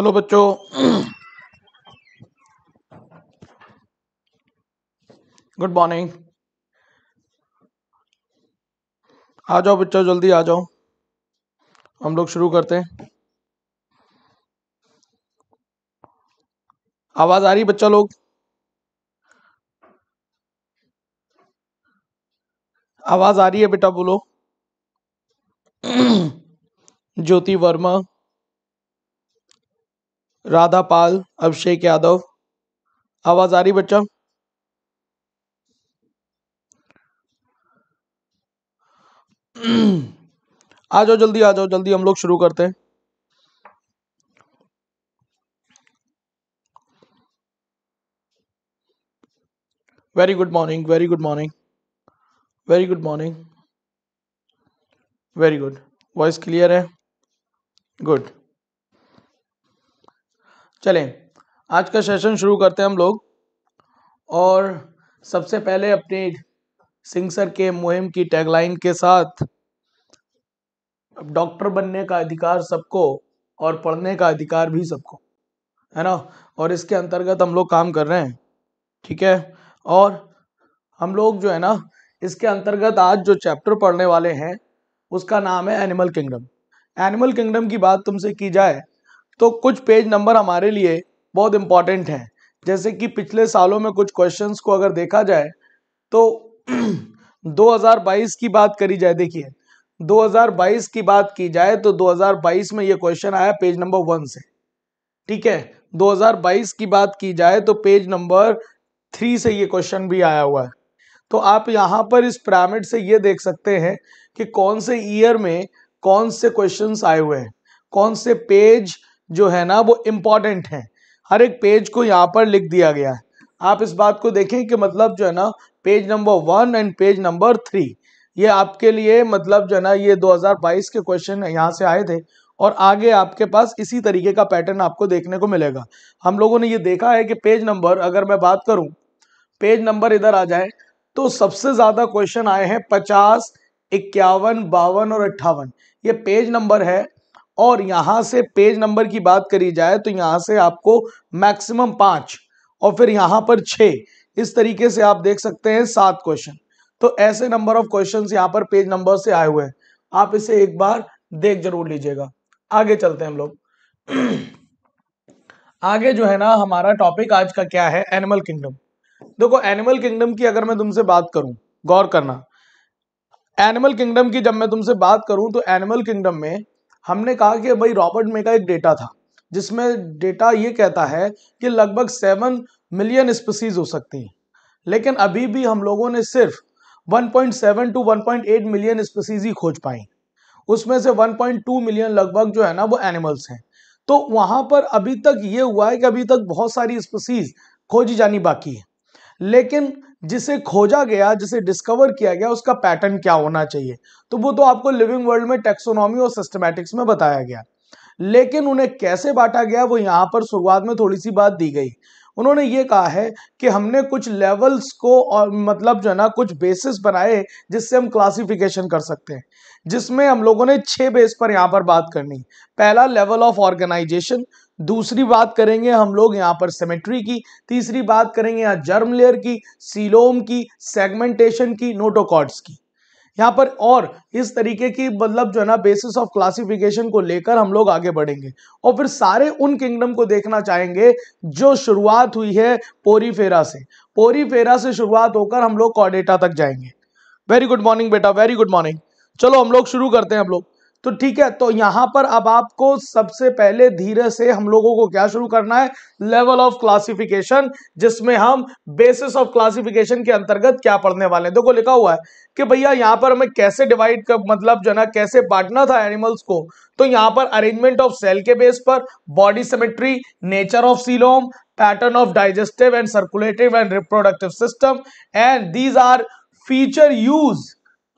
hello बच्चों good morning आ जाओ बच्चों जल्दी आ जाओ हम लोग शुरू करते हैं आवाज आ रही बच्चा लोग आवाज आ रही है बेटा बोलो ज्योति वर्मा राधा पाल अभिषेक यादव आवाज आ रही बच्चा आ जाओ जल्दी आ जाओ जल्दी हम लोग शुरू करते हैं very good morning very good morning very good morning very good voice clear है गुड चलें आज का सेशन शुरू करते हैं हम लोग और सबसे पहले अपने सिंगसर के मुहिम की टैगलाइन के साथ डॉक्टर बनने का अधिकार सबको और पढ़ने का अधिकार भी सबको है ना और इसके अंतर्गत हम लोग काम कर रहे हैं ठीक है और हम लोग जो है ना इसके अंतर्गत आज जो चैप्टर पढ़ने वाले हैं उसका नाम है एनिमल किंगडम एनिमल किंगडम की बात तुमसे की जाए तो कुछ पेज नंबर हमारे लिए बहुत इम्पॉर्टेंट हैं जैसे कि पिछले सालों में कुछ क्वेश्चंस को अगर देखा जाए तो 2022 की बात करी जाए देखिए 2022 की बात की जाए तो 2022 में ये क्वेश्चन आया पेज नंबर वन से ठीक है 2022 की बात की जाए तो पेज नंबर थ्री से ये क्वेश्चन भी आया हुआ है तो आप यहाँ पर इस पैरामिड से ये देख सकते हैं कि कौन से ईयर में कौन से क्वेश्चंस आए हुए हैं कौन से पेज जो है ना वो इम्पॉर्टेंट हैं हर एक पेज को यहाँ पर लिख दिया गया है आप इस बात को देखें कि मतलब जो है ना page number one and page number three ये आपके लिए मतलब जो है ना ये 2022 के क्वेश्चन यहाँ से आए थे और आगे आपके पास इसी तरीके का पैटर्न आपको देखने को मिलेगा हम लोगों ने ये देखा है कि पेज नंबर अगर मैं बात करूँ पेज नंबर इधर आ जाए तो सबसे ज़्यादा क्वेश्चन आए हैं पचास इक्यावन बावन और अट्ठावन ये पेज नंबर है और यहां से पेज नंबर की बात करी जाए तो यहां से आपको मैक्सिमम पांच और फिर यहां पर छ इस तरीके से आप देख सकते हैं सात क्वेश्चन तो ऐसे नंबर ऑफ क्वेश्चन यहां पर पेज नंबर से आए हुए हैं आप इसे एक बार देख जरूर लीजिएगा आगे चलते हैं हम लोग आगे जो है ना हमारा टॉपिक आज का क्या है एनिमल किंगडम देखो एनिमल किंगडम की अगर मैं तुमसे बात करूं गौर करना एनिमल किंगडम की जब मैं तुमसे बात करूं तो एनिमल किंगडम में हमने कहा कि भाई रॉबर्ट मे का एक डेटा था जिसमें डेटा ये कहता है कि लगभग सेवन मिलियन स्पीसीज हो सकती हैं लेकिन अभी भी हम लोगों ने सिर्फ 1.7 टू 1.8 मिलियन स्पीसीज ही खोज पाई उसमें से 1.2 मिलियन लगभग जो है ना वो एनिमल्स हैं तो वहाँ पर अभी तक ये हुआ है कि अभी तक बहुत सारी स्पीसीज खोजी जानी बाकी है लेकिन जिसे खोजा गया जिसे डिस्कवर किया गया उसका पैटर्न क्या होना चाहिए तो वो तो आपको लिविंग वर्ल्ड में टेक्सोनॉमी और सिस्टमैटिक्स में बताया गया लेकिन उन्हें कैसे बांटा गया वो यहाँ पर शुरुआत में थोड़ी सी बात दी गई उन्होंने ये कहा है कि हमने कुछ लेवल्स को और मतलब जो है ना कुछ बेसिस बनाए जिससे हम क्लासिफिकेशन कर सकते हैं जिसमें हम लोगों ने छः बेस पर यहाँ पर बात करनी पहला लेवल ऑफ ऑर्गेनाइजेशन दूसरी बात करेंगे हम लोग यहाँ पर सिमेट्री की तीसरी बात करेंगे यहाँ जर्म लेयर की सीलोम की सेगमेंटेशन की नोटोकॉड्स की यहाँ पर और इस तरीके की मतलब जो है ना बेसिस ऑफ क्लासिफिकेशन को लेकर हम लोग आगे बढ़ेंगे और फिर सारे उन किंगडम को देखना चाहेंगे जो शुरुआत हुई है पोरीफेरा से पोरीफेरा से शुरुआत होकर हम लोग कॉडेटा तक जाएंगे वेरी गुड मॉर्निंग बेटा वेरी गुड मॉर्निंग चलो हम लोग शुरू करते हैं हम लोग तो ठीक है तो यहां पर अब आपको सबसे पहले धीरे से हम लोगों को क्या शुरू करना है लेवल ऑफ क्लासिफिकेशन जिसमें हम बेसिस ऑफ क्लासिफिकेशन के अंतर्गत क्या पढ़ने वाले हैं देखो लिखा हुआ है कि भैया यहाँ पर हमें कैसे डिवाइड कर मतलब जो ना कैसे बांटना था एनिमल्स को तो यहाँ पर अरेंजमेंट ऑफ सेल के बेस पर body symmetry nature of coelom pattern of digestive and circulative and reproductive system and these are feature use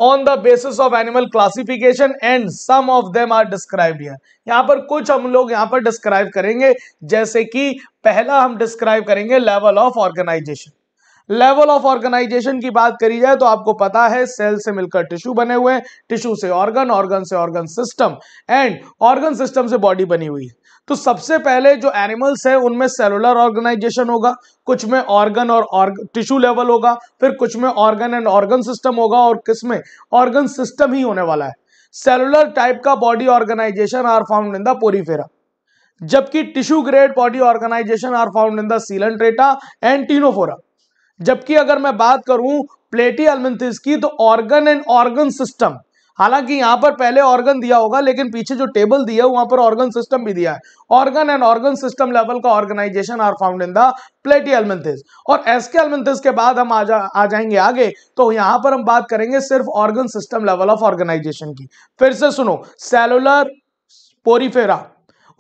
on the basis of animal classification and some of them are describe here यहाँ पर कुछ हम लोग यहाँ पर describe करेंगे जैसे कि पहला हम डिस्क्राइब करेंगे level of organisation level of organisation की बात करी जाए तो आपको पता है सेल से मिलकर टिश्यू बने हुए हैं टिश्यू से ऑर्गन ऑर्गन से organ system and organ system से बॉडी बनी हुई है तो सबसे पहले जो एनिमल्स है उनमें सेलुलर ऑर्गेनाइजेशन होगा कुछ में ऑर्गन और टिश्यू लेवल होगा फिर कुछ में ऑर्गन एंड ऑर्गन सिस्टम होगा और किस में ऑर्गन सिस्टम ही होने वाला है सेलुलर टाइप का body organisation are found in the Porifera जबकि tissue grade body organisation are found in the Coelenterata and Ctenophora जबकि अगर मैं बात करूं प्लेटी एलमेंथिस की तो ऑर्गन एंड ऑर्गन सिस्टम हालांकि यहाँ पर पहले ऑर्गन दिया होगा लेकिन पीछे जो टेबल दिया है वहां पर ऑर्गन सिस्टम भी दिया है organ and organ system level का organisation are found in the Platyhelminthes और एसके एलमेंथिस के बाद हम आ, जा, आ जाएंगे आगे तो यहां पर हम बात करेंगे सिर्फ organ system level of organisation की फिर से सुनो सेलुलर पोरीफेरा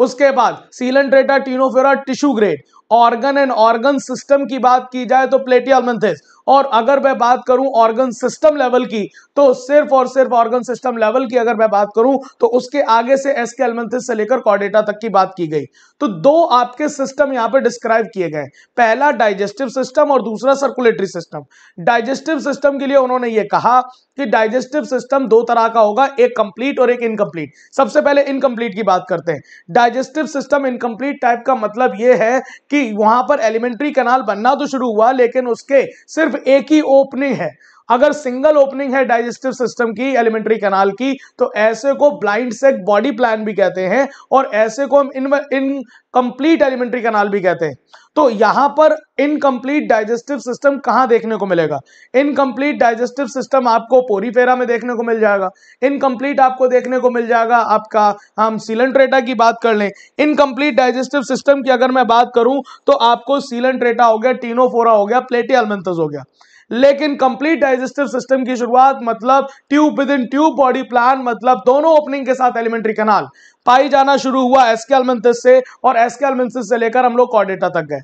उसके बाद Coelenterata Ctenophora tissue grade organ and organ system की बात की जाए तो प्लेटी एलमेंथिस और अगर मैं बात करूं ऑर्गन सिस्टम लेवल की तो सिर्फ और सिर्फ ऑर्गन सिस्टम लेवल की अगर मैं बात करूं तो उसके आगे से एस के एलमेंथिस से लेकर कॉर्डेटा तक की बात की गई तो दो आपके सिस्टम यहां पे डिस्क्राइब किए गए पहला डाइजेस्टिव सिस्टम और दूसरा सर्कुलेटरी सिस्टम डाइजेस्टिव सिस्टम के लिए उन्होंने ये कहा कि डाइजेस्टिव सिस्टम दो तरह का होगा एक कंप्लीट और एक इनकम्प्लीट सबसे पहले इनकम्प्लीट की बात करते हैं डाइजेस्टिव सिस्टम इनकम्प्लीट टाइप का मतलब यह है कि वहां पर एलिमेंट्री कनाल बनना तो शुरू हुआ लेकिन उसके सिर्फ सिर्फ एक ही ओपनिंग है अगर सिंगल ओपनिंग है डाइजेस्टिव सिस्टम की एलिमेंट्री कनाल की तो ऐसे को ब्लाइंड सेक बॉडी प्लान भी कहते हैं और ऐसे को हम इन इनकम्प्लीट एलिमेंट्री कनाल भी कहते हैं तो यहां पर इनकम्प्लीट डाइजेस्टिव सिस्टम कहां देखने को मिलेगा इनकम्प्लीट डाइजेस्टिव सिस्टम आपको पोरीफेरा में देखने को मिल जाएगा इनकम्प्लीट आपको देखने को मिल जाएगा आपका हम सीलेंट्रेटा की बात कर लें इनकम्प्लीट डाइजेस्टिव सिस्टम की अगर मैं बात करूं तो आपको सीलेंट्रेटा हो गया टीनोफोरा हो गया प्लेटी हो गया लेकिन कंप्लीट डाइजेस्टिव सिस्टम की शुरुआत मतलब tube within tube body plan मतलब दोनों ओपनिंग के साथ एलिमेंट्री कनाल पाई जाना शुरू हुआ एसके एलमेंथिस से और एसके एलमेंथिस से लेकर हम लोग कॉर्डेटा तक गए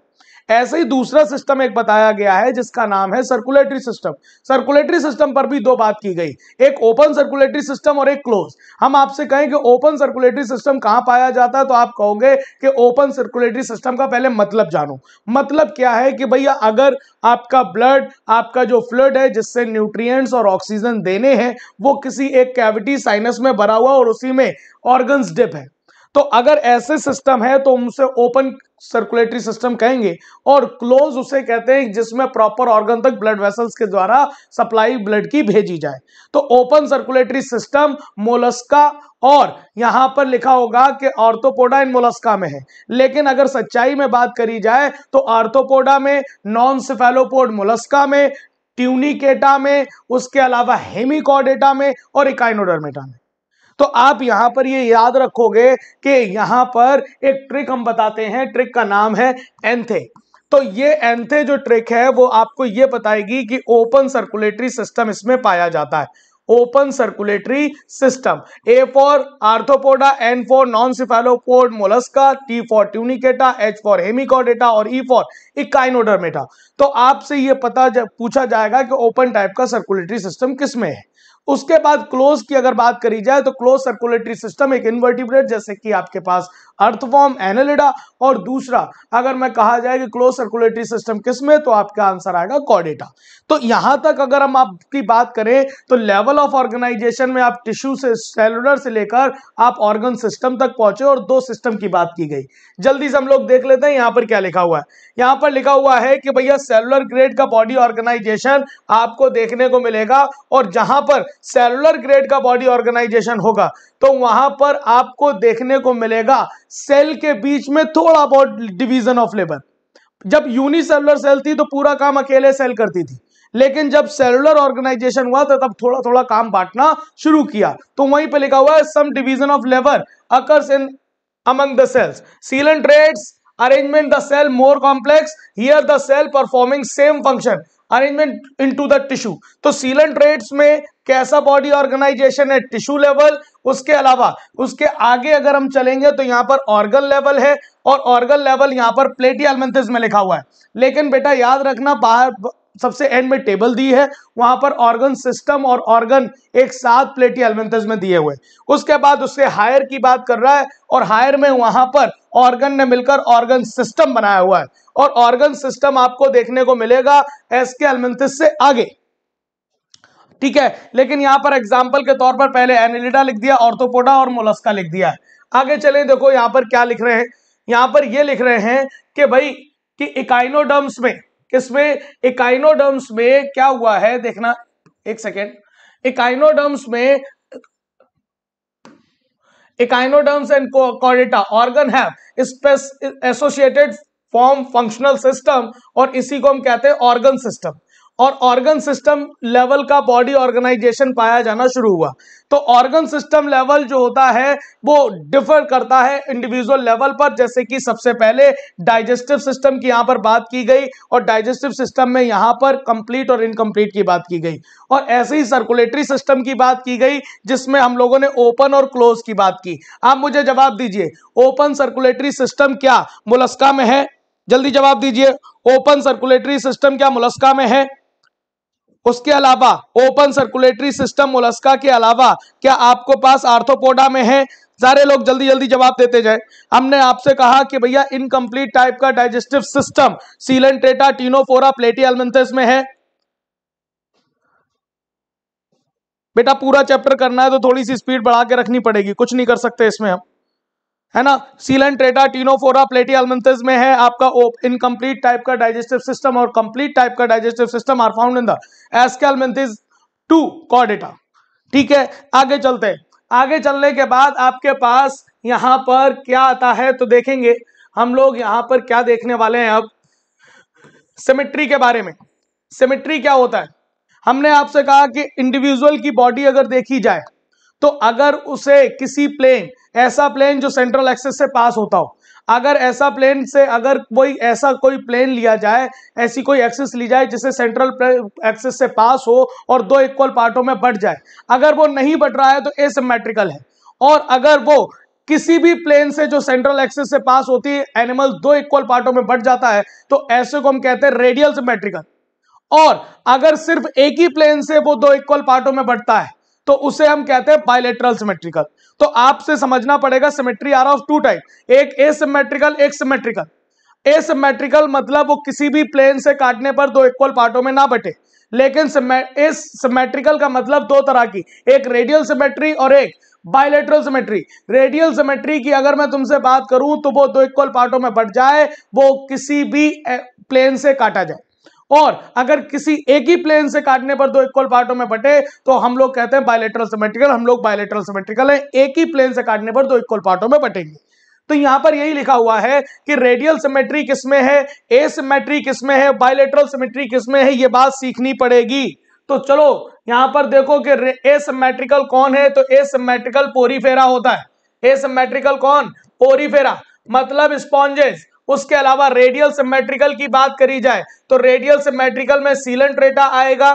ऐसे ही दूसरा सिस्टम एक बताया गया है जिसका नाम है सर्कुलेटरी सिस्टम सर्कुलेटरी सिस्टम पर भी दो बात की गई एक ओपन सर्कुलेटरी सिस्टम और एक क्लोज हम आपसे कहें कि ओपन सर्कुलेटरी सिस्टम कहां पाया जाता है तो आप कहोगे कि ओपन सर्कुलेटरी सिस्टम का पहले मतलब जानो मतलब क्या है कि भैया अगर आपका ब्लड आपका जो फ्लड है जिससे न्यूट्रिय और ऑक्सीजन देने हैं वो किसी एक कैविटी साइनस में भरा हुआ और उसी में ऑर्गन्स डिप है तो अगर ऐसे सिस्टम है तो उनसे ओपन सर्कुलेटरी सिस्टम कहेंगे और क्लोज उसे कहते हैं जिसमें प्रॉपर ऑर्गन तक ब्लड वेसल्स के द्वारा सप्लाई ब्लड की भेजी जाए तो ओपन सर्कुलेटरी सिस्टम मोलस्का और यहां पर लिखा होगा कि ऑर्थोपोडा इन मोलस्का में है लेकिन अगर सच्चाई में बात करी जाए तो आर्थोपोडा में नॉन सिफेलोपोड मोलस्का में ट्यूनिकेटा में उसके अलावा हेमिकॉडेटा में और इकाइनोडर्मेटा में तो आप यहां पर ये याद रखोगे कि यहां पर एक ट्रिक हम बताते हैं ट्रिक का नाम है एंथे तो ये एंथे जो ट्रिक है वो आपको ये बताएगी कि ओपन सर्कुलेटरी सिस्टम इसमें पाया जाता है open circulatory system A for Arthropoda N for non cephalopod Mollusca T for Tunicata H for Hemichordata और ई फॉर इकाइनोडर्मेटा तो आपसे ये पता जा, पूछा जाएगा कि ओपन टाइप का सर्कुलेटरी सिस्टम किसमें है उसके बाद क्लोज की अगर बात करी जाए तो क्लोज सर्कुलेटरी सिस्टम एक इनवर्टिब्रेट जैसे कि आपके पास अर्थफॉर्म एनालिडा और दूसरा अगर मैं कहा जाए कि क्लोज सर्कुलेटरी सिस्टम किस में तो आपका आंसर आएगा कॉडेटा तो यहां तक अगर हम आपकी बात करें तो लेवल ऑफ ऑर्गेनाइजेशन में आप टिश्यू से सेलुलर से लेकर आप ऑर्गन सिस्टम तक पहुंचे और दो सिस्टम की बात की गई जल्दी से हम लोग देख लेते हैं यहां पर क्या लिखा हुआ है यहां पर लिखा हुआ है कि भैया सेलुलर ग्रेड का बॉडी ऑर्गेनाइजेशन आपको देखने को मिलेगा और जहां पर सेलुलर ग्रेड का बॉडी ऑर्गेनाइजेशन होगा तो वहां पर आपको देखने को मिलेगा सेल के बीच में थोड़ा बहुत डिवीजन ऑफ लेबर जब यूनिसेलुलर सेल थी तो पूरा काम अकेले सेल करती थी लेकिन जब सेलुलर ऑर्गेनाइजेशन हुआ तो तब थोड़ा थोड़ा काम बांटना शुरू किया तो वहीं पे लिखा हुआ है some division of labour occurs in the cells cells sealant rates arrangement the cell more complex here the cell performing same function arrangement into the tissue तो सीलेंट रेट्स में कैसा बॉडी ऑर्गेनाइजेशन है टिश्यू लेवल उसके अलावा उसके आगे अगर हम चलेंगे तो यहाँ पर ऑर्गन लेवल है और ऑर्गन लेवल यहाँ पर प्लेटी एलमेंथिस में लिखा हुआ है लेकिन बेटा याद रखना बाहर सबसे एंड में टेबल दी है वहां पर ऑर्गन सिस्टम और ऑर्गन एक साथ प्लेटी एलमेंथिस में दिए हुए उसके बाद उससे हायर की बात कर रहा है और हायर में वहां पर ऑर्गन ने मिलकर ऑर्गन सिस्टम बनाया हुआ है और ऑर्गन सिस्टम आपको देखने को मिलेगा एस के से आगे ठीक है लेकिन यहां पर एग्जाम्पल के तौर पर पहले एनिलिडा लिख दिया ऑर्थोपोडा और मोलस्का लिख दिया है आगे चले देखो यहां पर क्या लिख रहे हैं यहां पर ये लिख रहे हैं कि भाई कि इकाइनोडम्स में किसमें इकाइनोडम्स में क्या हुआ है देखना एक सेकेंड इकाइनोडम्स में इकाइनोडर्म्स एंड कॉर्डेटा ऑर्गन है एसोसिएटेड फॉर्म फंक्शनल सिस्टम और इसी को हम कहते हैं ऑर्गन सिस्टम और ऑर्गन सिस्टम लेवल का बॉडी ऑर्गेनाइजेशन पाया जाना शुरू हुआ तो ऑर्गन सिस्टम लेवल जो होता है वो डिफर करता है इंडिविजुअल लेवल पर जैसे कि सबसे पहले डाइजेस्टिव सिस्टम की यहाँ पर बात की गई और डाइजेस्टिव सिस्टम में यहाँ पर कंप्लीट और इनकम्प्लीट की बात की गई और ऐसे ही सर्कुलेटरी सिस्टम की बात की गई जिसमें हम लोगों ने ओपन और क्लोज की बात की आप मुझे जवाब दीजिए ओपन सर्कुलेटरी सिस्टम क्या मुलस्का में है जल्दी जवाब दीजिए ओपन सर्कुलेटरी सिस्टम क्या मुलस्का में है उसके अलावा ओपन सर्कुलेटरी सिस्टम मोलस्का के अलावा क्या आपको पास आर्थोपोडा में है सारे लोग जल्दी जल्दी जवाब देते जाए हमने आपसे कहा कि भैया इनकम्प्लीट टाइप का digestive system Coelenterata Ctenophora Platyhelminthes में है बेटा पूरा चैप्टर करना है तो थोड़ी सी स्पीड बढ़ा के रखनी पड़ेगी कुछ नहीं कर सकते इसमें हम है ना सीलन ट्रेटा टीनोफोरा प्लेटी अल्मेंथिस में है आपका इनकम्प्लीट टाइप का डाइजेस्टिव सिस्टम और कंप्लीट टाइप का digestive system are found in the Aschelminthes to कॉडेटा ठीक है आगे चलते हैं आगे चलने के बाद आपके पास यहां पर क्या आता है तो देखेंगे हम लोग यहां पर क्या देखने वाले हैं अब सिमेट्री के बारे में सिमेट्री क्या होता है हमने आपसे कहा कि इंडिविजुअल की बॉडी अगर देखी जाए तो अगर उसे किसी प्लेन ऐसा प्लेन जो सेंट्रल एक्सेस से पास होता हो अगर ऐसा प्लेन से अगर कोई ऐसा कोई प्लेन लिया जाए ऐसी कोई एक्सिस ली जाए जिसे सेंट्रल एक्सिस से पास हो और दो इक्वल पार्टों में बट जाए अगर वो नहीं बट रहा है तो एसिमेट्रिकल है और अगर वो किसी भी प्लेन से जो सेंट्रल एक्सिस से पास होती है एनिमल दो इक्वल पार्टों में बट जाता है तो ऐसे को हम कहते हैं रेडियल सिमेट्रिकल और अगर सिर्फ एक ही प्लेन से वो दो इक्वल पार्टों में बटता है तो उसे हम कहते हैं बायलेटरल सिमेट्रिकल तो आपसे समझना पड़ेगा symmetry are of two type एक एसिमेट्रिकल एक सिमेट्रिकल एसिमेट्रिकल मतलब वो किसी भी प्लेन से काटने पर दो इक्वल पार्टों में ना बटे लेकिन इस सिमेट्रिकल का मतलब दो तरह की एक रेडियल सिमेट्री और एक बायलेट्रल सिमेट्री रेडियल सिमेट्री की अगर मैं तुमसे बात करूं तो वो दो इक्वल पार्टों में बट जाए वो किसी भी प्लेन से काटा जाए और अगर किसी एक ही प्लेन से काटने पर दो इक्वल पार्टों में बटे तो हम लोग कहते हैं बायलेट्रल सिमेट्रिकल हम लोग बायोलेटरल सिमेट्रिकल है एक ही प्लेन से काटने पर दो इक्वल पार्टों में बटेंगे तो यहां पर यही लिखा हुआ है कि रेडियल सिमेट्री किसमें है ए सिमेट्री किसमें है बायोलेट्रल सिमेट्री किसमें है ये बात सीखनी पड़ेगी तो चलो यहां पर देखो कि ए सिमेट्रिकल कौन है तो ए सिमेट्रिकल पोरीफेरा होता है ए सिमेट्रिकल कौन पोरीफेरा मतलब स्पॉन्जेस उसके अलावा रेडियल सिमेट्रिकल की बात करी जाए तो रेडियल सिमेट्रिकल में सीलन रेटा आएगा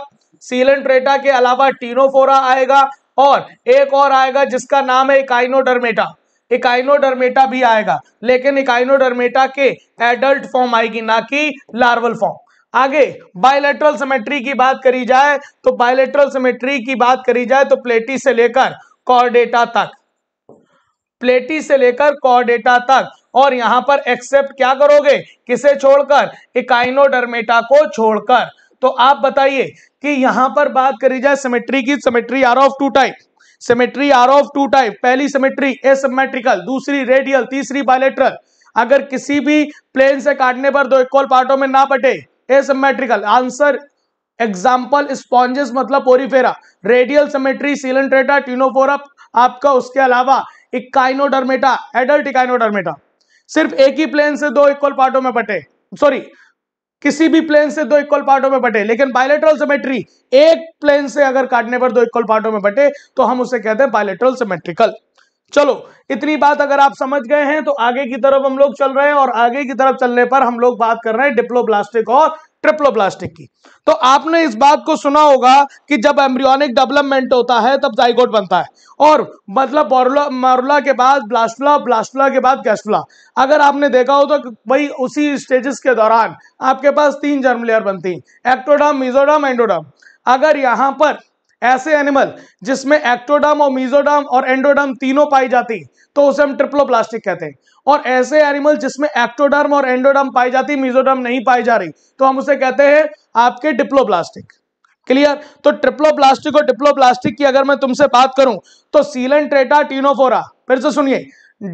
सीलेंट रेटा के अलावा टीनोफोरा आएगा और एक और आएगा जिसका नाम है इकाइनोडर्मेटा इकाइनोडर्मेटा भी आएगा लेकिन इकाइनोडर्मेटा के एडल्ट फॉर्म आएगी ना कि लार्वल फॉर्म आगे बायोलेट्रल सिमेट्री की बात करी जाए तो बायोलेट्रल सिमेट्री की बात करी जाए तो प्लेटी से लेकर कॉर्डेटा तक प्लेटी से लेकर कॉर्डेटा तक और यहां पर एक्सेप्ट क्या करोगे किसे छोड़कर इकाइनोडर्मेटा को छोड़कर तो आप बताइए कि यहां पर बात करी जाए सिमेट्री की symmetry are of two type symmetry are of two type पहली सिमेट्री एसमेट्रिकल दूसरी रेडियल तीसरी बायोलेट्रल अगर किसी भी प्लेन से काटने पर दो इक्वल पार्टों में ना बटे एसमेट्रिकल आंसर एग्जाम्पल स्पॉन्जेस मतलब Porifera radial symmetry Coelenterata Ctenophora आपका उसके अलावा इकाइनोडर्मेटा एडल्ट इकाइनोडर्मेटा सिर्फ एक ही प्लेन से दो इक्वल पार्टों में बटे सॉरी किसी भी प्लेन से दो इक्वल पार्टों में बटे लेकिन बायोलेट्रल सिमेट्री एक प्लेन से अगर काटने पर दो इक्वल पार्टों में बटे तो हम उसे कहते हैं बायोलेट्रल सिमेट्रिकल चलो इतनी बात अगर आप समझ गए हैं तो आगे की तरफ हम लोग चल रहे हैं और आगे की तरफ चलने पर हम लोग बात कर रहे हैं डिप्लोब्लास्टिक और ट्रिप्लोब्लास्टिक की तो आपने इस बात को सुना होगा कि जब एम्ब्रियोनिक डेवलपमेंट होता है तब जाइगोट बनता है और मतलब मारुला के बाद ब्लास्टुला ब्लास्टुला के बाद गैस्टुला अगर आपने देखा हो तो भाई उसी स्टेजेस के दौरान आपके पास तीन जर्म लेयर बनती एक्टोडम मिजोडम एंडोडम अगर यहाँ पर ऐसे एनिमल जिसमें एक्टोडर्म और मीजोडर्म और एंडोडर्म तीनों पाई जाती तो उसे हम ट्रिप्लोप्लास्टिक कहते हैं और ऐसे एनिमल जिसमें एक्टोडर्म और एंडोडर्म पाई जाती मीजोडर्म नहीं पाई जा रही तो हम उसे कहते हैं आपके डिप्लोप्लास्टिक क्लियर तो ट्रिप्लोप्लास्टिक और डिप्लोप्लास्टिक की अगर मैं तुमसे बात करूं तो सीलन ट्रेटा टीनोफोरा फिर से सुनिए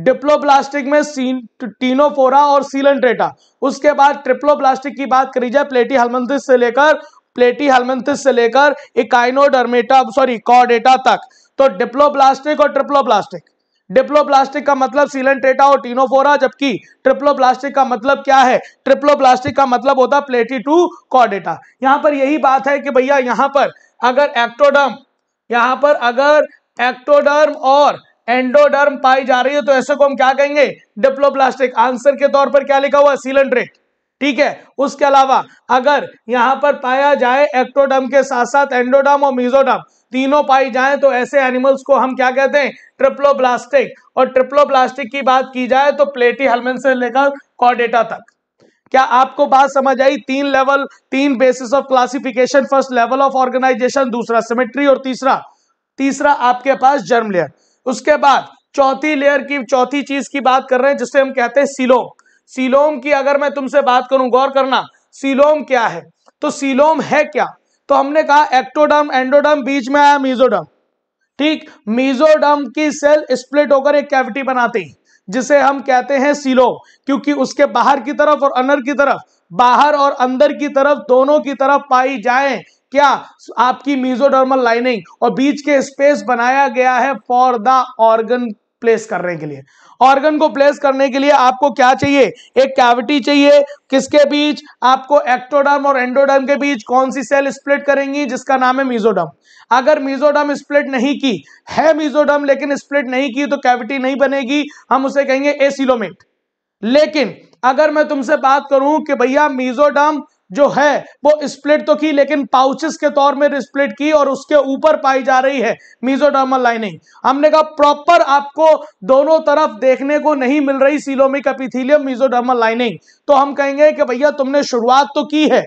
डिप्लोप्लास्टिक में सीन टीनोफोरा और सीलन ट्रेटा उसके बाद ट्रिप्लोप्लास्टिक की बात करी जाए प्लेटी हलमंदिस से लेकर प्लेटी हेलमेंथिस से लेकर इकाइनोडर्मेटा सॉरी कॉडेटा तक तो डिप्लोप्लास्टिक और ट्रिप्लोप्लास्टिक डिप्लोप्लास्टिक का मतलब सीलेंटेटा और टीनोफोरा जबकि ट्रिप्लोप्लास्टिक का मतलब क्या है ट्रिप्लोप्लास्टिक का मतलब होता प्लेटी टू कॉडेटा यहां पर यही बात है कि भैया यहां पर अगर एक्टोडर्म यहां पर अगर एक्टोडर्म और एंडोडर्म पाई जा रही है तो ऐसे को हम क्या कहेंगे डिप्लोप्लास्टिक आंसर के तौर पर क्या लिखा हुआ सीलेंट्रेट ठीक है उसके अलावा अगर यहाँ पर पाया जाए एक्टोडम के साथ साथ एंडोडम और मिजोडम तीनों पाई जाए तो ऐसे एनिमल्स को हम क्या कहते हैं ट्रिप्लोब्लास्टिक और ट्रिप्लोब्लास्टिक की बात की जाए तो प्लेटी हलमेन से लेकर कॉडेटा तक क्या आपको बात समझ आई तीन लेवल तीन basis of classification first level of organisation दूसरा सिमेट्री और तीसरा तीसरा आपके पास जर्म लेयर उसके बाद चौथी लेयर की चौथी चीज की बात कर रहे हैं जिसे हम कहते हैं सिलोम सिलोम की अगर मैं तुमसे बात करूं गौर करना सिलोम क्या है तो सिलोम है क्या तो हमने कहा एक्टोडम एंडोडम बीच में आया मीजोडम ठीक मीजोडम की सेल स्प्लिट होकर एक कैविटी बनाती है जिसे हम कहते हैं सिलोम क्योंकि उसके बाहर की तरफ और अंदर की तरफ बाहर और अंदर की तरफ दोनों की तरफ पाई जाए क्या आपकी मीजोडर्मल लाइनिंग और बीच के स्पेस बनाया गया है फॉर द ऑर्गन प्लेस करने के लिए ऑर्गन को प्लेस करने के लिए आपको क्या चाहिए एक कैविटी चाहिए किसके बीच आपको एक्टोडर्म और एंडोडर्म के बीच कौन सी सेल स्प्लिट करेंगी जिसका नाम है मीजोडम अगर मीजोडम स्प्लिट नहीं की है मिजोडम लेकिन स्प्लिट नहीं की तो कैविटी नहीं बनेगी हम उसे कहेंगे एसिलोमेट लेकिन अगर मैं तुमसे बात करूं कि भैया मिजोडम जो है वो स्प्लिट तो की लेकिन पाउचेस के तौर में स्प्लिट की और उसके ऊपर पाई जा रही है मीजोडर्मल लाइनिंग हमने कहा प्रॉपर आपको दोनों तरफ देखने को नहीं मिल रही सीलोमिक एपिथीलियम मीजोडर्मल लाइनिंग तो हम कहेंगे कि भैया तुमने शुरुआत तो की है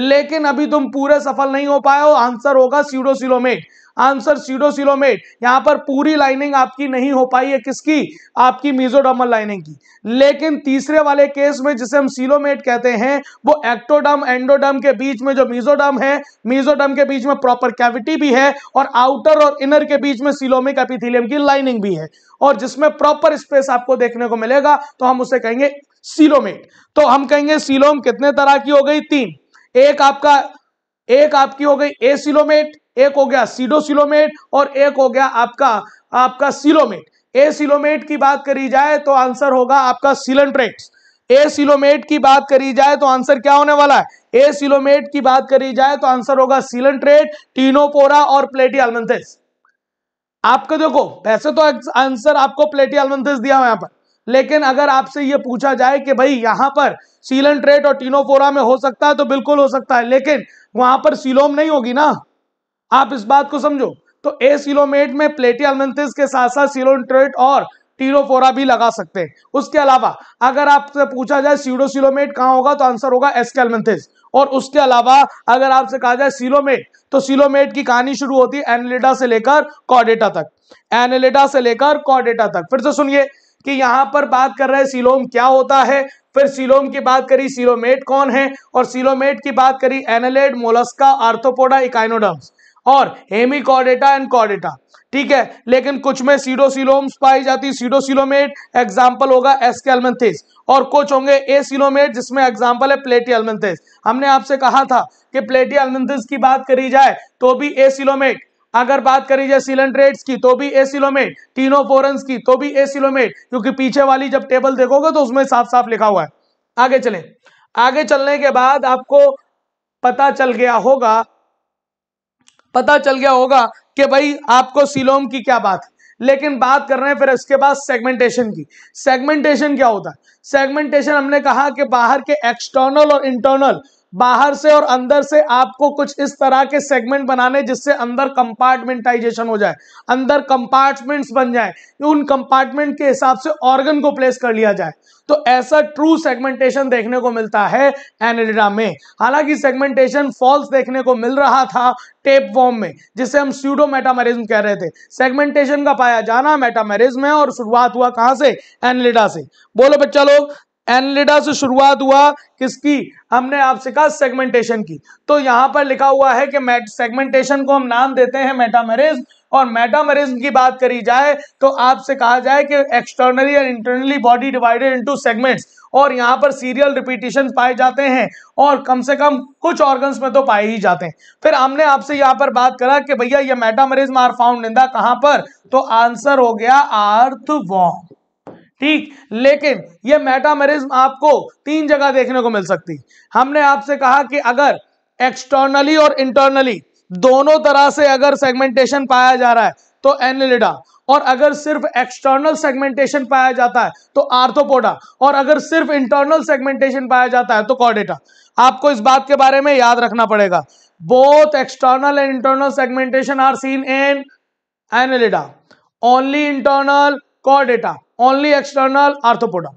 लेकिन अभी तुम पूरे सफल नहीं हो पाए हो आंसर होगा सीडोसिलोमेट आंसर सीडोसिलोमेट यहां पर पूरी लाइनिंग आपकी नहीं हो पाई है किसकी आपकी मीजोडर्मल लाइनिंग की लेकिन तीसरे वाले केस में जिसे हम सीलोमेट कहते हैं वो एक्टोडम एंडोडम के बीच में जो मीजोडम है मीजोडम के बीच में प्रॉपर कैविटी भी है और आउटर और इनर के बीच में सिलोमिक एपिथिलियम की लाइनिंग भी है और जिसमें प्रॉपर स्पेस आपको देखने को मिलेगा तो हम उसे कहेंगे सीलोमेट तो हम कहेंगे सीलोम कितने तरह की हो गई तीन एक आपका एक आपकी हो गई एसिलोमेट एक हो गया सीडोसिलोमेट और एक हो गया आपका आपका सिलोमेट ए सिलोमेट की बात करी जाए तो आंसर होगा आपका ए सिलोमेट की बात करी जाए तो आंसर क्या होने वाला है ए सिलोमेट की बात करी जाए तो आंसर होगा सिलेंट्रेट टीनोपोरा और प्लेटी आलमंथेस आपका देखो वैसे तो आंसर आपको प्लेटी आलमंथेस दिया हुआ यहां पर लेकिन अगर आपसे ये पूछा जाए कि भाई यहाँ पर सीलन ट्रेट और टीनोफोरा में हो सकता है तो बिल्कुल हो सकता है लेकिन वहां पर सिलोम नहीं होगी ना आप इस बात को समझो तो ए सिलोमेट में प्लेटियालमेंथिस के साथ साथ सिलोन ट्रेट और टीरोफोरा भी लगा सकते हैं उसके अलावा अगर आपसे पूछा जाए सीडोसिलोमेट कहाँ होगा तो आंसर होगा एस्केलमेंथिस और उसके अलावा अगर आपसे कहा जाए सिलोमेट तो सिलोमेट की कहानी शुरू होती है एनलेडा से लेकर कॉडेटा तक एनलेडा से लेकर कॉडेटा तक फिर से सुनिए कि यहाँ पर बात कर रहे हैं सिलोम क्या होता है फिर सिलोम की बात करी सिलोमेट कौन है और सिलोमेट की बात करी एनालेड मोलस्का आर्थोपोडा इकाइनोडम्स और हेमिकॉडेटा एंड कॉडेटा ठीक है लेकिन कुछ में सीडोसिलोम्स पाई जाती सीडोसिलोमेट एग्जाम्पल होगा एसकेलमेंथिस और कुछ होंगे ए सिलोमेट जिसमें एग्जाम्पल है प्लेटी हमने आपसे कहा था कि प्लेटी की बात करी जाए तो भी ए सिलोमेट अगर बात करी जाए सिलेंड्रेट्स की तो भी एसिलोमेट फोरन की तो भी एसिलोमेट क्योंकि पीछे वाली जब टेबल देखोगे तो उसमें साफ साफ लिखा हुआ है आगे चले आगे चलने के बाद आपको पता चल गया होगा पता चल गया होगा कि भाई आपको सिलोम की क्या बात है लेकिन बात कर रहे हैं फिर इसके बाद सेगमेंटेशन की सेगमेंटेशन क्या होता है सेगमेंटेशन हमने कहा कि बाहर के एक्सटर्नल और इंटरनल बाहर से और अंदर से आपको कुछ इस तरह के सेगमेंट बनाने जिससे अंदर कंपार्टमेंटाइजेशन हो जाए अंदर कंपार्टमेंट्स बन जाए उन कंपार्टमेंट के हिसाब से ऑर्गन को प्लेस कर लिया जाए तो ऐसा ट्रू सेगमेंटेशन देखने को मिलता है एनिडा में हालांकि सेगमेंटेशन फॉल्स देखने को मिल रहा था टेप फॉर्म में जिसे हम स्यूडो मेटामेरिज्म कह रहे थे सेगमेंटेशन का पाया जाना मेटामेरिज्म है और शुरुआत हुआ कहां से एनलिडा से बोलो बच्चा लोग एनलिडा से शुरुआत हुआ किसकी हमने आपसे कहा सेगमेंटेशन की तो यहां पर लिखा हुआ है कि सेगमेंटेशन को हम नाम देते हैं मेटामरिज और मेटामेरिज्म की बात करी जाए तो आपसे कहा जाए कि एक्सटर्नली और internally body divided into segments और यहाँ पर सीरियल रिपीटेशन पाए जाते हैं और कम से कम कुछ ऑर्गन्स में तो पाए ही जाते हैं फिर हमने आपसे यहाँ पर बात करा कि भैया ये मेटामरिज्म आर फाउंड निंदा कहाँ पर तो आंसर हो गया आर्थ वॉम ठीक लेकिन ये मेटामेरिज्म आपको तीन जगह देखने को मिल सकती हमने आपसे कहा कि अगर एक्सटर्नली और इंटरनली दोनों तरह से अगर सेगमेंटेशन पाया जा रहा है तो एनिलिडा और अगर सिर्फ एक्सटर्नल सेगमेंटेशन पाया जाता है तो आर्थोपोडा और अगर सिर्फ इंटरनल सेगमेंटेशन पाया जाता है तो कॉडेटा आपको इस बात के बारे में याद रखना पड़ेगा both external and internal segmentation are seen in Annelida only internal कॉडेटा ओनली एक्सटर्नल आर्थोपोडा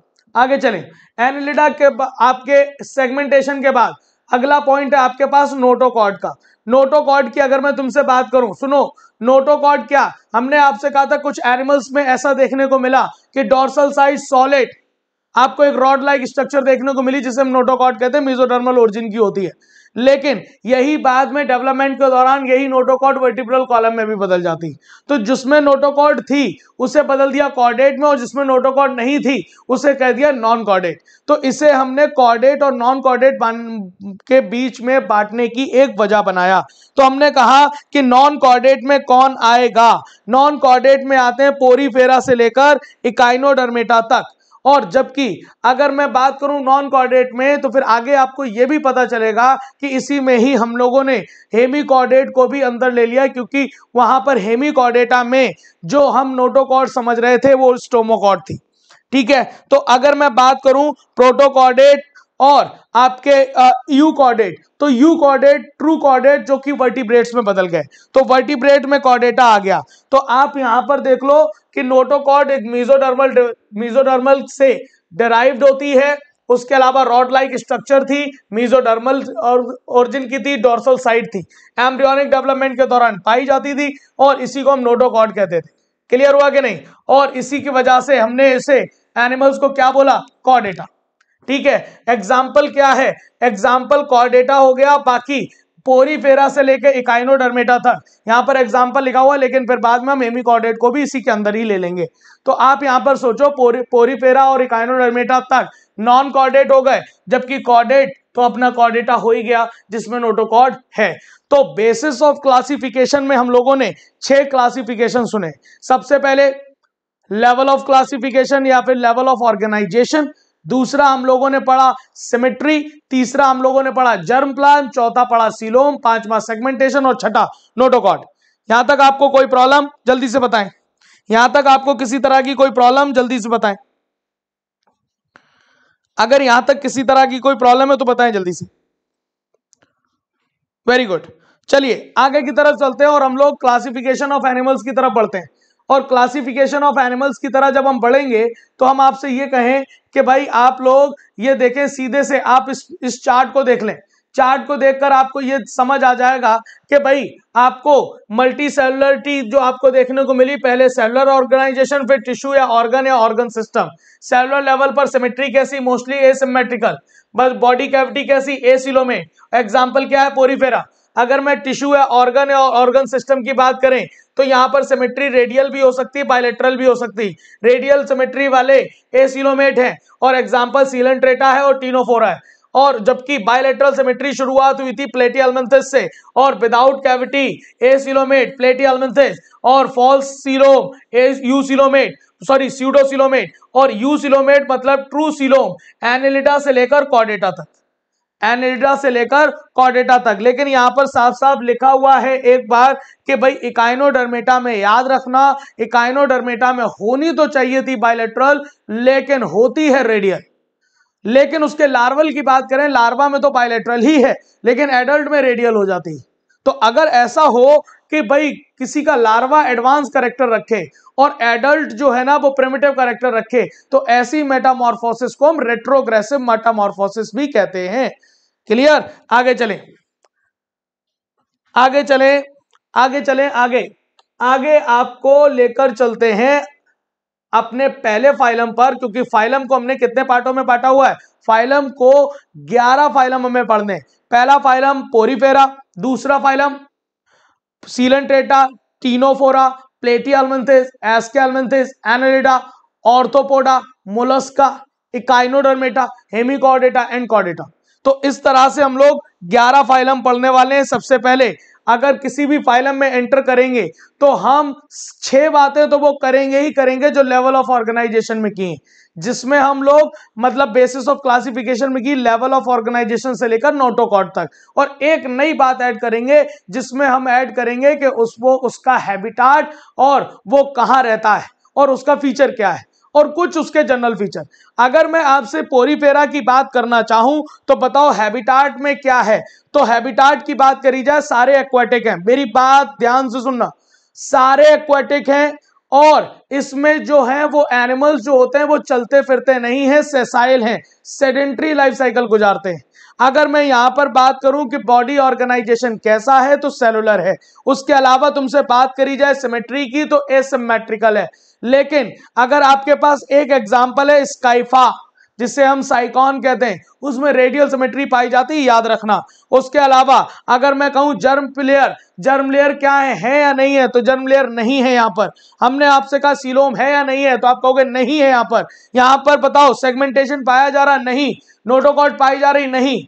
आगे चलें एनिलिडा के आपके सेगमेंटेशन के बाद अगला पॉइंट है आपके पास नोटोकॉर्ड का नोटोकॉर्ड की अगर मैं तुमसे बात करूं सुनो नोटोकॉर्ड क्या हमने आपसे कहा था कुछ एनिमल्स में ऐसा देखने को मिला कि डॉर्सल साइज सॉलिड आपको एक रॉड लाइक स्ट्रक्चर देखने को मिली जिसे हम नोटोकॉर्ड कहते हैं मिजोडर्मल ओरिजिन की होती है लेकिन यही बाद में डेवलपमेंट के दौरान यही नोटोकॉर्ड वर्टिब्रल कॉलम में भी बदल जाती तो जिसमें नोटोकॉर्ड थी उसे बदल दिया कॉर्डेट में और जिसमें नोटोकॉर्ड नहीं थी उसे कह दिया नॉन कॉर्डेट तो इसे हमने कॉर्डेट और नॉन कॉर्डेट के बीच में बांटने की एक वजह बनाया तो हमने कहा कि नॉन कॉर्डेट में कौन आएगा नॉन कॉर्डेट में आते हैं पोरीफेरा से लेकर इकाइनोडर्मेटा तक और जबकि अगर मैं बात करूं नॉन कॉर्डेट में तो फिर आगे आपको ये भी पता चलेगा कि इसी में ही हम लोगों ने हेमी कॉर्डेट को भी अंदर ले लिया क्योंकि वहां पर हेमी कॉर्डेटा में जो हम नोटोकॉर्ड समझ रहे थे वो स्टोमोकॉर्ड थी ठीक है तो अगर मैं बात करूं प्रोटोकॉर्डेट और आपके यू कॉर्डेट तो यू कॉर्डेट ट्रू कॉर्डेट जो कि वर्टिब्रेट्स में बदल गए तो वर्टिब्रेट में कॉर्डेटा आ गया तो आप यहां पर देख लो कि नोटोकॉर्ड एक मीजोडर्मल मीजोडर्मल से डिराइव्ड होती है उसके अलावा रॉड लाइक स्ट्रक्चर थी मीजोडर्मल और ओरिजिन की थी डोर्सल साइड थी एम्ब्रियोनिक डेवलपमेंट के दौरान पाई जाती थी और इसी को हम नोटोकॉर्ड कहते थे क्लियर हुआ कि नहीं और इसी की वजह से हमने इसे एनिमल्स को क्या बोला कॉडेटा ठीक है एग्जाम्पल क्या है एग्जाम्पल कॉर्डेटा हो गया बाकी फेरा से लेकर इकाइनोडर्मेटा तक यहाँ पर एग्जाम्पल लिखा हुआ लेकिन फिर बाद में हम कॉर्डेट को भी इसी के अंदर ही ले लेंगे तो आप यहाँ पर सोचो पोरी फेरा और इकाइनोडर्मेटा तक नॉन कॉर्डेट हो गए जबकि कॉर्डेट तो अपना कॉर्डेटा हो ही गया जिसमें नोटोकॉर्ड है तो बेसिस ऑफ क्लासिफिकेशन में हम लोगों ने छह क्लासिफिकेशन सुने सबसे पहले लेवल ऑफ क्लासिफिकेशन या फिर लेवल ऑफ ऑर्गेनाइजेशन दूसरा हम लोगों ने पढ़ा सिमेट्री तीसरा हम लोगों ने पढ़ा जर्म प्लान चौथा पढ़ा सिलोम पांचवा सेगमेंटेशन और छठा नोटोकॉड यहां तक आपको कोई प्रॉब्लम जल्दी से बताएं यहां तक आपको किसी तरह की कोई प्रॉब्लम जल्दी से बताएं अगर यहां तक किसी तरह की कोई प्रॉब्लम है तो बताएं जल्दी से वेरी गुड चलिए आगे की तरफ चलते हैं और हम लोग क्लासिफिकेशन ऑफ एनिमल्स की तरफ बढ़ते हैं और क्लासिफिकेशन ऑफ एनिमल्स की तरह जब हम बढ़ेंगे तो हम आपसे ये कहें कि भाई आप लोग ये देखें सीधे से आप इस इस चार्ट को देख लें चार्ट को देखकर आपको ये समझ आ जाएगा कि भाई आपको मल्टी सेलुलरिटी जो आपको देखने को मिली पहले सेलुलर ऑर्गेनाइजेशन फिर टिश्यू या ऑर्गन या ऑर्गन सिस्टम सेलुलर लेवल पर सिमेट्री कैसी मोस्टली एसिमेट्रिकल बस बॉडी कैविटी कैसी सिलो में एग्जाम्पल क्या है पोरीफेरा अगर मैं टिश्यू या ऑर्गन या ऑर्गन सिस्टम की बात करें तो यहाँ पर सिमेट्री रेडियल भी हो सकती है बायोलेट्रल भी हो सकती है रेडियल सिमेट्री वाले ए सिलोमेट हैं और एग्जाम्पल सीलेंट्रेटा है और टीनोफोरा है और जबकि बायोलेट्रल सिमेट्री शुरुआत हुई थी प्लेटी अलमेंथिस से और विदाउट कैविटी ए सिलोमेट प्लेटी अलमेंथिस और false coelom coelomate sorry pseudocoelomate और यू सिलोमेट मतलब ट्रू सिलोम एनिलिडा से लेकर कॉडेटा तक एनिडा से लेकर कॉडेटा तक लेकिन यहाँ पर साफ साफ लिखा हुआ है एक बार कि भाई इकाइनोडर्मेटा में याद रखना इकाइनोडर्मेटा में होनी तो चाहिए थी बायोलेट्रल लेकिन होती है रेडियल लेकिन उसके लार्वल की बात करें लार्वा में तो बायोलेट्रल ही है लेकिन एडल्ट में रेडियल हो जाती है तो अगर ऐसा हो कि भाई किसी का लार्वा एडवांस करेक्टर रखे और एडल्ट जो है ना वो प्रिमिटिव करेक्टर रखे तो ऐसी मेटामॉर्फोसिस को हम रेट्रोग्रेसिव मेटामॉर्फोसिस भी कहते हैं क्लियर आगे चले आगे चले आगे चले आगे आगे आपको लेकर चलते हैं अपने पहले फाइलम पर क्योंकि फाइलम को हमने कितने पार्टों में बांटा हुआ है फाइलम को 11 फाइलम हमें पढ़ने पहला फाइलम पोरीफेरा दूसरा phylum Coelenterata Ctenophora Aschelminthes Annelida Arthropoda Mollusca Echinodermata Hemichordata and Chordata तो इस तरह से हम लोग 11 फाइलम पढ़ने वाले हैं सबसे पहले अगर किसी भी फाइलम में एंटर करेंगे तो हम छह बातें तो वो करेंगे ही करेंगे जो लेवल ऑफ ऑर्गेनाइजेशन में की जिसमें हम लोग मतलब बेसिस ऑफ क्लासिफिकेशन में की लेवल ऑफ ऑर्गेनाइजेशन से लेकर नोटोकॉट तक और एक नई बात ऐड करेंगे जिसमें हम ऐड करेंगे कि उस वो उसका हैबिटाट और वो कहाँ रहता है और उसका फीचर क्या है और कुछ उसके जनरल फीचर अगर मैं आपसे पोरीफेरा की बात करना चाहूं तो बताओ हैबिटाट में क्या है तो हैबिटाट की बात करी जाए सारे एक्वाटिक हैं मेरी बात ध्यान से सुनना सारे एक्वाटिक हैं और इसमें जो है वो एनिमल्स जो होते हैं वो चलते फिरते नहीं हैं सेसाइल हैं सेडेंट्री लाइफ साइकिल गुजारते हैं अगर मैं यहाँ पर बात करूं कि बॉडी ऑर्गेनाइजेशन कैसा है तो सेलुलर है उसके अलावा तुमसे बात करी जाए सिमेट्री की तो एसिमेट्रिकल है लेकिन अगर आपके पास एक एग्जाम्पल है स्काइफा जिससे हम साइकॉन कहते हैं उसमें रेडियल सिमेट्री पाई जाती है याद रखना उसके अलावा अगर मैं कहूँ जर्म प्लेयर जर्म लेयर क्या है है या नहीं है तो जर्म लेयर नहीं है यहाँ पर हमने आपसे कहा सिलोम है या नहीं है तो आप कहोगे नहीं है यहाँ पर यहाँ पर बताओ सेगमेंटेशन पाया जा रहा नहीं नोटोकॉट पाई जा रही नहीं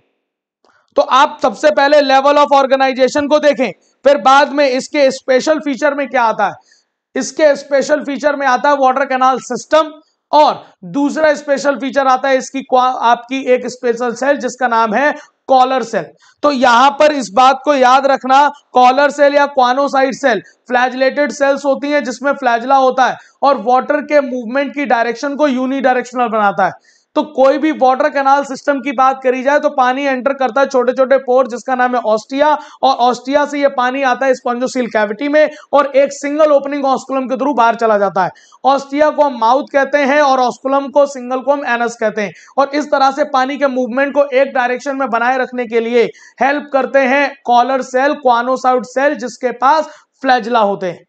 तो आप सबसे पहले लेवल ऑफ ऑर्गेनाइजेशन को देखें फिर बाद में इसके स्पेशल फीचर में क्या आता है इसके स्पेशल फीचर में आता है वाटर कैनाल सिस्टम और दूसरा स्पेशल फीचर आता है इसकी आपकी एक स्पेशल सेल जिसका नाम है कॉलर सेल तो यहां पर इस बात को याद रखना कॉलर सेल या क्वानोसाइड सेल फ्लैजलेटेड सेल्स होती हैं जिसमें फ्लैजला होता है और वाटर के मूवमेंट की डायरेक्शन को यूनिडायरेक्शनल बनाता है तो कोई भी वाटर कैनाल सिस्टम की बात करी जाए तो पानी एंटर करता है छोटे छोटे पोर जिसका नाम है ऑस्टिया और ऑस्टिया से यह पानी आता है स्पॉन्जोसिल कैविटी में और एक सिंगल ओपनिंग ऑस्कुलम के थ्रू बाहर चला जाता है ऑस्टिया को हम माउथ कहते हैं और ऑस्कुलम को सिंगल को हम एनस कहते हैं और इस तरह से पानी के मूवमेंट को एक डायरेक्शन में बनाए रखने के लिए हेल्प करते हैं कॉलर सेल क्वानोसाउट सेल जिसके पास फ्लैजला होते हैं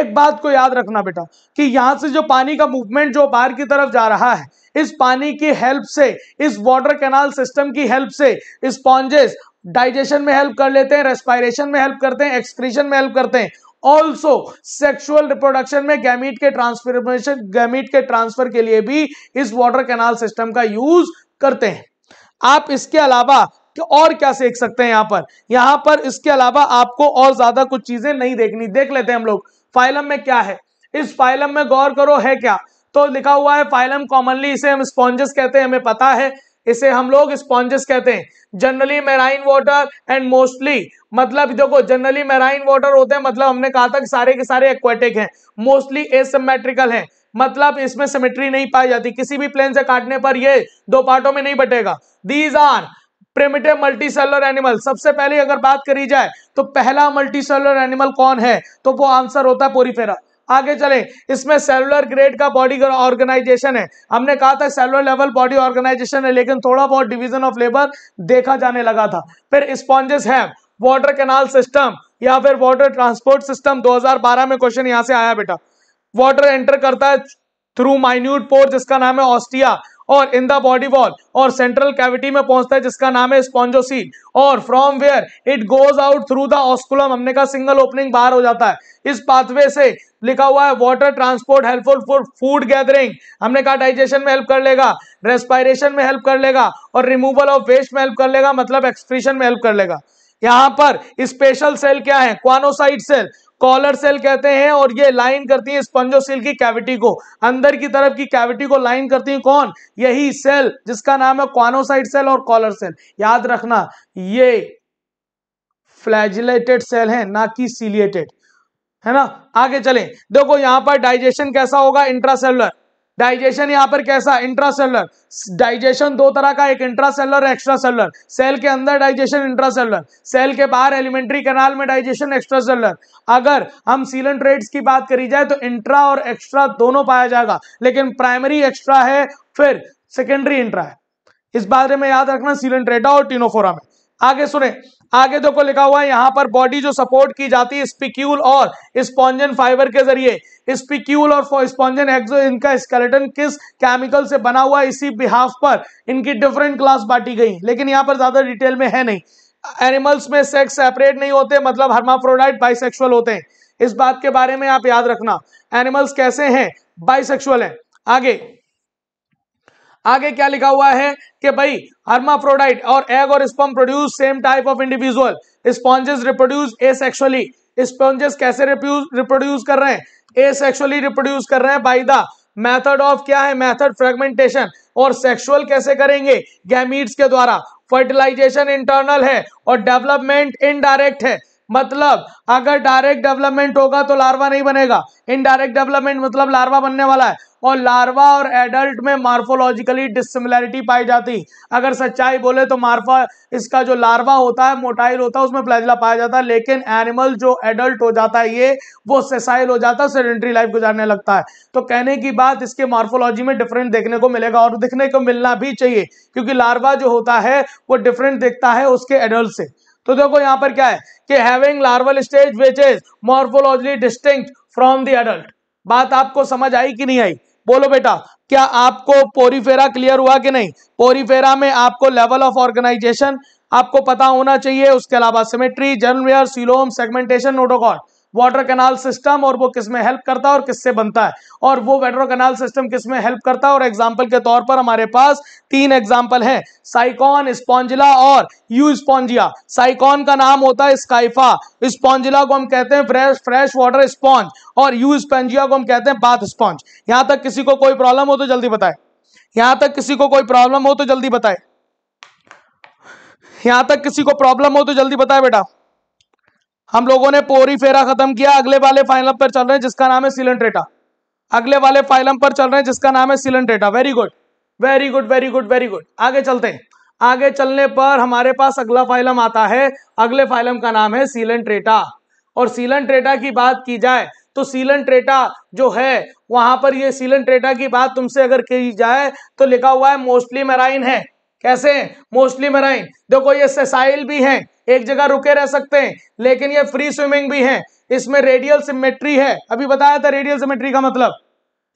एक बात को याद रखना बेटा कि यहां से जो पानी का मूवमेंट जो बाहर की तरफ जा रहा है इस पानी की हेल्प से इस वाटर कैनाल सिस्टम की हेल्प से स्पॉन्जेस डाइजेशन में हेल्प कर लेते हैं रेस्पायरेशन में हेल्प करते हैं एक्सक्रीशन में हेल्प करते हैं ऑल्सो सेक्सुअल रिप्रोडक्शन में गैमिट के ट्रांसफॉर्मेशन गैमिट के ट्रांसफर के लिए भी इस वाटर कैनाल सिस्टम का यूज करते हैं आप इसके अलावा और क्या सीख सकते हैं यहां पर यहां पर इसके अलावा आपको और ज्यादा कुछ चीजें नहीं देखनी देख लेते हैं हम लोग फाइलम में क्या है इस फाइलम में गौर करो है क्या तो लिखा हुआ है फाइलम कॉमनली इसे हम स्पॉन्जेस कहते हैं हमें पता है इसे हम लोग स्पॉन्जेस कहते हैं generally marine water and mostly मतलब देखो जनरली मेराइन वाटर होते हैं मतलब हमने कहा था कि सारे के सारे एक्वेटिक हैं मोस्टली एसमेट्रिकल हैं मतलब इसमें सिमेट्री नहीं पाई जाती किसी भी प्लेन से काटने पर ये दो पार्टों में नहीं बटेगा these are primitive multicellular animal सबसे पहले अगर बात करी जाए तो पहला मल्टी सेलर एनिमल कौन है तो वो आंसर होता है पोरीफेरा आगे चले इसमें सेलुलर ग्रेड का बॉडी ऑर्गेनाइजेशन है हमने कहा था सेलुलर लेवल बॉडी ऑर्गेनाइजेशन है लेकिन थोड़ा बहुत डिवीजन ऑफ लेबर देखा जाने लगा था फिर स्पॉन्जेस है वाटर कैनाल सिस्टम या फिर वाटर ट्रांसपोर्ट सिस्टम 2012 में क्वेश्चन यहां से आया बेटा वाटर एंटर करता है थ्रू माइन्यूट पोर जिसका नाम है ऑस्टिया और इन द बॉडी वॉल और सेंट्रल कैविटी में पहुंचता है जिसका नाम है स्पॉन्जोसीन और from where it goes out through the osculum हमने कहा सिंगल ओपनिंग बाहर हो जाता है इस पाथवे से लिखा हुआ है water transport helpful for food gathering हमने कहा डाइजेशन में हेल्प कर लेगा रेस्पायरेशन में हेल्प कर लेगा और रिमूवल ऑफ वेस्ट में हेल्प कर लेगा मतलब एक्सक्रीशन में हेल्प कर लेगा यहाँ पर स्पेशल सेल क्या है क्वानोसाइड सेल कॉलर सेल कहते हैं और ये लाइन करती है स्पंजो सेल की कैविटी को अंदर की तरफ की कैविटी को लाइन करती है कौन यही सेल जिसका नाम है क्वानोसाइड सेल और कॉलर सेल याद रखना ये फ्लैजिलेटेड सेल है ना कि सीलिएटेड है ना आगे चलें देखो यहां पर डाइजेशन कैसा होगा इंट्रासेलुलर डाइजेशन यहां पर कैसा इंट्रासेलुलर डाइजेशन दो तरह का एक इंट्रासेलुलर एक्स्ट्रासेलुलर सेल के अंदर डाइजेशन इंट्रासेलुलर सेल के बाहर एलिमेंट्री कैनाल में डाइजेशन एक्स्ट्रासेलुलर अगर हम सीलन रेट्स की बात करी जाए तो इंट्रा और एक्स्ट्रा दोनों पाया जाएगा लेकिन प्राइमरी एक्स्ट्रा है फिर सेकेंडरी इंट्रा है इस बारे में याद रखना सीलन रेटा और टीनोफोरा में आगे सुने आगे देखो लिखा हुआ है यहाँ पर बॉडी जो सपोर्ट की जाती है स्पिक्यूल और स्पॉन्जन फाइबर के जरिए स्पिक्यूल और स्पॉन्जन एक्सो इनका स्केलेटन किस केमिकल से बना हुआ इसी बिहाफ पर इनकी डिफरेंट क्लास बांटी गई लेकिन यहाँ पर ज्यादा डिटेल में है नहीं एनिमल्स में सेक्स सेपरेट नहीं होते मतलब हर्माफ्रोडाइट बाइसेक्सुअल होते हैं इस बात के बारे में आप याद रखना एनिमल्स कैसे हैं बाइसेक्सुअल हैं आगे आगे क्या लिखा हुआ है कि भाई हर्माफ्रोडाइट और एग और sperm produce same type of individual sponges reproduce asexually sponges कैसे रिप्रोड्यूस कर रहे हैं ए सेक्सुअली रिप्रोड्यूस कर रहे हैं बाई द मेथड ऑफ क्या है मेथड फ्रेगमेंटेशन और सेक्सुअल कैसे करेंगे गैमीट्स के द्वारा फर्टिलाइजेशन इंटरनल है और डेवलपमेंट इनडायरेक्ट है मतलब अगर डायरेक्ट डेवलपमेंट होगा तो लार्वा नहीं बनेगा इनडायरेक्ट डेवलपमेंट मतलब लार्वा बनने वाला है और लार्वा और एडल्ट में मार्फोलॉजिकली डिसिमिलैरिटी पाई जाती अगर सच्चाई बोले तो मार्फा इसका जो लार्वा होता है मोटाइल होता है उसमें प्लेजला पाया जाता है लेकिन एनिमल जो एडल्ट हो जाता है ये वो सेसाइल हो जाता है सेडेंट्री लाइफ गुजारने लगता है तो कहने की बात इसके मार्फोलॉजी में डिफरेंट देखने को मिलेगा और दिखने को मिलना भी चाहिए क्योंकि लार्वा जो होता है वो डिफरेंट दिखता है उसके एडल्ट से तो देखो यहां पर क्या है कि having larval stage which is morphology distinct from the adult बात आपको समझ आई कि नहीं आई बोलो बेटा क्या आपको पोरीफेरा क्लियर हुआ कि नहीं पोरीफेरा में आपको लेवल ऑफ ऑर्गेनाइजेशन आपको पता होना चाहिए उसके अलावा सिमेट्री जनवेयर coelom segmentation notochord water canal system और वो किस में हेल्प करता है और किससे बनता है और वो वाटर कैनाल सिस्टम किस में हेल्प करता है और एग्जाम्पल के तौर पर हमारे पास तीन एग्जाम्पल हैं साइकॉन स्पॉन्जिला और यू स्पॉन्जिया साइकॉन का नाम होता है स्काइफा स्पॉन्जिला को हम कहते हैं फ्रेश फ्रेश वाटर स्पॉन्ज और यू स्पॉन्जिया को हम कहते हैं बाथ स्पॉन्ज यहां तक किसी को कोई प्रॉब्लम हो तो जल्दी बताए यहां तक किसी को कोई प्रॉब्लम हो तो जल्दी बताए यहां तक किसी को प्रॉब्लम हो तो जल्दी बताए बेटा हम लोगों ने पोरी फेरा खत्म किया अगले वाले फाइलम पर चल रहे हैं जिसका नाम है सिलेंट्रेटा अगले वाले फाइलम पर चल रहे हैं जिसका नाम है Coelenterata very good very good very good very good आगे चलते हैं आगे चलने पर हमारे पास अगला फाइलम आता है अगले फाइलम का नाम है सीलेंट्रेटा और सीलेंट्रेटा की बात की जाए तो सीलेंट्रेटा जो है वहां पर ये सीलेंट्रेटा की बात तुमसे अगर की जाए तो लिखा हुआ है मोस्टली मेराइन है कैसे मोस्टली मराइन देखो ये सेसाइल भी हैं एक जगह रुके रह सकते हैं लेकिन ये फ्री स्विमिंग भी हैं इसमें रेडियल सिमेट्री है अभी बताया था रेडियल सिमेट्री का मतलब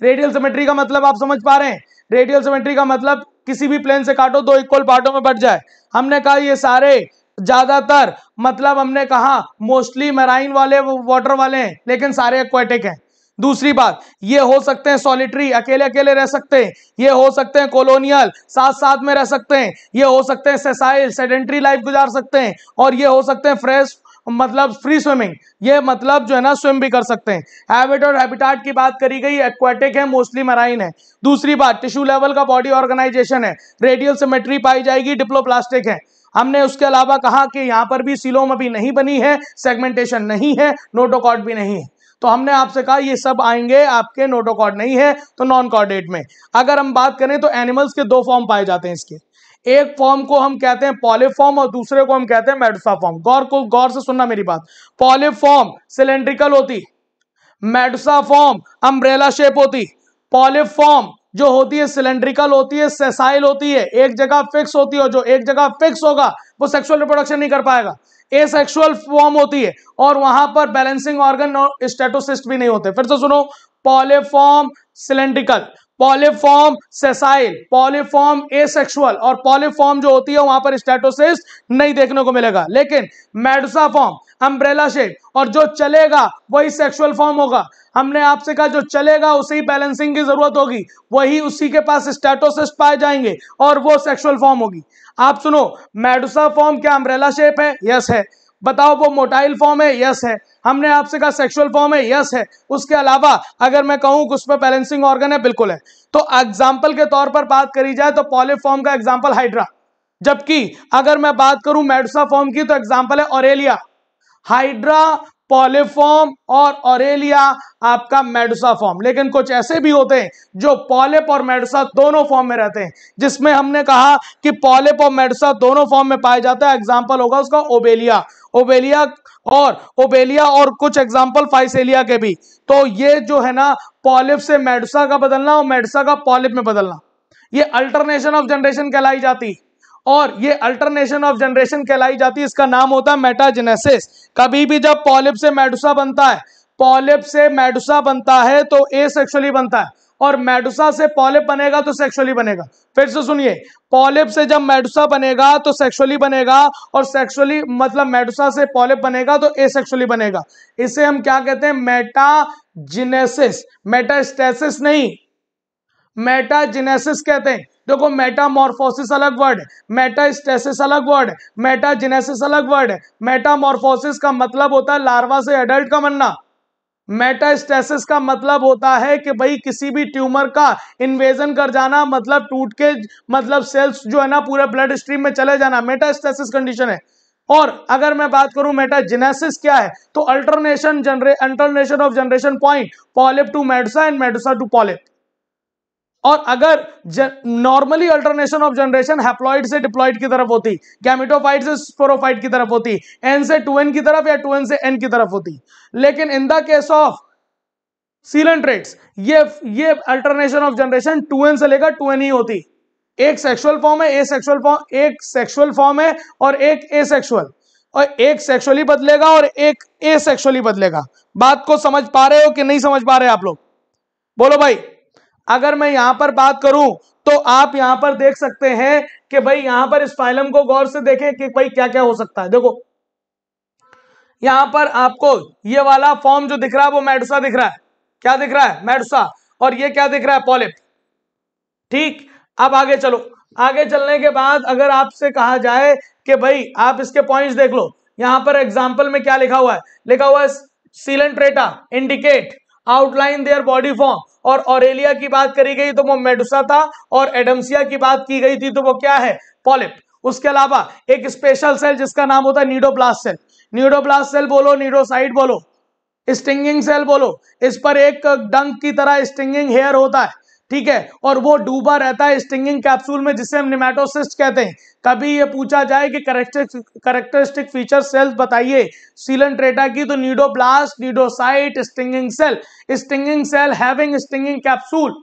रेडियल सिमेट्री का मतलब आप समझ पा रहे हैं रेडियल सिमेट्री का मतलब किसी भी प्लेन से काटो दो इक्वल पार्टों में बट जाए हमने कहा ये सारे ज्यादातर मतलब हमने कहा मोस्टली मराइन वाले वाटर वाले हैं लेकिन सारे एक्वाटिक हैं दूसरी बात ये हो सकते हैं सॉलिटरी अकेले अकेले रह सकते हैं ये हो सकते हैं कॉलोनियल साथ साथ में रह सकते हैं ये हो सकते हैं सेसाइल सेडेंट्री लाइफ गुजार सकते हैं और ये हो सकते हैं फ्रेश मतलब फ्री स्विमिंग ये मतलब जो है ना स्विम भी कर सकते हैं हैबिट और हैबिटाट की बात करी गई एक्वाटिक है मोस्टली मराइन है दूसरी बात टिश्यू लेवल का बॉडी ऑर्गेनाइजेशन है रेडियल सिमेट्री पाई जाएगी डिप्लोप्लास्टिक है हमने उसके अलावा कहा कि यहाँ पर भी सिलोम अभी नहीं बनी है सेगमेंटेशन नहीं है नोटोकॉट भी नहीं है तो हमने आपसे कहा ये सब आएंगे आपके नोटोकॉर्ड नहीं है तो नॉन कॉर्डेट में अगर हम बात करें तो एनिमल्स के दो फॉर्म पाए जाते हैं इसके एक फॉर्म को हम कहते हैं पॉलीफॉर्म और दूसरे को हम कहते हैं फॉर्म गौर को गौर से सुनना मेरी बात पॉलीफॉर्म सिलेंड्रिकल होती फॉर्म अम्ब्रेला शेप होती पॉलीफॉर्म जो होती है सिलेंड्रिकल होती है सेसाइल होती है एक जगह फिक्स होती है और जो एक जगह फिक्स होगा वो सेक्सुअल रिप्रोडक्शन नहीं कर पाएगा ए सेक्सुअल फॉर्म होती है और वहां पर बैलेंसिंग ऑर्गन और स्टेटोसिस्ट भी नहीं होते फिर से सुनो polyp form cylindrical polyp form sessile polyp form asexual और पॉलिफॉर्म जो होती है वहां पर स्टेटोसिस्ट नहीं देखने को मिलेगा लेकिन मेडसाफॉर्म फॉर्म अम्ब्रेला शेप और जो चलेगा वही सेक्सुअल फॉर्म होगा हमने आपसे कहा जो चलेगा उसे ही बैलेंसिंग की जरूरत होगी वही उसी के पास स्टेटोसिस्ट पाए जाएंगे और वो सेक्सुअल फॉर्म होगी आप सुनो मेडुसा फॉर्म क्या अम्ब्रेला शेप है यस है बताओ वो मोटाइल फॉर्म है यस है हमने आपसे कहा सेक्सुअल फॉर्म है यस है उसके अलावा अगर मैं कहूँ उस पर बैलेंसिंग ऑर्गन है बिल्कुल है तो एग्जाम्पल के तौर पर बात करी जाए तो पॉलिफॉर्म का एग्जाम्पल हाइड्रा जबकि अगर मैं बात करूं मेडुसा फॉर्म की तो एग्जाम्पल है ऑरेलिया हाइड्रा पॉलिफॉर्म और ऑरेलिया आपका मेडुसा फॉर्म लेकिन कुछ ऐसे भी होते हैं जो पॉलिप और मेडुसा दोनों फॉर्म में रहते हैं जिसमें हमने कहा कि पॉलिप और मेडुसा दोनों फॉर्म में पाया जाता है एग्जाम्पल होगा उसका ओबेलिया ओबेलिया और ओबेलिया और कुछ एग्जाम्पल फाइसेलिया के भी तो ये जो है ना पॉलिप से मेडुसा का बदलना और मेडुसा का पॉलिप में बदलना ये अल्टरनेशन ऑफ जनरेशन कहलाई जाती और ये अल्टरनेशन ऑफ जनरेशन कहलाई जाती है इसका नाम होता है मेटाजेनेसिस कभी भी जब पॉलिप से मेडुसा बनता है पॉलिप से मेडुसा बनता है तो ए सेक्सुअली बनता है और मेडुसा से पॉलिप बनेगा तो सेक्सुअली बनेगा फिर से सुनिए पॉलिप से जब मेडुसा बनेगा तो सेक्सुअली बनेगा और सेक्सुअली मतलब मेडुसा से पॉलिप बनेगा तो ए सेक्सुअली बनेगा इसे हम क्या कहते हैं मेटाजिनेसिस मेटास्टेसिस नहीं मेटाजिनेसिस कहते हैं देखो मेटामोरफोसिस अलग वर्ड है मेटास्टेसिस अलग वर्ड है मेटाजेनेसिस अलग वर्ड है का मतलब होता है लार्वा से एडल्ट का बनना मेटास्टेसिस का मतलब होता है कि भाई किसी भी ट्यूमर का इन्वेजन कर जाना मतलब टूट के मतलब सेल्स जो है ना पूरे ब्लड स्ट्रीम में चले जाना मेटास्टेसिस कंडीशन है और अगर मैं बात करूं मेटाजेनेसिस क्या है तो अल्टरनेशन जनरे alternation of generation point polyp to medusa and medusa to polyp और अगर normally alternation of generation haploid से डिप्लॉइड की तरफ होती गैमिटोफाइट से स्पोरोफाइट की तरफ होती एन से टू एन की तरफ या टू एन से एन की तरफ होती लेकिन in the case of coelenterates ये ये alternation of generation two n से लेकर टू एन ही होती एक सेक्सुअल फॉर्म है ए सेक्सुअल फॉर्म एक सेक्सुअल फॉर्म है और एक ए सेक्सुअल और एक सेक्सुअली बदलेगा और एक ए सेक्सुअली बदलेगा बात को समझ पा रहे हो कि नहीं समझ पा रहे आप लोग बोलो भाई अगर मैं यहां पर बात करूं तो आप यहां पर देख सकते हैं कि भाई यहां पर इस फाइलम को गौर से देखें कि भाई क्या क्या हो सकता है देखो यहां पर आपको ये वाला फॉर्म जो दिख रहा है वो मेडुसा दिख रहा है क्या दिख रहा है मेडुसा और ये क्या दिख रहा है पॉलिप ठीक अब आगे चलो आगे चलने के बाद अगर आपसे कहा जाए कि भाई आप इसके पॉइंट देख लो यहां पर एग्जाम्पल में क्या लिखा हुआ है लिखा हुआ है Coelenterata indicate outline their body form और ऑरेलिया की बात करी गई तो वो मेडुसा था और एडम्सिया की बात की गई थी तो वो क्या है पॉलिप उसके अलावा एक स्पेशल सेल जिसका नाम होता है नीडोब्लास्ट सेल नीडोब्लास्ट सेल बोलो नीडोसाइड बोलो स्टिंगिंग सेल बोलो इस पर एक डंक की तरह स्टिंगिंग हेयर होता है ठीक है और वो डूबा रहता है स्टिंगिंग कैप्सूल में जिसे हम निमेटोसिस्ट कहते हैं कभी ये पूछा जाए कि करेक्टरिस्टिक फीचर सेल्स बताइए सीलन ट्रेटा की तो cnidoblast cnidocyte stinging cell stinging cell having stinging capsule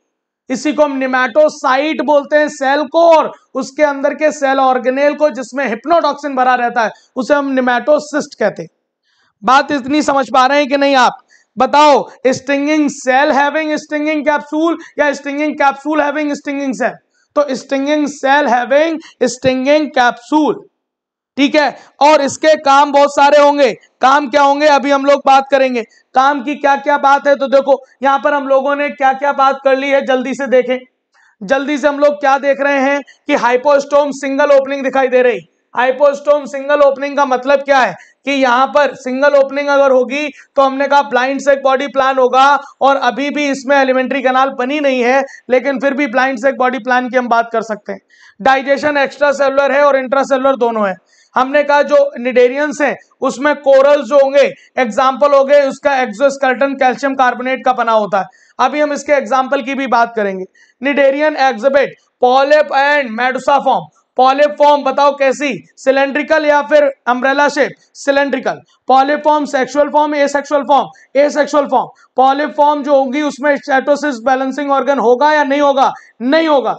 इसी को हम निमेटोसाइट बोलते हैं सेल को और उसके अंदर के सेल ऑर्गेनेल को जिसमें हिप्नोटॉक्सिन भरा रहता है उसे हम निमेटोसिस्ट कहते हैं बात इतनी समझ पा रहे हैं कि नहीं आप बताओ stinging cell having stinging capsule या stinging capsule having stinging cell तो stinging cell having stinging capsule ठीक है और इसके काम बहुत सारे होंगे काम क्या होंगे अभी हम लोग बात करेंगे काम की क्या क्या बात है तो देखो यहां पर हम लोगों ने क्या क्या बात कर ली है जल्दी से देखें जल्दी से हम लोग क्या देख रहे हैं कि हाइपोस्टोम सिंगल ओपनिंग दिखाई दे रही हाइपोस्टोम सिंगल ओपनिंग का मतलब क्या है कि यहाँ पर सिंगल ओपनिंग अगर होगी तो हमने कहा ब्लाइंड सेक बॉडी प्लान होगा और अभी भी इसमें एलिमेंट्री कैनाल बनी नहीं है लेकिन फिर भी ब्लाइंड सेक बॉडी प्लान की हम बात कर सकते हैं डाइजेशन एक्स्ट्रा सेलुलर है और इंट्रा सेलुलर दोनों है हमने कहा जो निडेरियंस हैं उसमें कोरल जो होंगे एग्जाम्पल हो गए उसका एक्सोस्कर्टन कैल्शियम कार्बोनेट का बना होता है अभी हम इसके एग्जाम्पल की भी बात करेंगे cnidarian exhibit polyp and medusa form polyp form बताओ कैसी सिलेंड्रिकल या फिर umbrella shape cylindrical polyp form sexual form asexual form asexual form polyp form जो होगी उसमें स्टेटोसिस बैलेंसिंग ऑर्गन होगा या नहीं होगा नहीं होगा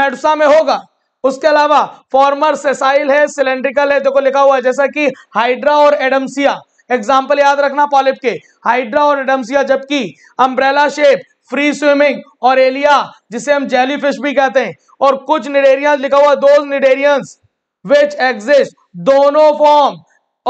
मेडसा में होगा उसके अलावा फॉर्मर सेसाइल है सिलेंड्रिकल है देखो लिखा हुआ है जैसा कि हाइड्रा और एडमसिया एग्जाम्पल याद रखना पॉलिप के हाइड्रा और एडमसिया जबकि अम्ब्रेला शेप फ्री स्विमिंग और एलिया जिसे हम जेलीफिश भी कहते हैं और कुछ निडेरियंस लिखा हुआ दो निडेरियंस विच एग्जिस्ट दोनों फॉर्म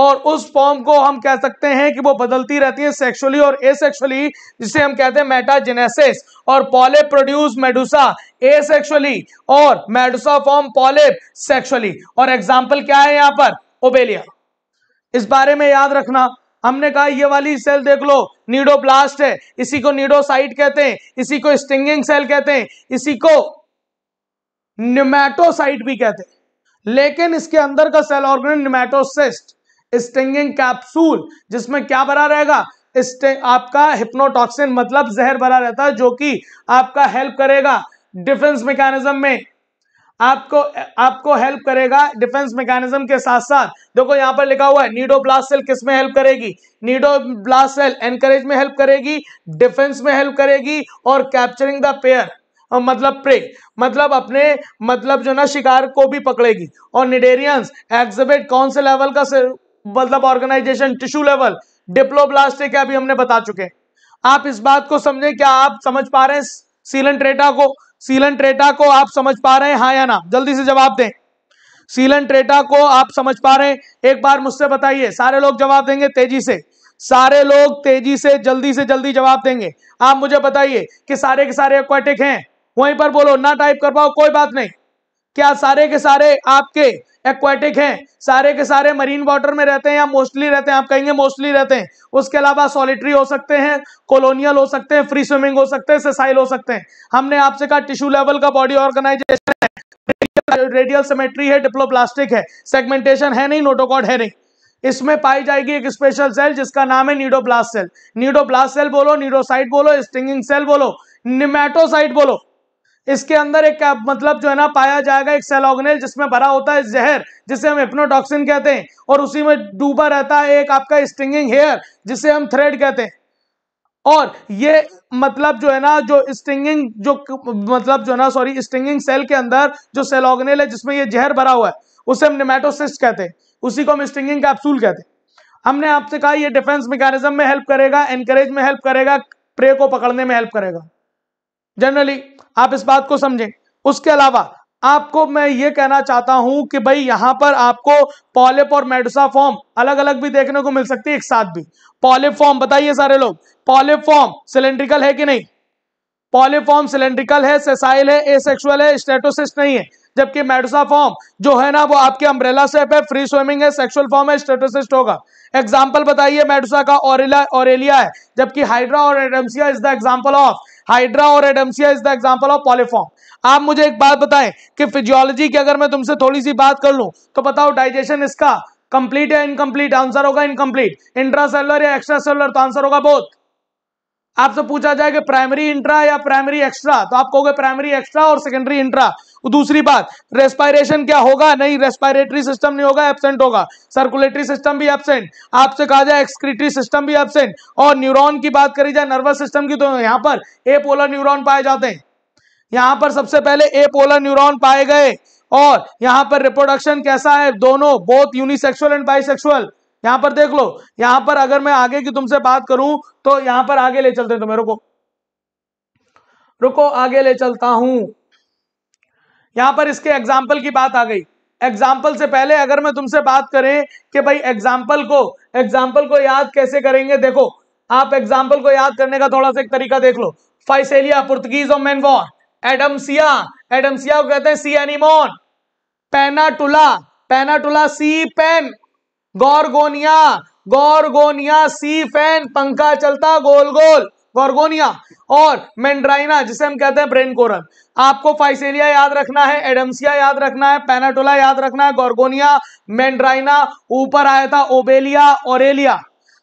और उस फॉर्म को हम कह सकते हैं कि वो बदलती रहती है सेक्सुअली और एसेक्सुअली जिसे हम कहते हैं मेटाजेनेसिस और पॉलिप प्रोड्यूस मेडुसा एसेक्सुअली और मेडुसा फॉर्म पॉलिप सेक्सुअली और एग्जांपल क्या है यहां पर ओबेलिया इस बारे में याद रखना हमने कहा ये वाली सेल देख लो नीडोब्लास्ट है इसी को नीडोसाइट कहते हैं इसी को स्टिंगिंग सेल कहते हैं इसी को निमेटोसाइट भी कहते हैं लेकिन इसके अंदर का cell organ nematocyst stinging capsule जिसमें क्या भरा रहेगा आपका हिप्नोटॉक्सिन मतलब जहर भरा रहता है जो कि आपका हेल्प करेगा डिफेंस मैकेनिज्म में आपको आपको हेल्प करेगा डिफेंस मैकेनिज्म के साथ साथ देखो यहाँ पर लिखा हुआ है नीडो ब्लास्ट सेल किस में हेल्प करेगी नीडो ब्लास्ट सेल एनकरेज में हेल्प करेगी डिफेंस में हेल्प करेगी और कैप्चरिंग द पेयर मतलब प्रे मतलब अपने मतलब जो ना शिकार को भी पकड़ेगी और निडेरियंस एग्जिबिट कौन से लेवल का से, मतलब organisation tissue level diplo diploblastic अभी हमने बता चुके हैं आप इस बात को समझें क्या आप समझ पा रहे हैं सीलेंट रेटा को सीलन ट्रेटा को आप समझ पा रहे हैं हाँ या ना जल्दी से जवाब दें सीलन ट्रेटा को आप समझ पा रहे हैं एक बार मुझसे बताइए सारे लोग जवाब देंगे तेजी से सारे लोग तेजी से जल्दी से जल्दी जवाब देंगे आप मुझे बताइए कि सारे के सारे एक्वाटिक हैं वहीं पर बोलो ना टाइप कर पाओ कोई बात नहीं क्या सारे के सारे आपके एक्वाटिक हैं सारे के सारे मरीन वाटर में रहते हैं या मोस्टली रहते हैं आप कहेंगे मोस्टली रहते हैं उसके अलावा सॉलिटरी हो सकते हैं कॉलोनियल हो सकते हैं फ्री स्विमिंग हो सकते हैं सेसाइल हो सकते हैं हमने आपसे कहा टिश्यू लेवल का बॉडी ऑर्गेनाइजेशन है रेडियल सिमेट्री है डिप्लोप्लास्टिक है सेगमेंटेशन है नहीं नोटोकॉड है नहीं इसमें पाई जाएगी एक स्पेशल सेल जिसका नाम है नीडोब्लास्ट सेल नीडोब्लास्ट सेल बोलो नीडोसाइट बोलो स्टिंगिंग सेल बोलो निमेटोसाइट बोलो इसके अंदर एक मतलब जो है ना पाया जाएगा एक सेलोगनेल जिसमें भरा होता है जहर जिसे हम हिप्नोटॉक्सिन कहते हैं और उसी में डूबा रहता है एक आपका स्टिंगिंग हेयर जिसे हम थ्रेड कहते हैं और ये मतलब जो है ना जो स्टिंगिंग जो मतलब जो है ना सॉरी स्टिंगिंग सेल के अंदर जो सेलोगनेल है जिसमें यह जहर भरा हुआ है उसे हम निमेटोसिस्ट कहते हैं उसी को हम स्टिंगिंग कैप्सूल कहते हैं हमने आपसे कहा यह डिफेंस मैकेनिज्म में हेल्प करेगा एनकरेज में हेल्प करेगा प्रे को पकड़ने में हेल्प करेगा जनरली आप इस बात को समझें उसके अलावा आपको मैं ये कहना चाहता हूं कि भाई यहां पर आपको पॉलिप और मेडुसा फॉर्म अलग अलग भी देखने को मिल सकती है एक साथ भी पॉलिप फॉर्म बताइए सारे लोग पॉलिप फॉर्म सिलेंड्रिकल है कि नहीं पॉलिप फॉर्म सिलेंड्रिकल है सेसाइल है एसेक्सुअल है स्टेटोसिस्ट नहीं है जबकि मेडसा फॉर्म जो है ना वो आपके अम्ब्रेला सेप है फ्री स्विमिंग है सेक्सुअल फॉर्म है स्टेटोसिस्ट होगा एग्जाम्पल बताइए मेडसा का ऑरेलिया है जबकि हाइड्रा और Adamsia is the example of Hydra और Adamsia is the example of polyp form आप मुझे एक बात बताएं कि फिजियोलॉजी की अगर मैं तुमसे थोड़ी सी बात कर लूं तो बताओ डाइजेशन इसका कंप्लीट या इनकम्प्लीट आंसर होगा इनकम्प्लीट सेलर या एक्स्ट्रा सेलर तो आंसर होगा बोथ आपसे पूछा जाए कि प्राइमरी इंट्रा या प्राइमरी एक्स्ट्रा तो आप कहोगे प्राइमरी एक्स्ट्रा और सेकेंडरी इंट्रा तो दूसरी बात रेस्पायरेशन क्या होगा नहीं रेस्पायरेटरी सिस्टम नहीं होगा एबसेंट होगा सर्कुलेटरी सिस्टम भी एबसेंट आपसे कहा जाए एक्सक्रीटरी सिस्टम भी एबसेंट और न्यूरॉन की बात करी जाए नर्वस सिस्टम की तो यहाँ पर ए पोलर न्यूरोन पाए जाते हैं यहाँ पर सबसे पहले ए पोलर न्यूरोन पाए गए और यहाँ पर रिप्रोडक्शन कैसा है दोनों बोथ यूनिसेक्सुअल एंड बाइसेक्सुअल यहां पर देख लो यहां पर अगर मैं आगे की तुमसे बात करूं तो यहां पर आगे ले चलते तुम्हें रुको रुको आगे ले चलता हूं यहां पर इसके एग्जाम्पल की बात आ गई एग्जाम्पल से पहले अगर मैं तुमसे बात करें कि भाई एग्जाम्पल को एग्जाम्पल को याद कैसे करेंगे देखो आप एग्जाम्पल को याद करने का थोड़ा सा एक तरीका देख लो फाइसेलिया पुर्तगीज और वॉर एडमसिया एडमसिया को कहते हैं sea anemone Pennatula Pennatula sea pen Gorgonia Gorgonia sea fan पंखा चलता गोल गोल गोरगोनिया और मेंड्राइना जिसे हम कहते हैं ब्रेन कोरल आपको फाइसेलिया याद रखना है एडम्सिया याद रखना है पैनाटोला याद रखना है गोरगोनिया मेंड्राइना ऊपर आया था ओबेलिया ओरेलिया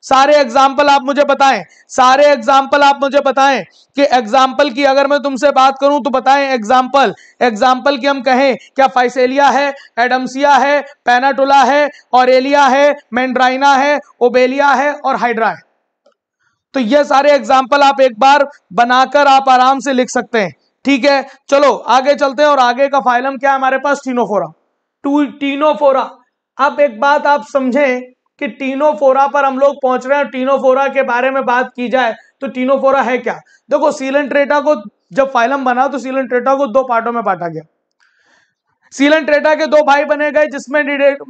सारे एग्जाम्पल आप मुझे बताएं सारे एग्जाम्पल आप मुझे बताएं कि एग्जाम्पल की अगर मैं तुमसे बात करूं तो बताएं एग्जाम्पल एग्जाम्पल की हम कहें क्या फाइसेलिया है एडम्सिया है पैनाटोला है ऑरेलिया है मैंड्राइना है ओबेलिया है और हाइड्रा है तो ये सारे एग्जाम्पल आप एक बार बनाकर आप आराम से लिख सकते हैं ठीक है चलो आगे चलते हैं और आगे का फाइलम क्या है हमारे पास टीनोफोरा टू टीनोफोरा अब एक बात आप समझें कि टीनोफोरा पर हम लोग पहुंच रहे हैं टीनोफोरा के बारे में बात की जाए तो टीनोफोरा है क्या देखो सीलेंट्रेटा को जब फाइलम बना तो सीलेंट्रेटा को दो पार्टों में बांटा गया सीलेंट्रेटा के दो भाई बने गए जिसमें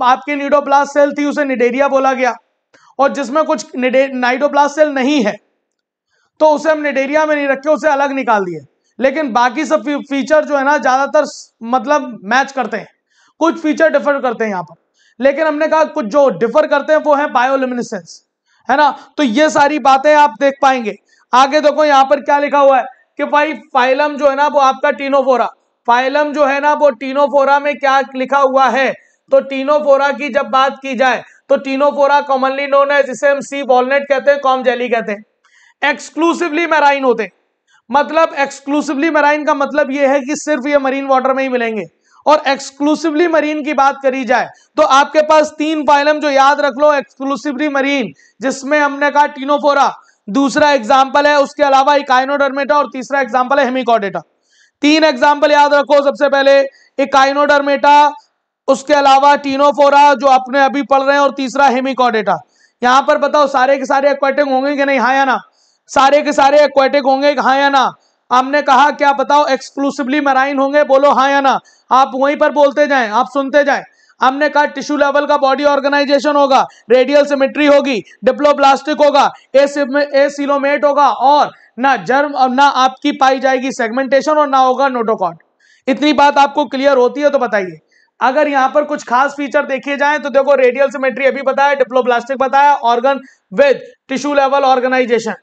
आपकी निडोप्लास्ट सेल थी उसे निडेरिया बोला गया और जिसमें कुछ नाइडोप्लास्ट सेल नहीं है तो उसे हम निडेरिया में नहीं रखे उसे अलग निकाल दिए लेकिन बाकी सब फीचर जो है ना ज्यादातर मतलब मैच करते हैं कुछ फीचर डिफर करते हैं यहाँ पर लेकिन हमने कहा कुछ जो डिफर करते हैं वो है बायोलिमिनिसेंस है ना तो ये सारी बातें आप देख पाएंगे आगे देखो यहाँ पर क्या लिखा हुआ है कि भाई फाइलम जो है ना वो आपका टीनोफोरा फाइलम जो है ना वो टीनोफोरा में क्या लिखा हुआ है तो टीनोफोरा की जब बात की जाए तो टीनोफोरा कॉमनली नोन है जिसे हम सी वॉलनेट कहते हैं कॉम जेली कहते हैं एक्सक्लूसिवली मैराइन होते मतलब एक्सक्लूसिवली मैराइन का मतलब यह है कि सिर्फ ये मरीन वाटर में ही मिलेंगे और एक्सक्लूसिवली मरीन की बात करी जाए तो आपके पास तीन फाइलम जो याद रख लो एक्सक्लूसिवली मरीन जिसमें हमने कहा टीनोफोरा दूसरा एग्जाम्पल है उसके अलावा इकाइनोडर्मेटा और तीसरा एग्जाम्पल है हेमिकॉडेटा तीन एग्जाम्पल याद रखो सबसे पहले इकाइनोडर्मेटा उसके अलावा टीनोफोरा जो अपने अभी पढ़ रहे हैं और तीसरा हेमिकॉडेटा यहां पर बताओ सारे के सारे एक्वाटिक होंगे कि नहीं हाँ या ना सारे के सारे एक्वाटिक होंगे हाँ या ना हमने कहा क्या बताओ एक्सक्लूसिवली मराइन होंगे बोलो हाँ या ना आप वहीं पर बोलते जाएं आप सुनते जाएं हमने कहा टिश्यू लेवल का बॉडी ऑर्गेनाइजेशन होगा रेडियल सिमेट्री होगी डिप्लोब्लास्टिक होगा ए सिलोमेट होगा और ना जर्म और ना आपकी पाई जाएगी सेगमेंटेशन और ना होगा नोटोकॉट इतनी बात आपको क्लियर होती है तो बताइए अगर यहाँ पर कुछ खास फीचर देखे जाए तो देखो रेडियल सिमेट्री अभी बताया डिप्लोब्लास्टिक बताया organ with tissue level organisation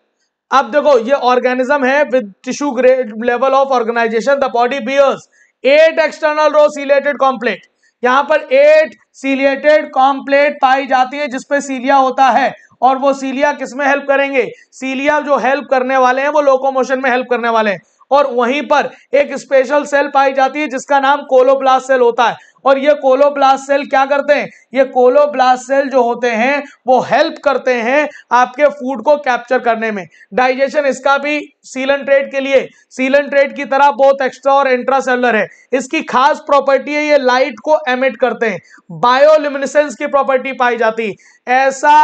अब देखो ये ऑर्गेनिज्म है with tissue grade level of organisation the body bears eight external row ciliated comb plate यहाँ पर एट सीलेटेड कॉम्प्लेट पाई जाती है जिसपे सीलिया होता है और वो सीलिया किसमें हेल्प करेंगे सीलिया जो हेल्प करने वाले हैं वो लोकोमोशन में हेल्प करने वाले हैं और वहीं पर एक स्पेशल सेल पाई जाती है जिसका नाम कोलोप्लास्ट सेल होता है और ये कोलोब्लास्ट सेल क्या करते हैं ये कोलोब्लास्ट सेल जो होते हैं वो हेल्प करते हैं आपके फूड को कैप्चर करने में डाइजेशन इसका भी सीलन ट्रेड के लिए सीलन ट्रेड की तरह बहुत एक्स्ट्रा और इंट्रासेलर है इसकी खास प्रॉपर्टी है ये लाइट को एमिट करते हैं बायोल्यूमिनिसेंस की प्रॉपर्टी पाई जाती ऐसा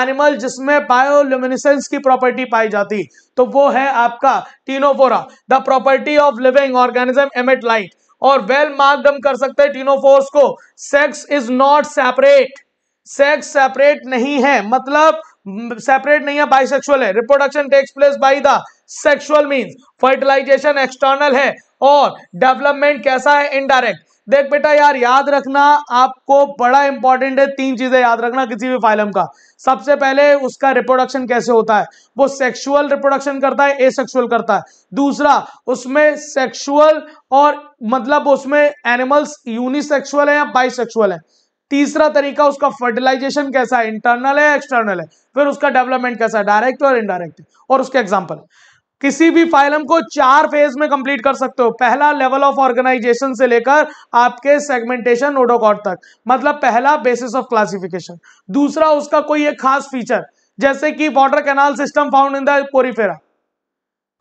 एनिमल जिसमें बायोल्यूमिनिसेंस की प्रॉपर्टी पाई जाती तो वो है आपका Ctenophora the property of living organism emit light और वेल मार्क दम कर सकते हैं टीनोफोर्स को sex is not separate sex separate नहीं है मतलब सेपरेट नहीं है बाइसेक्सुअल है reproduction takes place by the sexual mean fertilisation external है और डेवलपमेंट कैसा है इनडायरेक्ट देख बेटा यार याद रखना आपको बड़ा इंपॉर्टेंट है तीन चीजें याद रखना किसी भी फाइलम का सबसे पहले उसका रिप्रोडक्शन कैसे होता है वो सेक्सुअल रिप्रोडक्शन करता है एसेक्सुअल करता है दूसरा उसमें सेक्सुअल और मतलब उसमें एनिमल्स यूनिसेक्सुअल है या बाइसेक्सुअल है तीसरा तरीका उसका फर्टिलाइजेशन कैसा है इंटरनल है एक्सटर्नल है फिर उसका डेवलपमेंट कैसा है डायरेक्ट और इनडायरेक्ट और उसके एग्जाम्पल किसी भी फाइलम को चार फेज में कंप्लीट कर सकते हो पहला लेवल ऑफ ऑर्गेनाइजेशन से लेकर आपके सेगमेंटेशन ओडोकॉट तक मतलब पहला बेसिस ऑफ क्लासिफिकेशन दूसरा उसका कोई एक खास फीचर जैसे कि water canal system found in the Porifera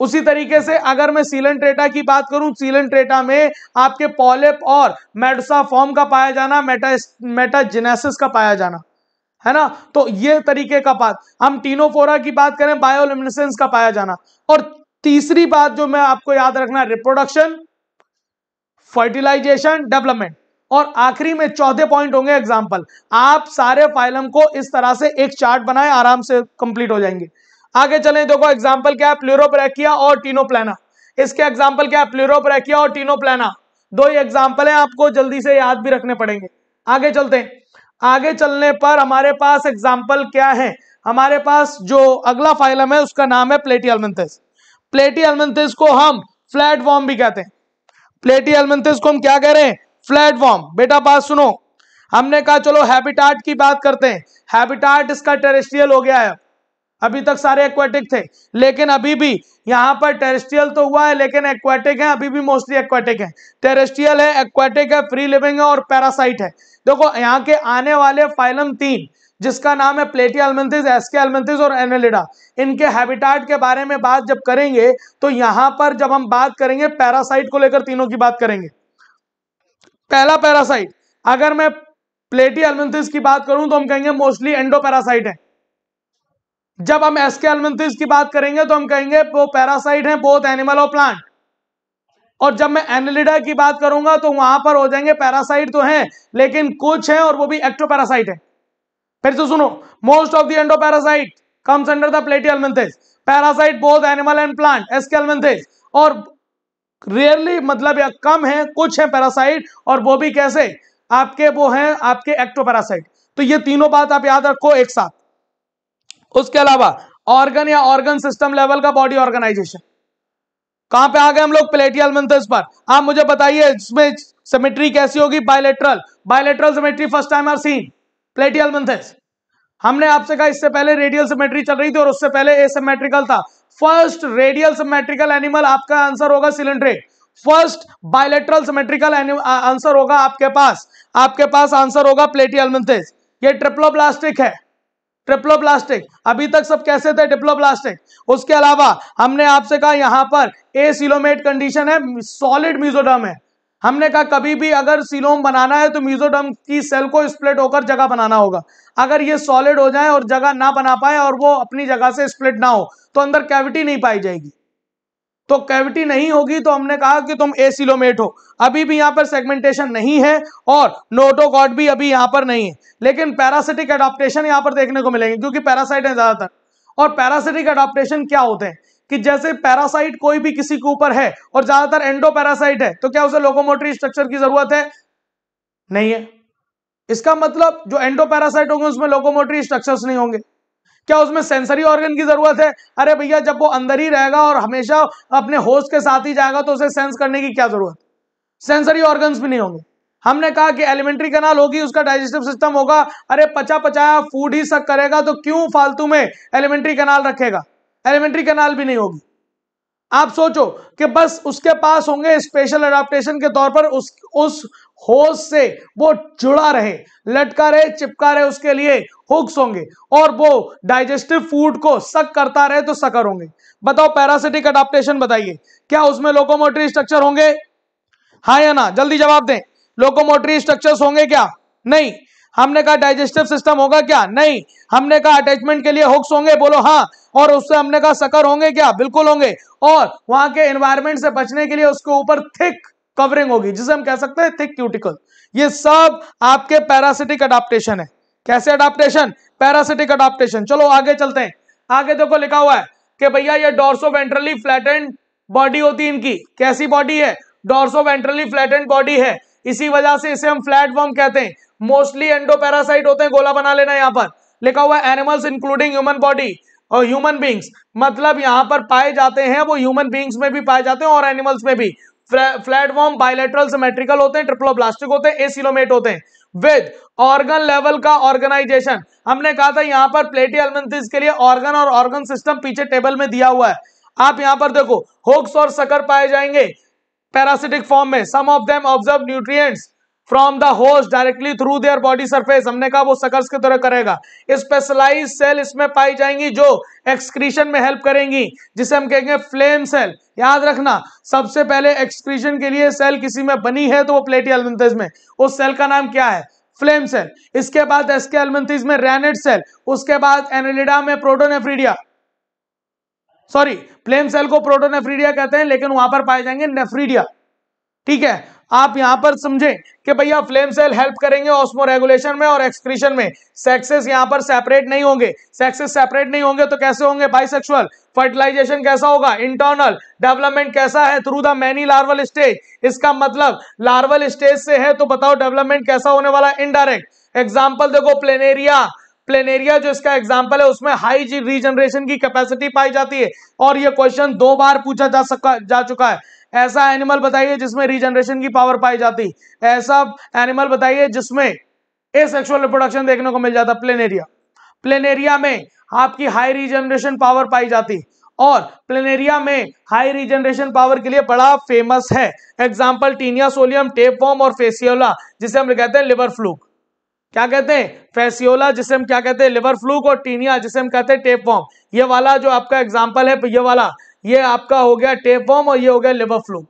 उसी तरीके से अगर मैं सीलन ट्रेटा की बात करूं सीलन ट्रेटा में आपके पॉलिप और मेडसा फॉर्म का पाया जाना मेटा मेटाजेनेसिस का पाया जाना है ना तो ये तरीके का बात हम टीनोफोरा की बात करें बायोलिमिनेसेंस का पाया जाना और तीसरी बात जो मैं आपको याद रखना है रिप्रोडक्शन फर्टिलाइजेशन डेवलपमेंट और आखिरी में चौथे पॉइंट होंगे एग्जाम्पल आप सारे फाइलम को इस तरह से एक चार्ट बनाए आराम से कंप्लीट हो जाएंगे आगे चले देखो एग्जाम्पल क्या है प्लेरोब्रैकिया और टीनोप्लेना इसके एग्जाम्पल क्या है प्लेरोब्रैकिया और टीनोप्लाना दो ही एग्जाम्पल है आपको जल्दी से याद भी रखने पड़ेंगे आगे चलते हैं आगे चलने पर हमारे पास एग्जाम्पल क्या है हमारे पास जो अगला फाइलम है उसका नाम है प्लेटी अलमेंथिस प्लेटी अलमेंथिस को हम फ्लैट वॉर्म भी कहते हैं प्लेटी अलमेंथिस को हम क्या कह रहे हैं फ्लैट वॉर्म बेटा बात सुनो हमने कहा चलो हैबिटाट की बात करते हैं हैबिटाट इसका टेरेस्ट्रियल हो गया है अभी तक सारे एक्वेटिक थे लेकिन अभी भी यहाँ पर टेरेस्ट्रियल तो हुआ है लेकिन एक्वेटिक है अभी भी मोस्टली एक्वेटिक है टेरेस्ट्रियल है एक्वेटिक है फ्री लिविंग है और पैरासाइट है देखो यहाँ के आने वाले फाइलम तीन जिसका नाम है प्लेटी एलमेंथिस एसके एलमेंथिस और एनेलिडा इनके हैबिटाट के बारे में बात जब करेंगे तो यहाँ पर जब हम बात करेंगे पैरासाइट को लेकर तीनों की बात करेंगे पहला पैरासाइट अगर मैं प्लेटी एलमेंथिस की बात करूं तो हम कहेंगे मोस्टली एंडोपैरासाइट है जब हम एसके एलमेंथिस की बात करेंगे तो हम कहेंगे वो पैरासाइट है बोथ एनिमल और प्लांट और जब मैं एनलिडा की बात करूंगा तो वहां पर हो जाएंगे पैरासाइट तो हैं लेकिन कुछ हैं और वो भी एक्ट्रोपैरासाइट है फिर से सुनो most of the endoparasite comes under the Platyhelminthes parasite both animal and plant Aschelminthes और रेयरली मतलब या कम है कुछ है पैरासाइट और वो भी कैसे आपके वो है आपके एक्टोपैरासाइट तो ये तीनों बात आप याद रखो एक साथ उसके अलावा ऑर्गन या ऑर्गन सिस्टम लेवल का बॉडी ऑर्गेनाइजेशन कहां पे आ गए हम लोग प्लेटियल मंथस पर आप मुझे बताइए इसमें सिमेट्री कैसी होगी bilateral bilateral symmetry first time are seen Platyhelminthes हमने आपसे कहा इससे पहले रेडियल सिमेट्री चल रही थी और उससे पहले एसिमेट्रिकल था फर्स्ट रेडियल सिमेट्रिकल एनिमल आपका आंसर होगा coelenterate first bilateral symmetrical answer होगा आपके पास आपके पास आंसर होगा प्लेटियल मंथस ये ट्रिप्लोब्लास्टिक है ट्रिप्लोप्लास्टिक अभी तक सब कैसे थे डिप्लोप्लास्टिक उसके अलावा हमने आपसे कहा यहाँ पर ए सिलोमेट कंडीशन है सॉलिड म्यूजोडम है हमने कहा कभी भी अगर सिलोम बनाना है तो म्यूजोडम की सेल को स्प्लिट होकर जगह बनाना होगा अगर ये सॉलिड हो जाए और जगह ना बना पाए और वो अपनी जगह से स्प्लिट ना हो तो अंदर कैविटी नहीं पाई जाएगी तो कैविटी नहीं होगी तो हमने कहा कि तुम एसिलोमेट हो अभी भी यहाँ पर सेगमेंटेशन नहीं है और नोटोकॉट भी अभी यहाँ पर नहीं है लेकिन पैरासिटिक एडाप्टेशन यहाँ पर देखने को मिलेंगे क्योंकि पैरासाइट है ज़्यादातर और पैरासिटिक एडोप्टेशन क्या होते हैं कि जैसे पैरासाइट कोई भी किसी के ऊपर है और ज़्यादातर एंडो पैरासाइट है तो क्या उसे लोकोमोटरी स्ट्रक्चर की ज़रूरत है नहीं है इसका मतलब जो एंडो पैरासाइट होंगे उसमें लोकोमोटरी स्ट्रक्चर्स नहीं होंगे क्या उसमें सेंसरी ऑर्गन की जरूरत है अरे भैया जब वो अंदर ही रहेगा और हमेशा अपने होस्ट के साथ ही जाएगा तो उसे सेंस करने की क्या जरूरत सेंसरी ऑर्गन भी नहीं होंगे हमने कहा कि एलिमेंट्री कनाल होगी उसका डाइजेस्टिव सिस्टम होगा अरे पचा पचाया फूड ही सक करेगा तो क्यों फालतू में एलिमेंट्री कनाल रखेगा एलिमेंट्री कनाल भी नहीं होगी आप सोचो कि बस उसके पास होंगे स्पेशल अडाप्टेशन के तौर पर उस उस होश से वो जुड़ा रहे लटका रहे चिपका रहे उसके लिए हुक्स होंगे और वो डाइजेस्टिव फूड को सक करता रहे तो सकर होंगे बताओ पैरासिटिक अडाप्टेशन बताइए क्या उसमें लोकोमोटरी स्ट्रक्चर होंगे हाँ या ना जल्दी जवाब दें लोकोमोटरी स्ट्रक्चर्स होंगे क्या नहीं हमने कहा डाइजेस्टिव सिस्टम होगा क्या नहीं हमने कहा अटैचमेंट के लिए हुक्स होंगे बोलो हाँ और उससे हमने कहा सकर होंगे क्या बिल्कुल होंगे और वहां के एनवायरमेंट से बचने के लिए उसके ऊपर थिक कवरिंग होगी जिसे हम कह सकते हैं थिक क्यूटिकल ये सब आपके पैरासिटिक अडाप्टेशन है कैसे अडाप्टेशन पैरासिटिक अडाप्टेशन चलो आगे चलते हैं आगे देखो लिखा हुआ है कि भैया ये डॉर्सो वेंट्रली फ्लैटेंड बॉडी होती है इनकी कैसी बॉडी है डॉर्सो वेंट्रली फ्लैटेंड बॉडी है इसी वजह से इसे हम फ्लैट वर्म कहते हैं मोस्टली पैरासाइट होते हैं गोला बना लेना यहाँ पर लिखा हुआ है एनिमल्स इंक्लूडिंग ह्यूमन बॉडी और ह्यूमन बींग्स मतलब यहाँ पर पाए जाते हैं वो ह्यूमन बींग्स में भी पाए जाते हैं और एनिमल्स में भी फ्लैट वॉर्म बायोलेट्रल सिमेट्रिकल होते हैं प्लास्टिक होते हैं एसिलोमेट होते हैं विद ऑर्गन लेवल का ऑर्गेनाइजेशन हमने कहा था यहां पर प्लेटी के लिए ऑर्गन और ऑर्गन सिस्टम पीछे टेबल में दिया हुआ है आप यहां पर देखो होक्स और सकर पाए जाएंगे पैरासिटिक फॉर्म में some of them absorb nutrients from the host directly through their body surface हमने कहा वो सकर्स की तरह करेगा स्पेशलाइज सेल इसमें पाई जाएंगी जो एक्सक्रीशन में हेल्प करेंगी जिसे हम कहेंगे फ्लेम सेल याद रखना सबसे पहले एक्सक्रीशन के लिए सेल किसी में बनी है तो वो प्लेटी एलमेंथेज में उस सेल का नाम क्या है फ्लेम सेल इसके बाद एसके एलमेंथीज में रैनेट सेल उसके बाद एनलिडा में प्रोटोनेफ्रीडिया सॉरी फ्लेम सेल को प्रोटोनेफ्रीडिया कहते हैं लेकिन वहां पर पाए जाएंगे नेफ्रीडिया ठीक है आप यहां पर समझें कि भैया फ्लेम सेल हेल्प करेंगे ऑस्मो रेगुलेशन में और एक्सक्रीशन में सेक्सेस यहां पर सेपरेट नहीं होंगे सेक्सेस सेपरेट नहीं होंगे तो कैसे होंगे बाइसेक्सुअल फर्टिलाइजेशन कैसा होगा इंटरनल डेवलपमेंट कैसा है through the many larval stage इसका मतलब लार्वल स्टेज से है तो बताओ डेवलपमेंट कैसा होने वाला इनडायरेक्ट एग्जाम्पल देखो प्लेनेरिया प्लेनेरिया जो इसका एग्जाम्पल है उसमें हाई रीजनरेशन की कैपेसिटी पाई जाती है और ये क्वेश्चन दो बार पूछा जा सका जा चुका है ऐसा एनिमल बताइए जिसमें रीजनरेशन की पावर पाई जाती ऐसा एनिमल बताइए जिसमें ए सेक्सुअल रिप्रोडक्शन देखने को मिल जाता प्लेनेरिया प्लेनेरिया में आपकी हाई रीजनरेशन पावर पाई जाती और प्लेनेरिया में हाई रीजनरेशन पावर के लिए बड़ा फेमस है एग्जाम्पल टीनिया सोलियम टेपवॉर्म और फेसियोला जिसे हम कहते हैं लिवर फ्लूक क्या कहते हैं फेसियोला जिसे हम क्या कहते हैं लिवर फ्लूक और टीनिया जिसे हम कहते हैं टेपवॉर्म ये वाला जो आपका एग्जाम्पल है ये वाला ये आपका हो गया टेपवॉर्म और ये हो गया लिवर फ्लू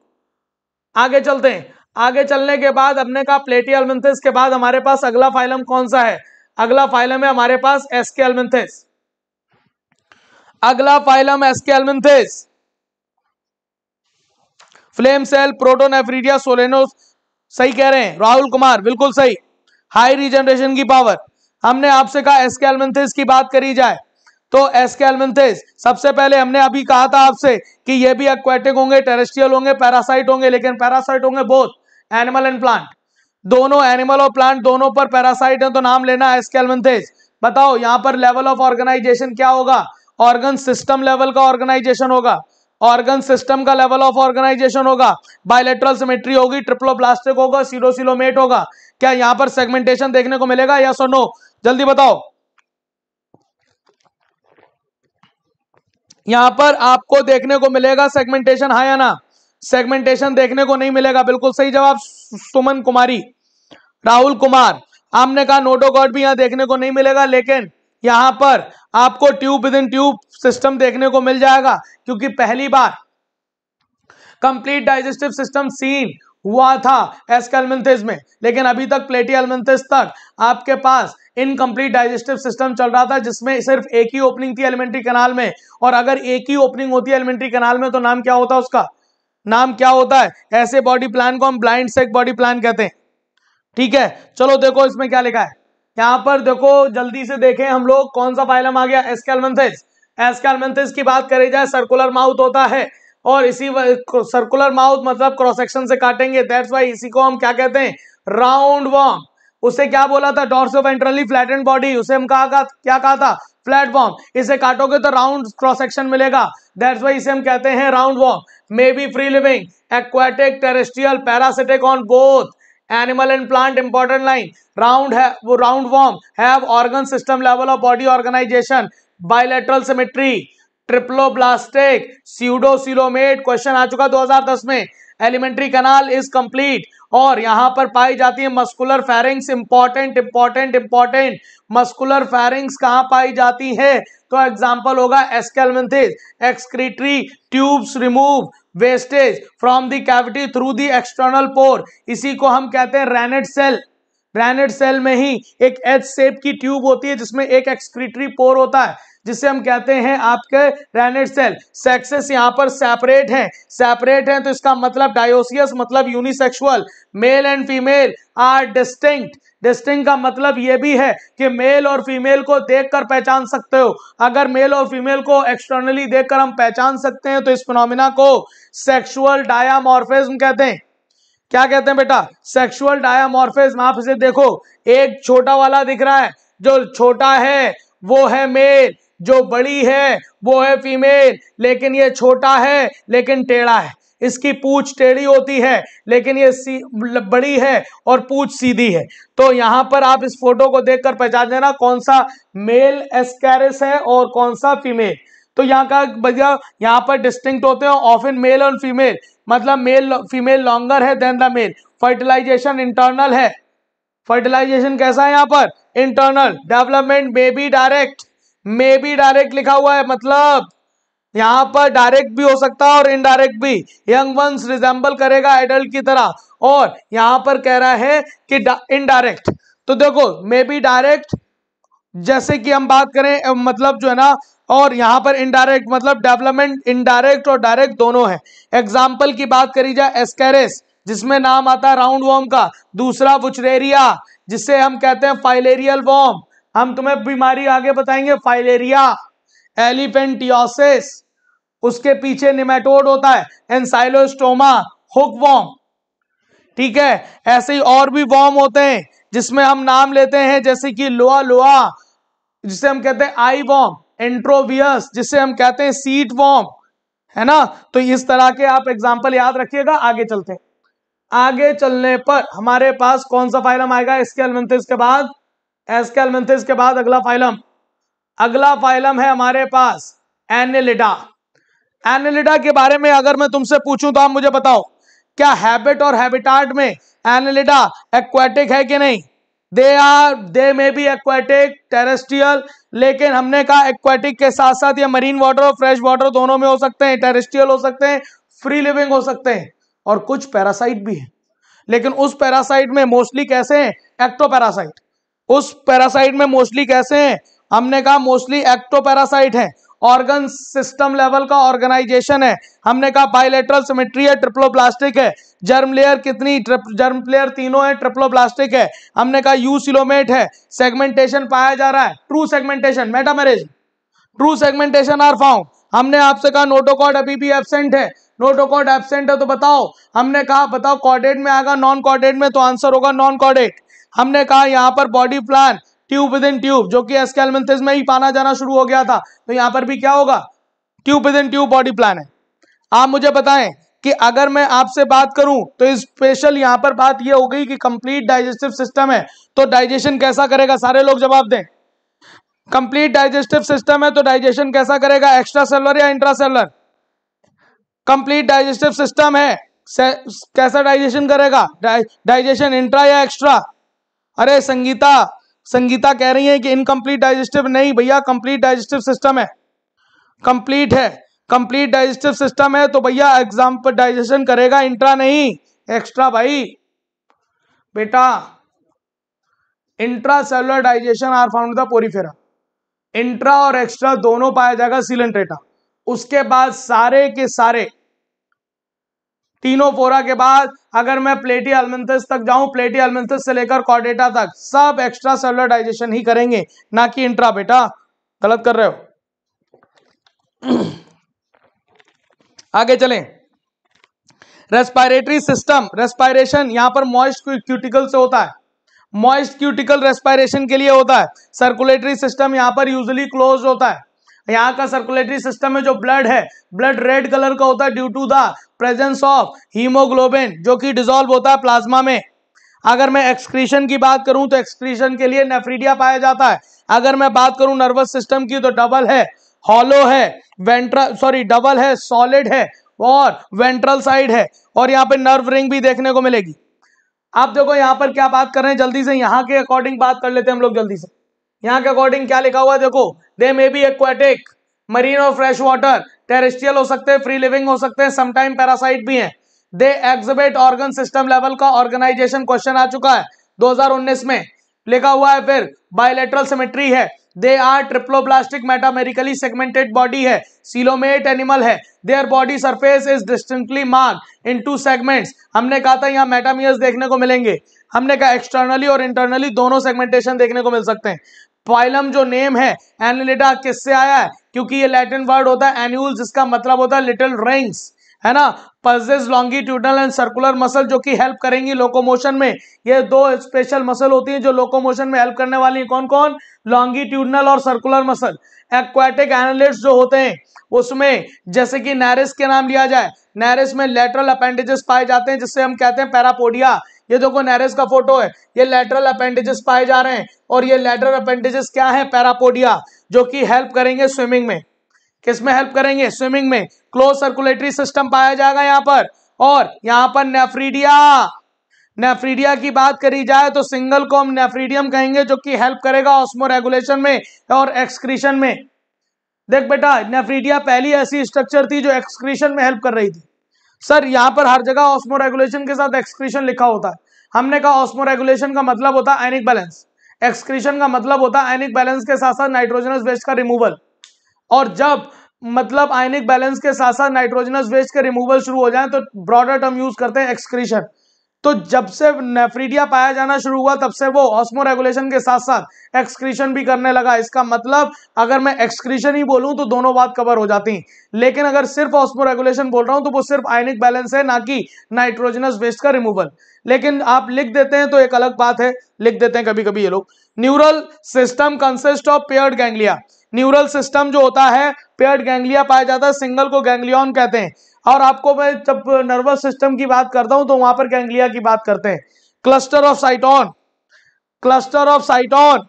आगे चलते हैं आगे चलने के बाद हमने कहा प्लेटी एलमेंथिस के बाद हमारे पास अगला फाइलम कौन सा है अगला फाइलम है हमारे पास एसके एलमेंथिस अगला phylum Aschelminthes flame cell protonephridia सोलेनोस सही कह रहे हैं राहुल कुमार बिल्कुल सही हाई रिजनरेशन की पावर हमने आपसे कहा एसके एलमेंथिस की बात करी जाए तो एसकेलमेंथेस सबसे पहले हमने अभी कहा था आपसे कि ये भी एक्वेटिक होंगे टेरेस्ट्रियल होंगे पैरासाइट होंगे लेकिन पैरासाइट होंगे बोथ एनिमल एंड प्लांट दोनों एनिमल और प्लांट दोनों पर पैरासाइट है तो नाम लेना एसकेलमेंथेस बताओ यहाँ पर लेवल ऑफ ऑर्गेनाइजेशन क्या होगा ऑर्गन सिस्टम लेवल का ऑर्गेनाइजेशन होगा ऑर्गन सिस्टम का लेवल ऑफ ऑर्गेनाइजेशन होगा बायोलेट्रल सिमेट्री होगी प्लास्टिक होगा सीरोसिलोमेट होगा क्या यहाँ पर सेगमेंटेशन देखने को मिलेगा या सो नो जल्दी बताओ यहां पर आपको देखने को मिलेगा सेगमेंटेशन हा या ना सेगमेंटेशन देखने को नहीं मिलेगा बिल्कुल सही जवाब सुमन कुमारी राहुल कुमार आपने कहा नोटो भी यहां देखने को नहीं मिलेगा लेकिन यहां पर आपको tube within tube system देखने को मिल जाएगा क्योंकि पहली बार कंप्लीट डाइजेस्टिव सिस्टम सीन हुआ था एस्कलमेंथिस में लेकिन अभी तक प्लेटी एलमेंथिस तक आपके पास इनकम्प्लीट डाइजेस्टिव सिस्टम चल रहा था जिसमें सिर्फ एक ही ओपनिंग थी एलिमेंट्री कनाल में और अगर एक ही ओपनिंग होती है एलिमेंट्री कनाल में तो नाम क्या होता है उसका नाम क्या होता है ऐसे बॉडी प्लान को हम ब्लाइंड सेक बॉडी प्लान कहते हैं ठीक है चलो देखो इसमें क्या लिखा है यहां पर देखो जल्दी से देखें हम लोग कौन सा फाइलम आ गया एस्कैलमेंथिस एस्कैलमेंथिस की बात करी जाए सर्कुलर माउथ होता है और इसी सर्कुलर माउथ मतलब क्रॉस सेक्शन से काटेंगे दैट्स वाई इसी को हम क्या कहते हैं राउंड वॉर्म उसे क्या बोला था डॉर्सो वेंट्रली एंड बॉडी उसे हम कहा का, क्या कहा था फ्लैट वॉर्म इसे काटोगे तो राउंड क्रॉस सेक्शन मिलेगा दैट्स वाई इसे हम कहते हैं roundworm may be free living aquatic terrestrial parasitic on both animal and plant important line round है वो roundworm have organ system level of body organisation bilateral symmetry triploblastic pseudocoelomate question आ चुका 2010 में elementary kanal is complete और यहाँ पर पाई जाती है muscular pharynx important important important muscular pharynx कहाँ पाई जाती है तो एग्जाम्पल होगा Aschelminthes excretory tubes remove wastage from the cavity through the external pore इसी को हम कहते हैं रैनेट सेल रैनेट सेल में ही एक एच सेप की ट्यूब होती है जिसमें एक एक्सक्रीटरी पोर होता है जिसे हम कहते हैं आपके रैनेट सेल सेक्सेस यहाँ पर सेपरेट हैं सेपरेट हैं तो इसका मतलब डायोसियस मतलब unisexual male and female are distinct distinct का मतलब ये भी है कि मेल और फीमेल को देखकर पहचान सकते हो अगर मेल और फीमेल को एक्सटर्नली देखकर हम पहचान सकते हैं तो इस फिनोमिना को सेक्सुअल डायामॉर्फिज्म कहते हैं क्या कहते हैं बेटा सेक्सुअल डायामॉर्फिज्म आप इसे देखो एक छोटा वाला दिख रहा है जो छोटा है वो है मेल जो बड़ी है वो है फीमेल लेकिन ये छोटा है लेकिन टेढ़ा है इसकी पूछ टेढ़ी होती है लेकिन ये सी मतलब बड़ी है और पूछ सीधी है तो यहाँ पर आप इस फोटो को देखकर पहचान देना कौन सा मेल एस्कैरिस है और कौन सा फीमेल तो यहाँ का बजा यहाँ पर डिस्टिंक्ट होते हैं ऑफिन मेल और फीमेल मतलब मेल फीमेल लॉन्गर है than the male fertilisation internal है फर्टिलाइजेशन कैसा है यहाँ पर internal development maybe direct may be direct लिखा हुआ है मतलब यहाँ पर डायरेक्ट भी हो सकता है और इनडायरेक्ट भी यंग वंस रिजेंबल करेगा एडल्ट की तरह और यहाँ पर कह रहा है कि इनडायरेक्ट तो देखो मे बी डायरेक्ट जैसे कि हम बात करें मतलब जो है ना और यहाँ पर इनडायरेक्ट मतलब डेवलपमेंट इनडायरेक्ट और डायरेक्ट दोनों है एग्जाम्पल की बात करी जाए एस्केरेस जिसमें नाम आता है राउंड वॉर्म का दूसरा वुचरेरिया जिसे हम कहते हैं फाइलेरियल वॉर्म हम तुम्हें बीमारी आगे बताएंगे फाइलेरिया एलिफेंटियोसिस उसके पीछे निमेटोड होता है एनसाइलोस्टोमा हुक वॉम ठीक है ऐसे ही और भी वॉम होते हैं जिसमें हम नाम लेते हैं जैसे कि लोआ लोआ जिसे हम कहते हैं आई वॉम एंट्रोवियस जिसे हम कहते हैं सीट वॉम है ना तो इस तरह के आप एग्जाम्पल याद रखिएगा आगे चलते हैं आगे चलने पर हमारे पास कौन सा फाइलम आएगा इसके एलमेंथिस के बाद एस्केलमेंथिस के बाद अगला फाइलम अगला फाइलम है हमारे पास एनिलिडा एनिलिडा के बारे में अगर मैं तुमसे पूछूं तो आप मुझे बताओ क्या हैबिट और हैबिटाट में एनिलिडा एक्वेटिक है कि नहीं they are they may be aquatic terrestrial लेकिन हमने कहा एक्वेटिक के साथ साथ ये मरीन वाटर और फ्रेश वाटर दोनों में हो सकते हैं टेरेस्ट्रियल हो सकते हैं फ्री लिविंग हो सकते हैं और कुछ पैरासाइट भी हैं लेकिन उस पैरासाइट में मोस्टली कैसे हैं एक्टोपैरासाइट उस पैरासाइट में मोस्टली कैसे हैं हमने कहा मोस्टली एक्टो पैरासाइट है ऑर्गन सिस्टम लेवल का ऑर्गेनाइजेशन है हमने कहा बाइलेट्रल सिमेट्री है प्लास्टिक है जर्म लेयर कितनी जर्म लेयर तीनों है प्लास्टिक है हमने कहा यू सिलोमेट है सेगमेंटेशन पाया जा रहा है true segmentation metamerism true segmentation are found हमने आपसे कहा नोटोकॉड अभी भी एबसेंट है नोटोकॉड एबसेंट है तो बताओ हमने कहा बताओ कॉर्डेट में आएगा नॉन कॉर्डेट में तो आंसर होगा नॉन कॉर्डेट हमने कहा यहाँ पर body plan tube within tube जो कि एस्केलमेंथिस में ही पाना जाना शुरू हो गया था तो यहाँ पर भी क्या होगा tube within tube body plan है आप मुझे बताएं कि अगर मैं आपसे बात करूं तो स्पेशल यहाँ पर बात यह हो गई कि कंप्लीट डाइजेस्टिव सिस्टम है तो डाइजेशन कैसा करेगा सारे लोग जवाब दें कंप्लीट डाइजेस्टिव सिस्टम है तो डाइजेशन कैसा करेगा एक्स्ट्रा सेलर या intra cellular complete digestive system है कैसा डाइजेशन करेगा डाइजेशन इंट्रा या एक्स्ट्रा अरे संगीता संगीता कह रही है कि इनकम्प्लीट डाइजेस्टिव नहीं भैया कंप्लीट डाइजेस्टिव सिस्टम है कंप्लीट है कंप्लीट डाइजेस्टिव सिस्टम है तो भैया एग्जाम पर डाइजेशन करेगा इंट्रा नहीं एक्स्ट्रा भाई बेटा intra cellular digestion are found the Porifera intra और एक्स्ट्रा दोनों पाया जाएगा सीलेंट्रेटा उसके बाद सारे के सारे तीनों फोरा के बाद अगर मैं प्लेटी अलमेंथस तक जाऊं प्लेटी अलमेंथस से लेकर कॉर्डेटा तक सब एक्स्ट्रा सेलर डाइजेशन ही करेंगे ना कि इंट्रा बेटा गलत कर रहे हो आगे चलें रेस्पायरेटरी सिस्टम रेस्पायरेशन यहां पर मॉइस्ट क्यूटिकल से होता है मॉइस्ट क्यूटिकल रेस्पायरेशन के लिए होता है सर्कुलेटरी सिस्टम यहां पर यूजली क्लोज होता है यहाँ का सर्कुलेटरी सिस्टम में जो ब्लड है ब्लड रेड कलर का होता है due to the presence of haemoglobin जो कि डिजोल्व होता है प्लाज्मा में अगर मैं एक्सक्रीशन की बात करूं तो एक्सक्रीशन के लिए नेफ्रीडिया पाया जाता है अगर मैं बात करूं नर्वस सिस्टम की तो डबल है हॉलो है वेंट्रल सॉरी डबल है सॉलिड है और वेंट्रल साइड है और यहाँ पे नर्व रिंग भी देखने को मिलेगी आप देखो यहाँ पर क्या बात कर रहे हैं जल्दी से यहाँ के अकॉर्डिंग बात कर लेते हैं हम लोग जल्दी से यहाँ के अकॉर्डिंग क्या लिखा हुआ है देखो they may be aquatic marine और फ्रेश वाटर टेरेस्ट्रियल हो सकते हैं फ्री लिविंग हो सकते हैं समटाइम पैरासाइट भी हैं they exhibit organ system level का ऑर्गेनाइजेशन क्वेश्चन आ चुका है 2019 में लिखा हुआ है फिर बायोलेट्रल सिमेट्री है they are triploblastic metamerically segmented body है सीलोमेट एनिमल है their body surface is distinctly mark into segments हमने कहा था यहाँ मेटामियस देखने को मिलेंगे हमने कहा एक्सटर्नली और इंटरनली दोनों सेगमेंटेशन देखने को मिल सकते हैं फाइलम जो नेम है एनिलिडा किससे आया है क्योंकि ये लैटिन वर्ड होता है एन्यूल जिसका मतलब होता है लिटिल रिंग्स है ना possesses longitudinal and circular muscle जो कि हेल्प करेंगी लोकोमोशन में ये दो स्पेशल मसल होती हैं जो लोकोमोशन में हेल्प करने वाली हैं कौन कौन लॉन्गिट्यूडनल और सर्कुलर मसल एक्वाटिक एनालिट्स जो होते हैं उसमें जैसे कि नैरिस के नाम लिया जाए नैरिस में लेटरल अपेंडेजेस पाए जाते हैं जिससे हम कहते हैं पैरापोडिया ये देखो नैरेस का फोटो है ये लेटरल अपेंडेजेस पाए जा रहे हैं और ये लेटरल अपेंडेजेस क्या है पैरापोडिया जो कि हेल्प करेंगे स्विमिंग में किसमें हेल्प करेंगे स्विमिंग में क्लोज सर्कुलेटरी सिस्टम पाया जाएगा यहाँ पर और यहाँ पर नेफ्रीडिया नेफ्रीडिया की बात करी जाए तो सिंगल को हम नेफ्रीडियम कहेंगे जो कि हेल्प करेगा ऑस्मो रेगुलेशन में और एक्सक्रीशन में देख बेटा नेफ्रीडिया पहली ऐसी स्ट्रक्चर थी जो एक्सक्रीशन में हेल्प कर रही थी सर यहाँ पर हर जगह ऑस्मो रेगुलेशन के साथ एक्सक्रीशन लिखा होता है हमने कहा ऑस्मो रेगुलेशन का मतलब होता है एनिक बैलेंस एक्सक्रीशन का मतलब होता है एनिक बैलेंस के साथ साथ नाइट्रोजनस वेस्ट का रिमूवल और जब मतलब आयनिक बैलेंस के साथ साथ नाइट्रोजनस वेस्ट के रिमूवल शुरू हो जाए तो ब्रॉडर टर्म यूज करते हैं एक्सक्रीशन तो जब से नेफ्रीडिया पाया जाना शुरू हुआ तब से वो ऑस्मो रेगुलेशन के साथ साथ एक्सक्रीशन भी करने लगा इसका मतलब अगर मैं एक्सक्रीशन ही बोलूं तो दोनों बात कवर हो जाती हैं लेकिन अगर सिर्फ ऑस्मो रेगुलेशन बोल रहा हूं तो वो सिर्फ आयनिक बैलेंस है ना कि नाइट्रोजनस वेस्ट का रिमूवल लेकिन आप लिख देते हैं तो एक अलग बात है लिख देते हैं कभी कभी ये लोग neural system consist of paired ganglia neural system जो होता है पेयर्ड गैंग्लिया पाया जाता है सिंगल को गैंग्लियन कहते हैं और आपको मैं जब नर्वस सिस्टम की बात करता हूं तो वहां पर गैंग्लिया की बात करते हैं cluster of cyton cluster of cyton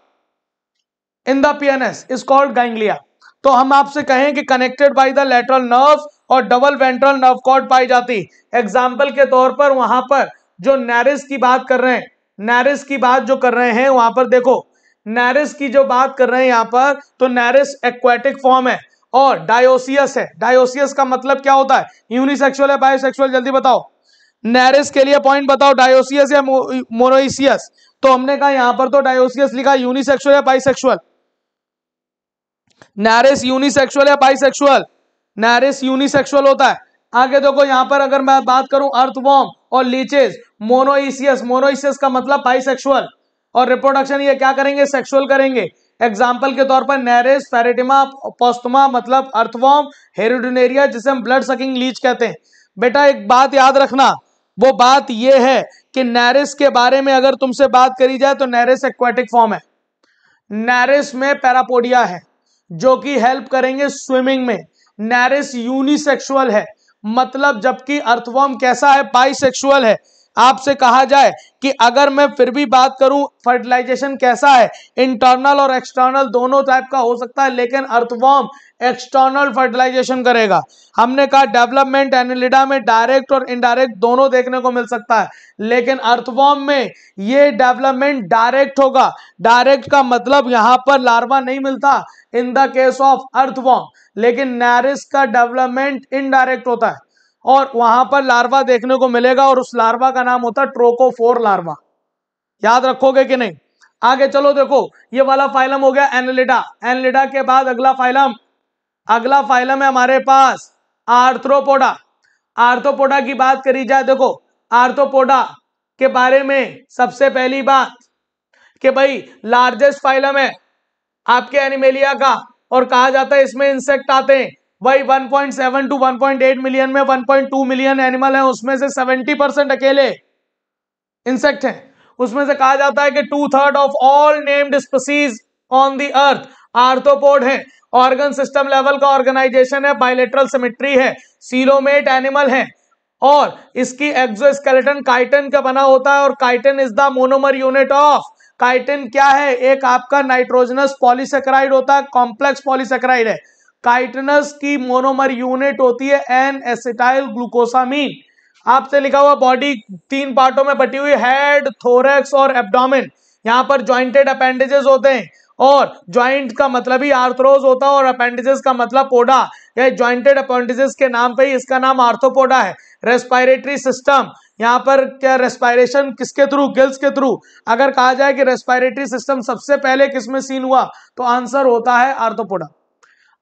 in the PNS is called ganglia तो हम आपसे कहें कि connected by the lateral nerve और डबल वेंट्रल नर्व कॉर्ड पाई जाती एग्जाम्पल के तौर पर वहां पर जो नैरिस की बात कर रहे हैं नैरिस की बात जो कर रहे हैं वहां पर देखो नैरिस की जो बात कर रहे हैं यहाँ पर तो नैरिस एक्वेटिक फॉर्म है और डायोसियस है डायोसियस का मतलब क्या होता है यूनिसेक्सुअल है बायोसेक्सुअल जल्दी बताओ नैरिस के लिए पॉइंट बताओ डायोसियस या मोनोइसियस तो हमने कहा यहां पर तो डायोसियस लिखा यूनिसेक्सुअल या बाइसेक्सुअल नैरिस यूनिसेक्सुअल या बाइसेक्सुअल नैरिस यूनिसेक्सुअल होता है आगे देखो यहां पर अगर मैं बात करूं अर्थवॉर्म और लीचेस मोनोइसियस मोनोइसियस का मतलब बाइसेक्सुअल और रिप्रोडक्शन ये क्या करेंगे सेक्सुअल करेंगे एग्जाम्पल के तौर पर नैरेस फेरेटिमा पोस्तमा मतलब अर्थवॉम हेरिडोनेरिया जिसे हम ब्लड सकिंग लीच कहते हैं बेटा एक बात याद रखना वो बात यह है कि नैरिस के बारे में अगर तुमसे बात करी जाए तो नैरिस एक्वेटिक फॉर्म है नैरिस में पैरापोडिया है जो कि हेल्प करेंगे स्विमिंग में नैरिस यूनिसेक्सुअल है मतलब जबकि अर्थवॉर्म कैसा है बाइसेक्सुअल है आपसे कहा जाए कि अगर मैं फिर भी बात करूं फर्टिलाइजेशन कैसा है इंटरनल और एक्सटर्नल दोनों टाइप का हो सकता है लेकिन अर्थवॉर्म एक्सटर्नल फर्टिलाइजेशन करेगा हमने कहा डेवलपमेंट एनिलिडा में डायरेक्ट और इनडायरेक्ट दोनों देखने को मिल सकता है लेकिन अर्थवॉर्म में ये डेवलपमेंट डायरेक्ट होगा डायरेक्ट का मतलब यहाँ पर लार्वा नहीं मिलता in the case of earthworm लेकिन नैरिस का डेवलपमेंट इनडायरेक्ट होता है और वहां पर लार्वा देखने को मिलेगा और उस लार्वा का नाम होता है ट्रोकोफोर लार्वा याद रखोगे कि नहीं आगे चलो देखो ये वाला फाइलम हो गया एनलिडा एनलिडा के बाद अगला फाइलम अगला फाइलम है हमारे पास आर्थ्रोपोडा आर्थोपोडा की बात करी जाए देखो आर्थोपोडा के बारे में सबसे पहली बात कि भाई लार्जेस्ट फाइलम है आपके एनिमेलिया का और कहा जाता है इसमें इंसेक्ट आते हैं वही 1.7 टू 1.8 मिलियन में 1.2 मिलियन एनिमल हैं उसमें से 70 परसेंट अकेले इंसेक्ट हैं उसमें से कहा जाता है कि two third of all named species on the earth arthropod हैं ऑर्गन सिस्टम लेवल का ऑर्गेनाइजेशन है बायोलेट्रल सिमेट्री है सीलोमेट एनिमल है और इसकी एक्सोस्केलेटन काइटन का बना होता है और chitin is the monomer unit of chitin क्या है एक आपका नाइट्रोजनस पॉलीसेक्राइड होता है कॉम्प्लेक्स पॉलीसेक्राइड है काइटनस की मोनोमर यूनिट होती है एन एसिटाइल ग्लूकोसामीन आपसे लिखा हुआ बॉडी तीन पार्टों में बटी हुई हेड थोरेक्स और एब्डोमिन यहाँ पर ज्वाइंटेड अपेंडेजेस होते हैं और ज्वाइंट का मतलब ही आर्थरोज होता है और अपेंडेजेस का मतलब पोडा ये ज्वाइंटेड अपेंडेजेस के नाम पे ही इसका नाम आर्थोपोडा है रेस्पायरेटरी सिस्टम यहाँ पर क्या रेस्पायरेशन किसके थ्रू गिल्स के थ्रू अगर कहा जाए कि रेस्पायरेटरी सिस्टम सबसे पहले किसमें सीन हुआ तो आंसर होता है आर्थोपोडा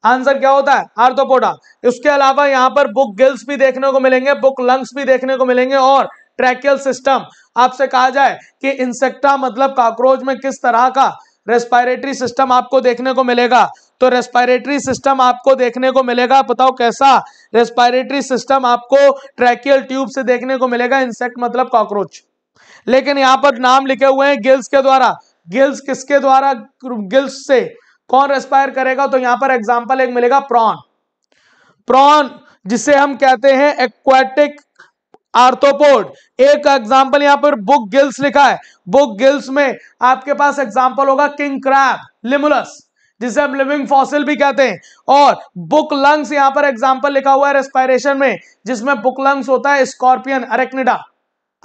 आंसर क्या होता है आर्थोपोडा इसके अलावा यहाँ पर बुक गिल्स भी देखने को मिलेंगे बुक लंग्स भी देखने को मिलेंगे और ट्रैकियल सिस्टम आपसे कहा जाए कि इंसेक्टा मतलब काक्रोच में किस तरह का रेस्पायरेटरी सिस्टम आपको देखने को मिलेगा तो रेस्पायरेटरी सिस्टम आपको देखने को मिलेगा बताओ कैसा रेस्पायरेटरी सिस्टम आपको ट्रैकियल ट्यूब से देखने को मिलेगा इंसेक्ट मतलब कॉकरोच लेकिन यहाँ पर नाम लिखे हुए हैं गिल्स के द्वारा गिल्स किसके द्वारा गिल्स से कौन रेस्पायर करेगा तो यहां पर एग्जाम्पल एक मिलेगा प्रॉन प्रॉन जिसे हम कहते हैं एक्वाटिक आर्थोपोड एक एग्जाम्पल यहां पर बुक गिल्स लिखा है बुक गिल्स में आपके पास एग्जाम्पल होगा किंग क्रैब लिमुलस जिसे हम लिविंग फॉसिल भी कहते हैं और बुक लंग्स यहां पर एग्जाम्पल लिखा हुआ है रेस्पायरेशन में जिसमें बुक लंग्स होता है स्कॉर्पियन अरेक्निडा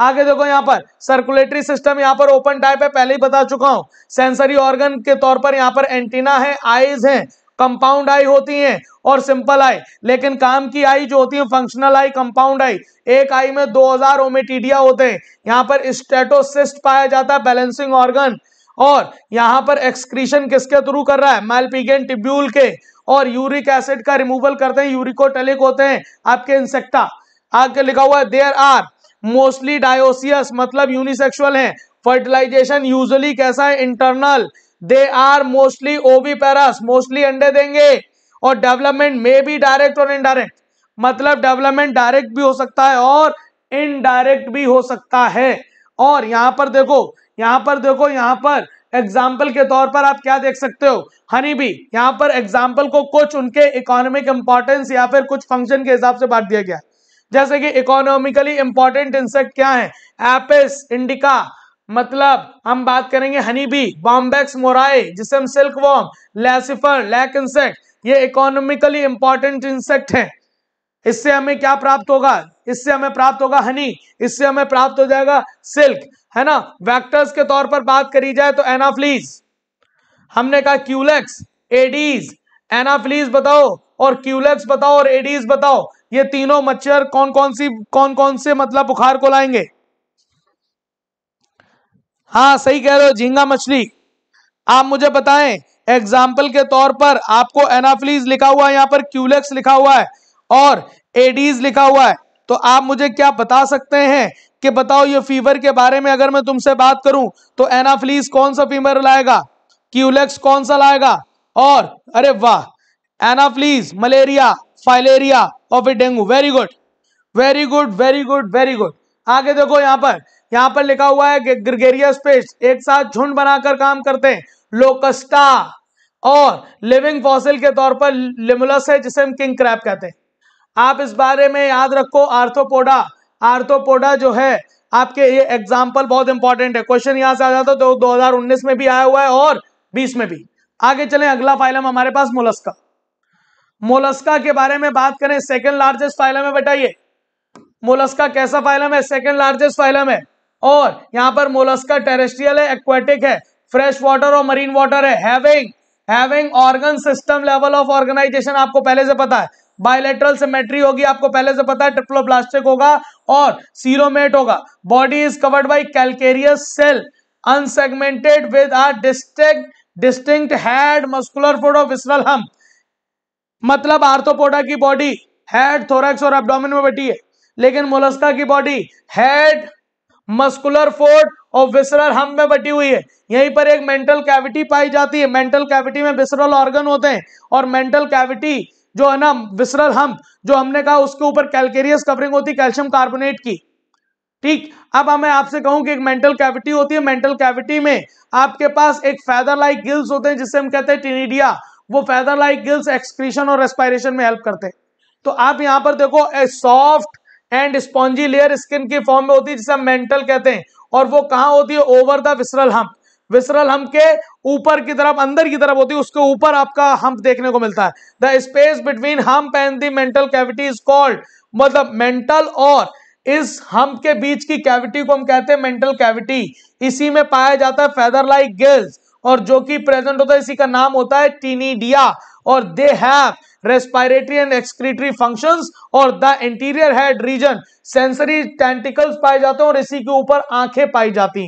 आगे देखो यहाँ पर सर्कुलेटरी सिस्टम यहाँ पर ओपन टाइप है पहले ही बता चुका हूँ सेंसरी ऑर्गन के तौर पर यहाँ पर एंटीना है आईज है कंपाउंड आई होती हैं और सिंपल आई लेकिन काम की आई जो होती है फंक्शनल आई कंपाउंड आई एक आई में 2000 ओमेटीडिया होते हैं यहाँ पर स्टेटोसिस्ट पाया जाता है बैलेंसिंग ऑर्गन और यहाँ पर एक्सक्रीशन किसके थ्रू कर रहा है मालपीगेन टिब्यूल के और यूरिक एसिड का रिमूवल करते हैं यूरिकोटेलिक होते हैं आपके इंसेक्टा आगे लिखा हुआ है देयर आर मोस्टली डायोसियस मतलब यूनिसेक्सुअल हैं फर्टिलाइजेशन यूजली कैसा है internal they are mostly oviparous mostly अंडे देंगे और डेवलपमेंट में भी डायरेक्ट और इनडायरेक्ट मतलब डेवलपमेंट डायरेक्ट भी हो सकता है और इनडायरेक्ट भी हो सकता है और यहाँ पर देखो यहाँ पर देखो यहाँ पर एग्जाम्पल के तौर पर आप क्या देख सकते हो हनी भी यहाँ पर एग्जाम्पल को कुछ उनके इकोनॉमिक इंपॉर्टेंस या फिर कुछ फंक्शन के हिसाब से बांट दिया गया जैसे कि इकोनॉमिकली इंपॉर्टेंट इंसेक्ट क्या है एपिस इंडिका मतलब हम बात करेंगे हनी बी बॉम्बेक्स मोराए जिसे हम silk worm Laccifer lac insect ये इकोनॉमिकली इंपॉर्टेंट इंसेक्ट है इससे हमें क्या प्राप्त होगा इससे हमें प्राप्त होगा हनी इससे हमें प्राप्त हो जाएगा सिल्क है ना वैक्टर्स के तौर पर बात करी जाए तो एनाफ्लीज हमने कहा क्यूलेक्स एडीज एनाफ्लीज बताओ और क्यूलेक्स बताओ और एडीज बताओ ये तीनों मच्छर कौन कौन सी कौन कौन से मतलब बुखार को लाएंगे हाँ सही कह रहे हो झींगा मछली आप मुझे बताएं एग्जाम्पल के तौर पर आपको एनाफ्लीज लिखा हुआ है यहाँ पर क्यूलेक्स लिखा हुआ है और एडीज लिखा हुआ है तो आप मुझे क्या बता सकते हैं कि बताओ ये फीवर के बारे में अगर मैं तुमसे बात करूं तो एनाफ्लीज कौन सा फीवर लाएगा क्यूलेक्स कौन सा लाएगा और अरे वाह एनाफ्लीज मलेरिया फाइलेरिया और फिर dengue very good very good very good very good आगे देखो यहाँ पर यहाँ पर लिखा हुआ है ग्रिगेरियस पेस्ट एक साथ झुंड बनाकर काम करते हैं लोकस्टा और लिविंग फॉसिल के तौर पर लिमुलस है जिसे हम किंग क्रैप कहते हैं आप इस बारे में याद रखो आर्थोपोडा आर्थोपोडा जो है आपके ये एग्जाम्पल बहुत इंपॉर्टेंट है क्वेश्चन यहां से आ जाता तो 2019 में भी आया हुआ है और 20 में भी आगे चले अगला फाइलम हमारे पास मुलस्का मोलस्का के बारे में बात करें सेकेंड लार्जेस्ट फाइलम है बताइए मोलस्का कैसा फाइलम है सेकेंड लार्जेस्ट फाइलम है और यहाँ पर मोलस्का टेरेस्ट्रियल है एक्वेटिक है फ्रेश वाटर और मरीन वाटर है having having organ system level of organisation आपको पहले से पता है बायोलेट्रल सिमेट्री होगी आपको पहले से पता है ट्रिप्लोप्लास्टिक होगा और सीरोमेट होगा body is covered by calcareous shell unsegmented with are distinct distinct head muscular foot of visceral hump मतलब आर्थोपोडा की बॉडी हेड थोरक्स और एब्डोमिन में बटी है लेकिन मोलस्का की बॉडी हेड मस्कुलर फोर्ट और विसरल हम में बटी हुई है यहीं पर एक मेंटल कैविटी पाई जाती है मेंटल कैविटी में विसरल ऑर्गन होते हैं और मेंटल कैविटी जो है ना विसरल हम जो हमने कहा उसके ऊपर कैलकेरियस कवरिंग होती है कैल्शियम कार्बोनेट की ठीक अब मैं आपसे कहूं कि एक मेंटल कैविटी होती है मेंटल कैविटी में आपके पास एक फैदर लाइक गिल्स होते हैं जिसे हम कहते हैं टिनिडिया वो फैदर लाइक गिल्स एक्सक्रीशन और रेस्पायरेशन में हेल्प करते हैं तो आप यहां पर देखो a soft and spongy layer skin की फॉर्म में होती है जिसे हम मेंटल कहते हैं और वो कहाँ होती है over the visceral hump visceral hump के ऊपर की तरफ अंदर की तरफ होती है उसके ऊपर आपका हम्प देखने को मिलता है the space between hump and the mantle cavity is called मतलब मेंटल और इस हम्प के बीच की कैविटी को हम कहते हैं मेंटल कैविटी इसी में पाया जाता है फेदर लाइक गिल्स और जो कि प्रेजेंट होता है इसी का नाम होता है टीनिडिया और they have respiratory and excretory functions और the anterior head region sensory tentacles पाए जाते हैं और इसी के ऊपर आंखें पाई जाती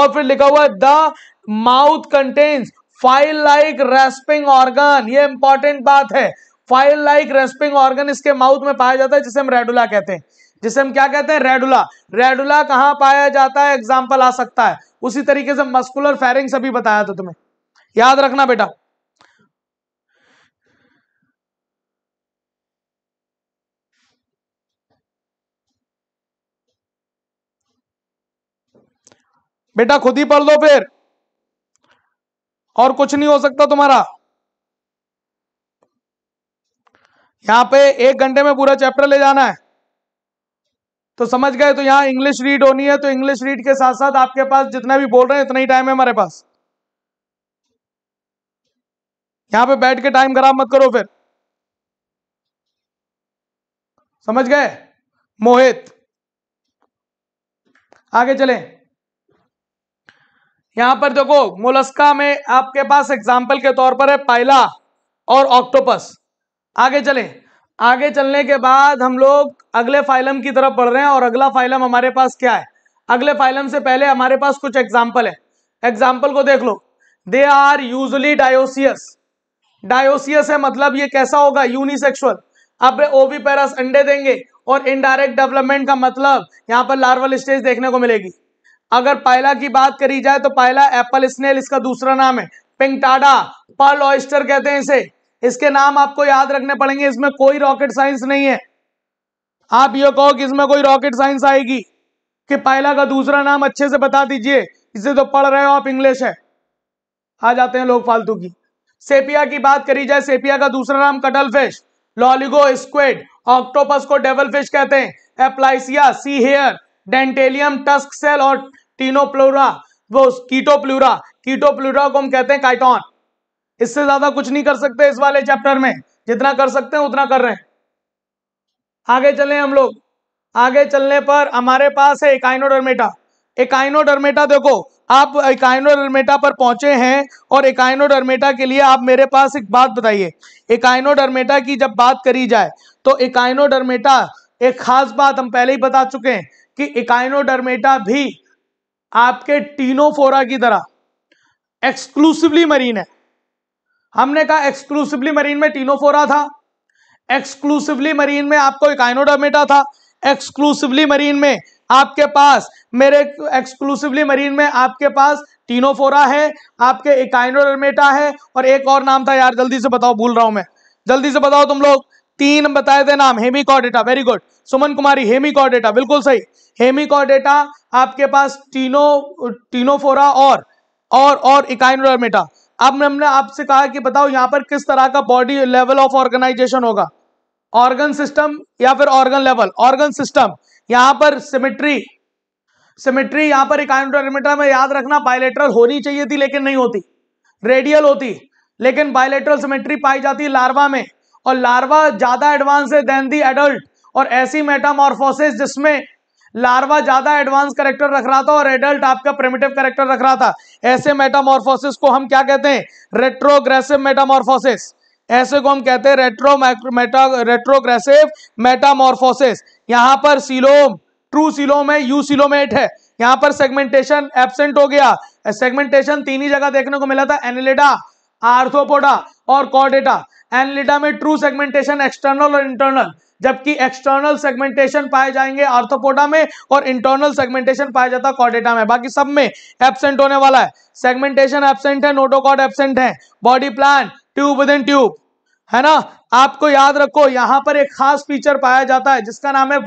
और फिर लिखा हुआ है the mouth contains file like rasping organ ये इंपॉर्टेंट बात है फाइल लाइक रेस्पिंग ऑर्गन इसके माउथ में पाया जाता है जिसे हम रेडुला कहते हैं जिसे हम क्या कहते हैं रेडुला रेडुला कहाँ पाया जाता है एग्जाम्पल आ सकता है उसी तरीके से मस्कुलर फेरिंग अभी बताया था तुम्हें याद रखना बेटा बेटा खुद ही पढ़ लो फिर और कुछ नहीं हो सकता तुम्हारा यहां पे एक घंटे में पूरा चैप्टर ले जाना है तो समझ गए तो यहाँ इंग्लिश रीड होनी है तो इंग्लिश रीड के साथ साथ आपके पास जितना भी बोल रहे हैं इतना ही टाइम है हमारे पास यहां पे बैठ के टाइम खराब मत करो फिर समझ गए मोहित आगे चले यहां पर देखो मोलस्का में आपके पास एग्जाम्पल के तौर पर है पाइला और ऑक्टोपस आगे चले आगे चलने के बाद हम लोग अगले फाइलम की तरफ पढ़ रहे हैं और अगला फाइलम हमारे पास क्या है अगले फाइलम से पहले हमारे पास कुछ एग्जाम्पल है एग्जाम्पल को देख लो they are usually dioecious dioecious है मतलब ये कैसा होगा यूनिसेक्सुअल अब ओवी पैरस अंडे देंगे और इनडायरेक्ट डेवलपमेंट का मतलब यहाँ पर लार्वल स्टेज देखने को मिलेगी अगर पायला की बात करी जाए तो पायला एप्पल स्नेल इसका दूसरा नाम है पिंकटाडा पर्ल ऑयस्टर कहते हैं इसे इसके नाम आपको याद रखने पड़ेंगे इसमें कोई रॉकेट साइंस नहीं है आप ये कहो कि इसमें कोई रॉकेट साइंस आएगी कि पायला का दूसरा नाम अच्छे से बता दीजिए इसे तो पढ़ रहे हो आप इंग्लिश है आ जाते हैं लोग फालतू की सेपिया की बात करी जाए सेपिया का दूसरा नाम cuttlefish Loligo squid octopus को डेवल फिश कहते हैं Aplysia sea hare Dentalium tusk shell और टीनोप्लोरा वो कीटोप्लूरा कीटोप्लूरा को हम कहते हैं काइटॉन इससे ज्यादा कुछ नहीं कर सकते इस वाले चैप्टर में जितना कर सकते हैं उतना कर रहे हैं आगे चले हम लोग आगे चलने पर हमारे पास है इकाइनोडर्मेटा इकाइनोडर्मेटा देखो आप इकाइनोडर्मेटा पर पहुंचे हैं और इकाइनोडर्मेटा के लिए आप मेरे पास एक बात बताइए इकाइनोडर्मेटा की जब बात करी जाए तो इकाइनोडर्मेटा एक खास बात हम पहले ही बता चुके हैं कि इकाइनोडर्मेटा भी आपके टीनोफोरा की तरह एक्सक्लूसिवली मरीन है हमने कहा एक्सक्लूसिवली मरीन में टीनोफोरा था एक्सक्लूसिवली मरीन में आपको इकाइनोडोमेटा था एक्सक्लूसिवली मरीन में आपके पास मेरे एक्सक्लूसिवली मरीन में आपके पास टीनोफोरा है आपके इकाइनोडोमेटा है और एक और नाम था यार जल्दी से बताओ भूल रहा हूं मैं जल्दी से बताओ तुम लोग तीन बताए थे नाम Hemichordata very good Suman Kumari Hemichordata बिल्कुल सही हेमिकॉडेटा आपके पास टीनो टीनोफोरा और और और इकाइनोडोमेटा अब हमने आपसे कहा कि बताओ यहाँ पर किस तरह का बॉडी लेवल ऑफ ऑर्गेनाइजेशन होगा ऑर्गन सिस्टम या फिर ऑर्गन लेवल ऑर्गन सिस्टम यहाँ पर सिमेट्री सिमेट्री यहाँ पर इकानोमीटर में याद रखना बायोलेटरल होनी चाहिए थी लेकिन नहीं होती रेडियल होती लेकिन बायोलेटरल सिमेट्री पाई जाती है लार्वा में और लार्वा ज़्यादा एडवांस है देन दी एडल्ट और ऐसी मेटामॉर्फोसिस जिसमें लार्वा ज्यादा एडवांस करेक्टर रख रहा था और एडल्ट आपका प्रिमिटिव करेक्टर रख रहा था ऐसे मेटामॉर्फोसिस को हम क्या कहते हैं रेट्रोग्रेसिव मेटामॉर्फोसिस ऐसे को हम कहते हैं रेट्रो मेटा रेट्रोग्रेसिव मेटामॉर्फोसिस यहां पर सिलोम ट्रू सिलोम है यू सिलोमेट है यहां पर सेगमेंटेशन एबसेंट हो गया सेगमेंटेशन तीन ही जगह देखने को मिला था एनिलेटा आर्थोपोडा और कॉडेटा एनिलेटा में ट्रू सेगमेंटेशन एक्सटर्नल और इंटरनल जबकि एक्सटर्नल सेगमेंटेशन पाए जाएंगे आर्थोपोडा में और इंटरनल सेगमेंटेशन पाया जाता है कॉडेटा में बाकी सब में एबसेंट होने वाला है सेगमेंटेशन एबसेंट है नोटोकॉड एबसेंट है body plan tube within tube है ना आपको याद रखो यहां पर एक खास फीचर पाया जाता है जिसका नाम है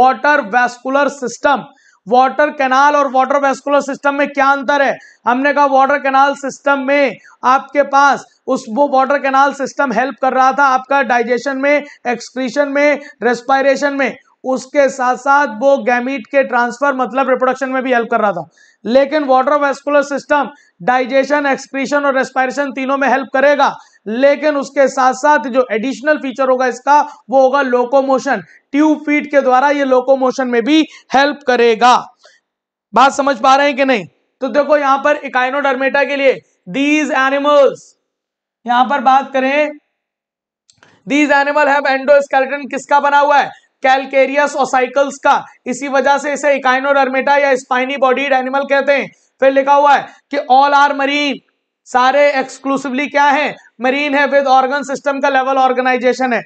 water vascular system water canal और वाटर वेस्कुलर सिस्टम में क्या अंतर है हमने कहा वाटर कैनाल सिस्टम में आपके पास उस वो वाटर कैनाल सिस्टम हेल्प कर रहा था आपका डाइजेशन में एक्सक्रीशन में रेस्पायरेशन में उसके साथ साथ वो गैमिट के ट्रांसफर मतलब रिप्रोडक्शन में भी हेल्प कर रहा था लेकिन water vascular system digestion excretion और रेस्पायरेशन तीनों में हेल्प करेगा लेकिन उसके साथ साथ जो एडिशनल फीचर होगा इसका वो होगा लोकोमोशन ट्यूब फीट के द्वारा ये लोकोमोशन में भी हेल्प करेगा बात समझ पा रहे हैं कि नहीं तो देखो यहां पर इकाइनोडर्मेटा के लिए दीज एनिमल्स यहां पर बात करें दीज एनिमल हैव एंडोस्केलेटन किसका बना हुआ है कैलकेरियस और साइकिल्स का इसी वजह से इसे इकाइनोडर्मेटा या स्पाइनी बॉडीड एनिमल कहते हैं फिर लिखा हुआ है कि ऑल आर मरीन सारे एक्सक्लूसिवली क्या है मरीन है विद ऑर्गन सिस्टम का लेवल ऑर्गेनाइजेशन है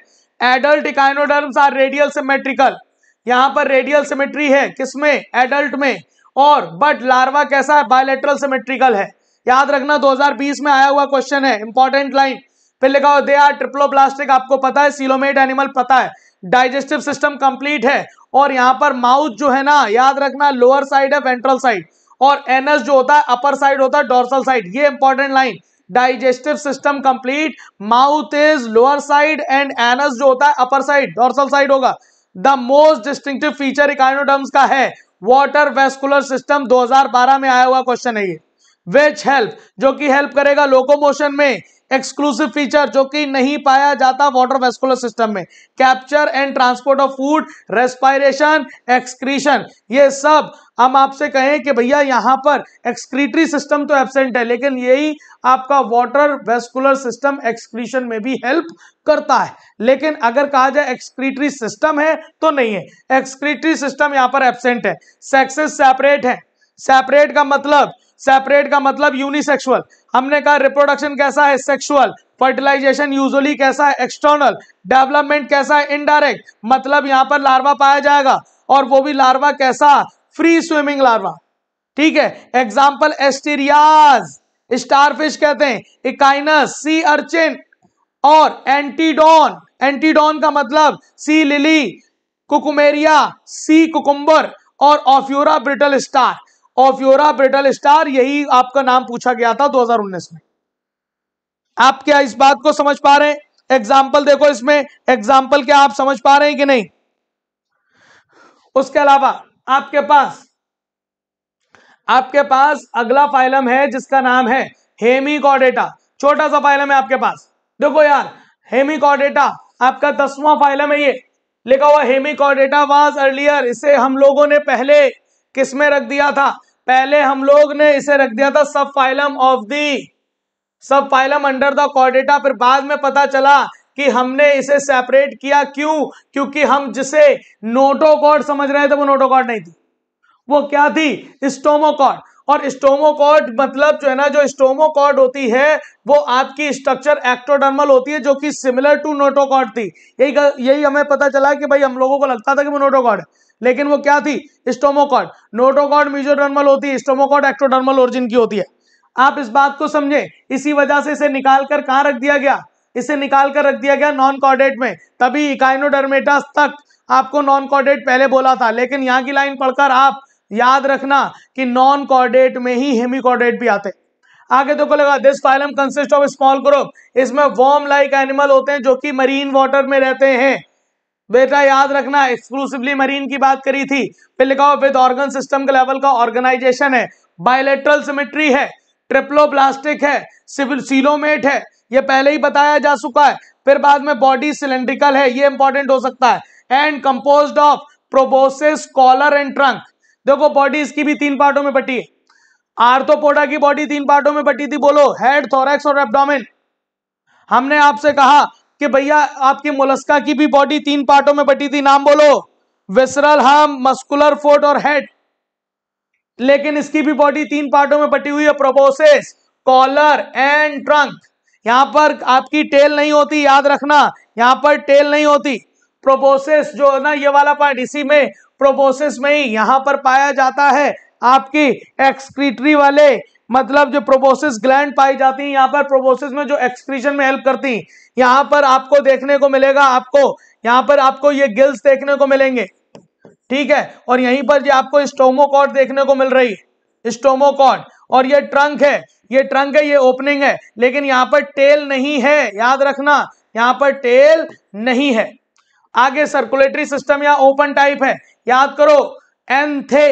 adult echinoderms are radial symmetrical यहां पर रेडियल सिमेट्री है किसमें एडल्ट में और बट लार्वा कैसा है बायोलेट्रल सिमेट्रिकल है याद रखना 2020 में आया हुआ क्वेश्चन है इंपॉर्टेंट लाइन फिर लिखा हो दे आर ट्रिप्लोप्लास्टिक आपको पता है सिलोमेट एनिमल पता है डाइजेस्टिव सिस्टम कंप्लीट है और यहाँ पर माउथ जो है ना याद रखना लोअर साइड है वेंट्रल साइड और एनएस जो होता है अपर साइड होता है डोर्सल साइड ये important line digestive system complete mouth is lower side and anus जो होता है अपर साइड डॉर्सल साइड होगा the most distinctive feature echinoderms का है वॉटर वेस्कुलर सिस्टम 2012 में आया हुआ क्वेश्चन है ये विच हेल्प जो कि हेल्प करेगा लोकोमोशन में एक्सक्लूसिव फीचर जो कि नहीं पाया जाता वाटर वेस्कुलर सिस्टम में capture and transport of food respiration excretion ये सब हम आपसे कहें कि भैया यहाँ पर एक्सक्रीटरी सिस्टम तो एबसेंट है लेकिन यही आपका वाटर वेस्कुलर सिस्टम एक्सक्रीशन में भी हेल्प करता है लेकिन अगर कहा जाए एक्सक्रीटरी सिस्टम है तो नहीं है एक्सक्रीटरी सिस्टम यहाँ पर एबसेंट है सेक्सेस सेपरेट है सेपरेट का मतलब सेपरेट का मतलब यूनिसेक्सुअल हमने कहा रिप्रोडक्शन कैसा है सेक्सुअल फर्टिलाइजेशन यूजुअली कैसा है एक्सटर्नल डेवलपमेंट कैसा है इनडायरेक्ट मतलब यहाँ पर लार्वा पाया जाएगा और वो भी लार्वा कैसा फ्री स्विमिंग लार्वा ठीक है एग्जाम्पल एस्टेरियाज स्टारफिश कहते हैं इकाइनस सी अर्चिन और एंटीडॉन एंटीडॉन का मतलब sea lily Cucumaria sea cucumber और Ophiura brittle star Ophiura brittle star यही आपका नाम पूछा गया था 2019 में आप क्या इस बात को समझ पा रहे हैं एग्जाम्पल देखो इसमें एग्जाम्पल क्या आप समझ पा रहे हैं कि नहीं उसके अलावा आपके पास आपके पास अगला फाइलम है जिसका नाम है हेमी कॉडेटा छोटा सा फाइलम है आपके पास देखो यार हेमी कॉडेटा आपका दसवां फाइलम है ये लिखा हुआ हेमी कॉडेटा वाज अर्लियर इसे हम लोगों ने पहले किस में रख दिया था पहले हम लोग ने इसे रख दिया था सब फाइलम ऑफ दी सब फाइलम अंडर द कॉडेटा फिर बाद में पता चला कि हमने इसे सेपरेट किया क्यों क्योंकि हम जिसे नोटोकॉर्ड समझ रहे थे तो वो नोटोकॉर्ड नहीं थी वो क्या थी स्टोमोकॉर्ड और स्टोमोकॉर्ड मतलब जो है ना जो स्टोमोकॉर्ड होती है वो आपकी स्ट्रक्चर एक्टोडर्मल होती है जो कि सिमिलर टू नोटोकॉर्ड थी यही यही हमें पता चला कि भाई हम लोगों को लगता था कि वो नोटोकॉर्ड लेकिन वो क्या थी स्टोमोकॉर्ड नोटोकॉर्ड मीजोडर्मल होती है स्टोमोकॉर्ड एक्टोडर्मल ओरिजिन की होती है आप इस बात को समझें इसी वजह से इसे निकाल कर कहां रख दिया गया इसे निकाल कर रख दिया गया नॉन कॉर्डेट में तभी इकाइनोडर्मेटास तक आपको नॉन कॉर्डेट पहले बोला था लेकिन यहाँ की लाइन पढ़कर आप याद रखना कि नॉन कॉर्डेट में ही हेमिकॉर्डेट भी आते आगे देखो तो लगा this phylum consist of small group इसमें वॉर्म लाइक एनिमल होते हैं जो कि मरीन वाटर में रहते हैं बेटा याद रखना एक्सक्लूसिवली मरीन की बात करी थी फिर लिखा विद ऑर्गन सिस्टम के लेवल का ऑर्गेनाइजेशन है बायोलेट्रल सिमेट्री है ट्रिप्लोप्लास्टिक है सिविल सीलोमेट है ये पहले ही बताया जा चुका है फिर बाद में बॉडी सिलेंड्रिकल है ये इंपॉर्टेंट हो सकता है and compose of proboscis collar and trunk देखो बॉडी इसकी भी तीन पार्टों में बटी है आर्थोपोडा की बॉडी तीन पार्टों में बटी थी बोलो हेड थोरेक्स और एब्डोमेन हमने आपसे कहा कि भैया आपकी मोलस्का की भी बॉडी तीन पार्टों में बटी थी नाम बोलो विसरल हम मस्कुलर फोट और हेड लेकिन इसकी भी बॉडी तीन पार्टों में बटी हुई है प्रोबोसिस कॉलर एंड ट्रंक यहां पर आपकी टेल नहीं होती याद रखना यहां पर टेल नहीं होती प्रोबोसिस जो है ना ये वाला पॉइंट इसी में प्रोबोसिस में ही यहां पर पाया जाता है आपकी एक्सक्रीटरी वाले मतलब जो प्रोबोसिस ग्लैंड पाई जाती है यहाँ पर प्रोबोसिस में जो एक्सक्रीशन में हेल्प करती हैं यहाँ पर आपको देखने को मिलेगा आपको यहाँ पर आपको ये गिल्स देखने को मिलेंगे ठीक है और यहीं पर जो आपको स्टोमोकॉड देखने को मिल रही है स्टोमोकॉड और ये ट्रंक है ये ट्रंक है ये ओपनिंग है लेकिन यहां पर टेल नहीं है याद रखना यहां पर टेल नहीं है आगे सर्कुलेटरी सिस्टम या ओपन टाइप है याद करो एंथे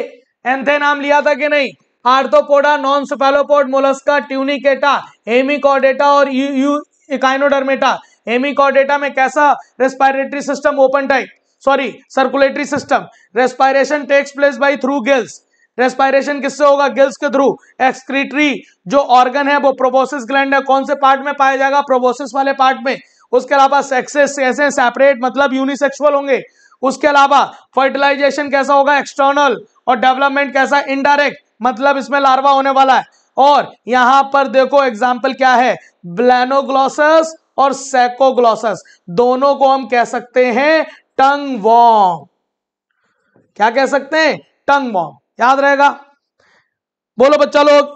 एंथे नाम लिया था कि नहीं Arthropoda non cephalopod Mollusca Tunicata Hemichordata और यू इकाइनोडर्मेटा हेमिकॉडेटा में कैसा respiratory system open type sorry circulatory system respiration takes place by through gills respiration किससे होगा गिल्स के थ्रू एक्सक्रीटरी जो ऑर्गन है वो प्रोबोसिस ग्लैंड है कौन से पार्ट में पाया जाएगा प्रोबोसिस वाले पार्ट में उसके अलावा सेक्सेस ऐसे सेपरेट मतलब यूनिसेक्सुअल होंगे उसके अलावा फर्टिलाइजेशन कैसा होगा एक्सटर्नल और डेवलपमेंट कैसा इनडायरेक्ट मतलब इसमें लार्वा होने वाला है और यहां पर देखो एग्जाम्पल क्या है ब्लैनोग्लॉसस और सेकोग्लॉसस दोनों को हम कह सकते हैं टंग वॉम क्या कह सकते हैं टंग वॉम याद रहेगा बोलो बच्चा लोग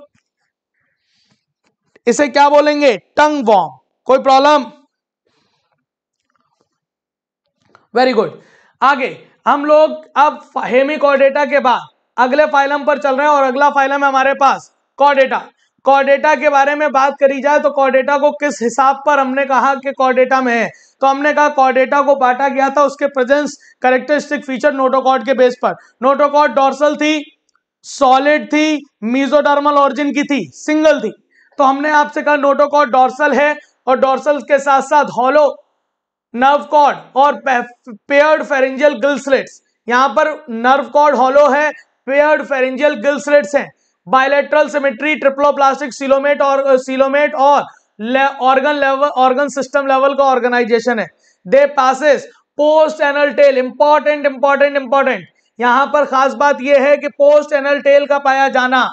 इसे क्या बोलेंगे टंग वॉम कोई प्रॉब्लम वेरी गुड आगे हम लोग अब हेमी कॉर्डेटा के बाद अगले फाइलम पर चल रहे हैं और अगला फाइलम है हमारे पास कॉर्डेटा कॉर्डेटा के बारे में बात करी जाए तो कॉर्डेटा को किस हिसाब पर हमने कहा कि कॉर्डेटा में है तो हमने कहा कॉर्डेटा को बांटा गया था उसके प्रेजेंस करेक्टरिस्टिक फीचर नोटोकॉड के बेस पर नोटोकॉड डॉर्सल थी सॉलिड थी मीजोडर्मल ऑरिजिन की थी सिंगल थी तो हमने आपसे कहा नोटोकॉड डॉर्सल है और डॉर्सल के साथ साथ हॉलो नर्व कॉर्ड और पेयर्ड फेरेंजियल गिल्सलेट्स यहां पर नर्व कॉर्ड हॉलो है पेयर्ड फेरेंजियल गिल्सलेट्स हैं बायोलेट्रल सिमेट्री ट्रिप्लोप्लास्टिक सिलोमेट और सिलोमेट और organ level organ system level का ऑर्गेनाइजेशन है they possess post anal tail important important important यहां पर खास बात यह है कि पोस्ट एनल टेल का पाया जाना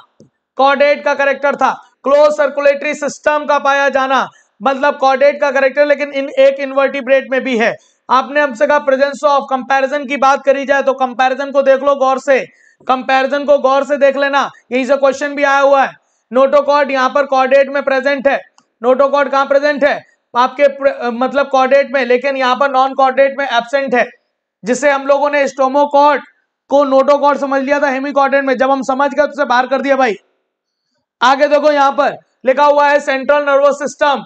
कॉडेट का करेक्टर था क्लोज सर्कुलेटरी सिस्टम का पाया जाना मतलब कॉडेट का करेक्टर लेकिन इन एक इन्वर्टिब्रेट में भी है आपने हमसे कहा प्रेजेंस ऑफ कंपैरिजन की बात करी जाए तो कंपैरिजन को देख लो गौर से कंपैरिजन को गौर से देख लेना यही से क्वेश्चन भी आया हुआ है नोटोकॉड यहाँ पर कॉडेट में प्रेजेंट है नोटोकॉर्ड कहाँ प्रेजेंट है आपके मतलब कॉर्डेट में लेकिन यहाँ पर नॉन कॉर्डेट में एबसेंट है जिससे हम लोगों ने स्टोमोकॉड को नोटोकॉड समझ लिया था हेमिकॉर्डेट में जब हम समझ गए तो बाहर कर दिया भाई आगे देखो यहाँ पर लिखा हुआ है central nervous system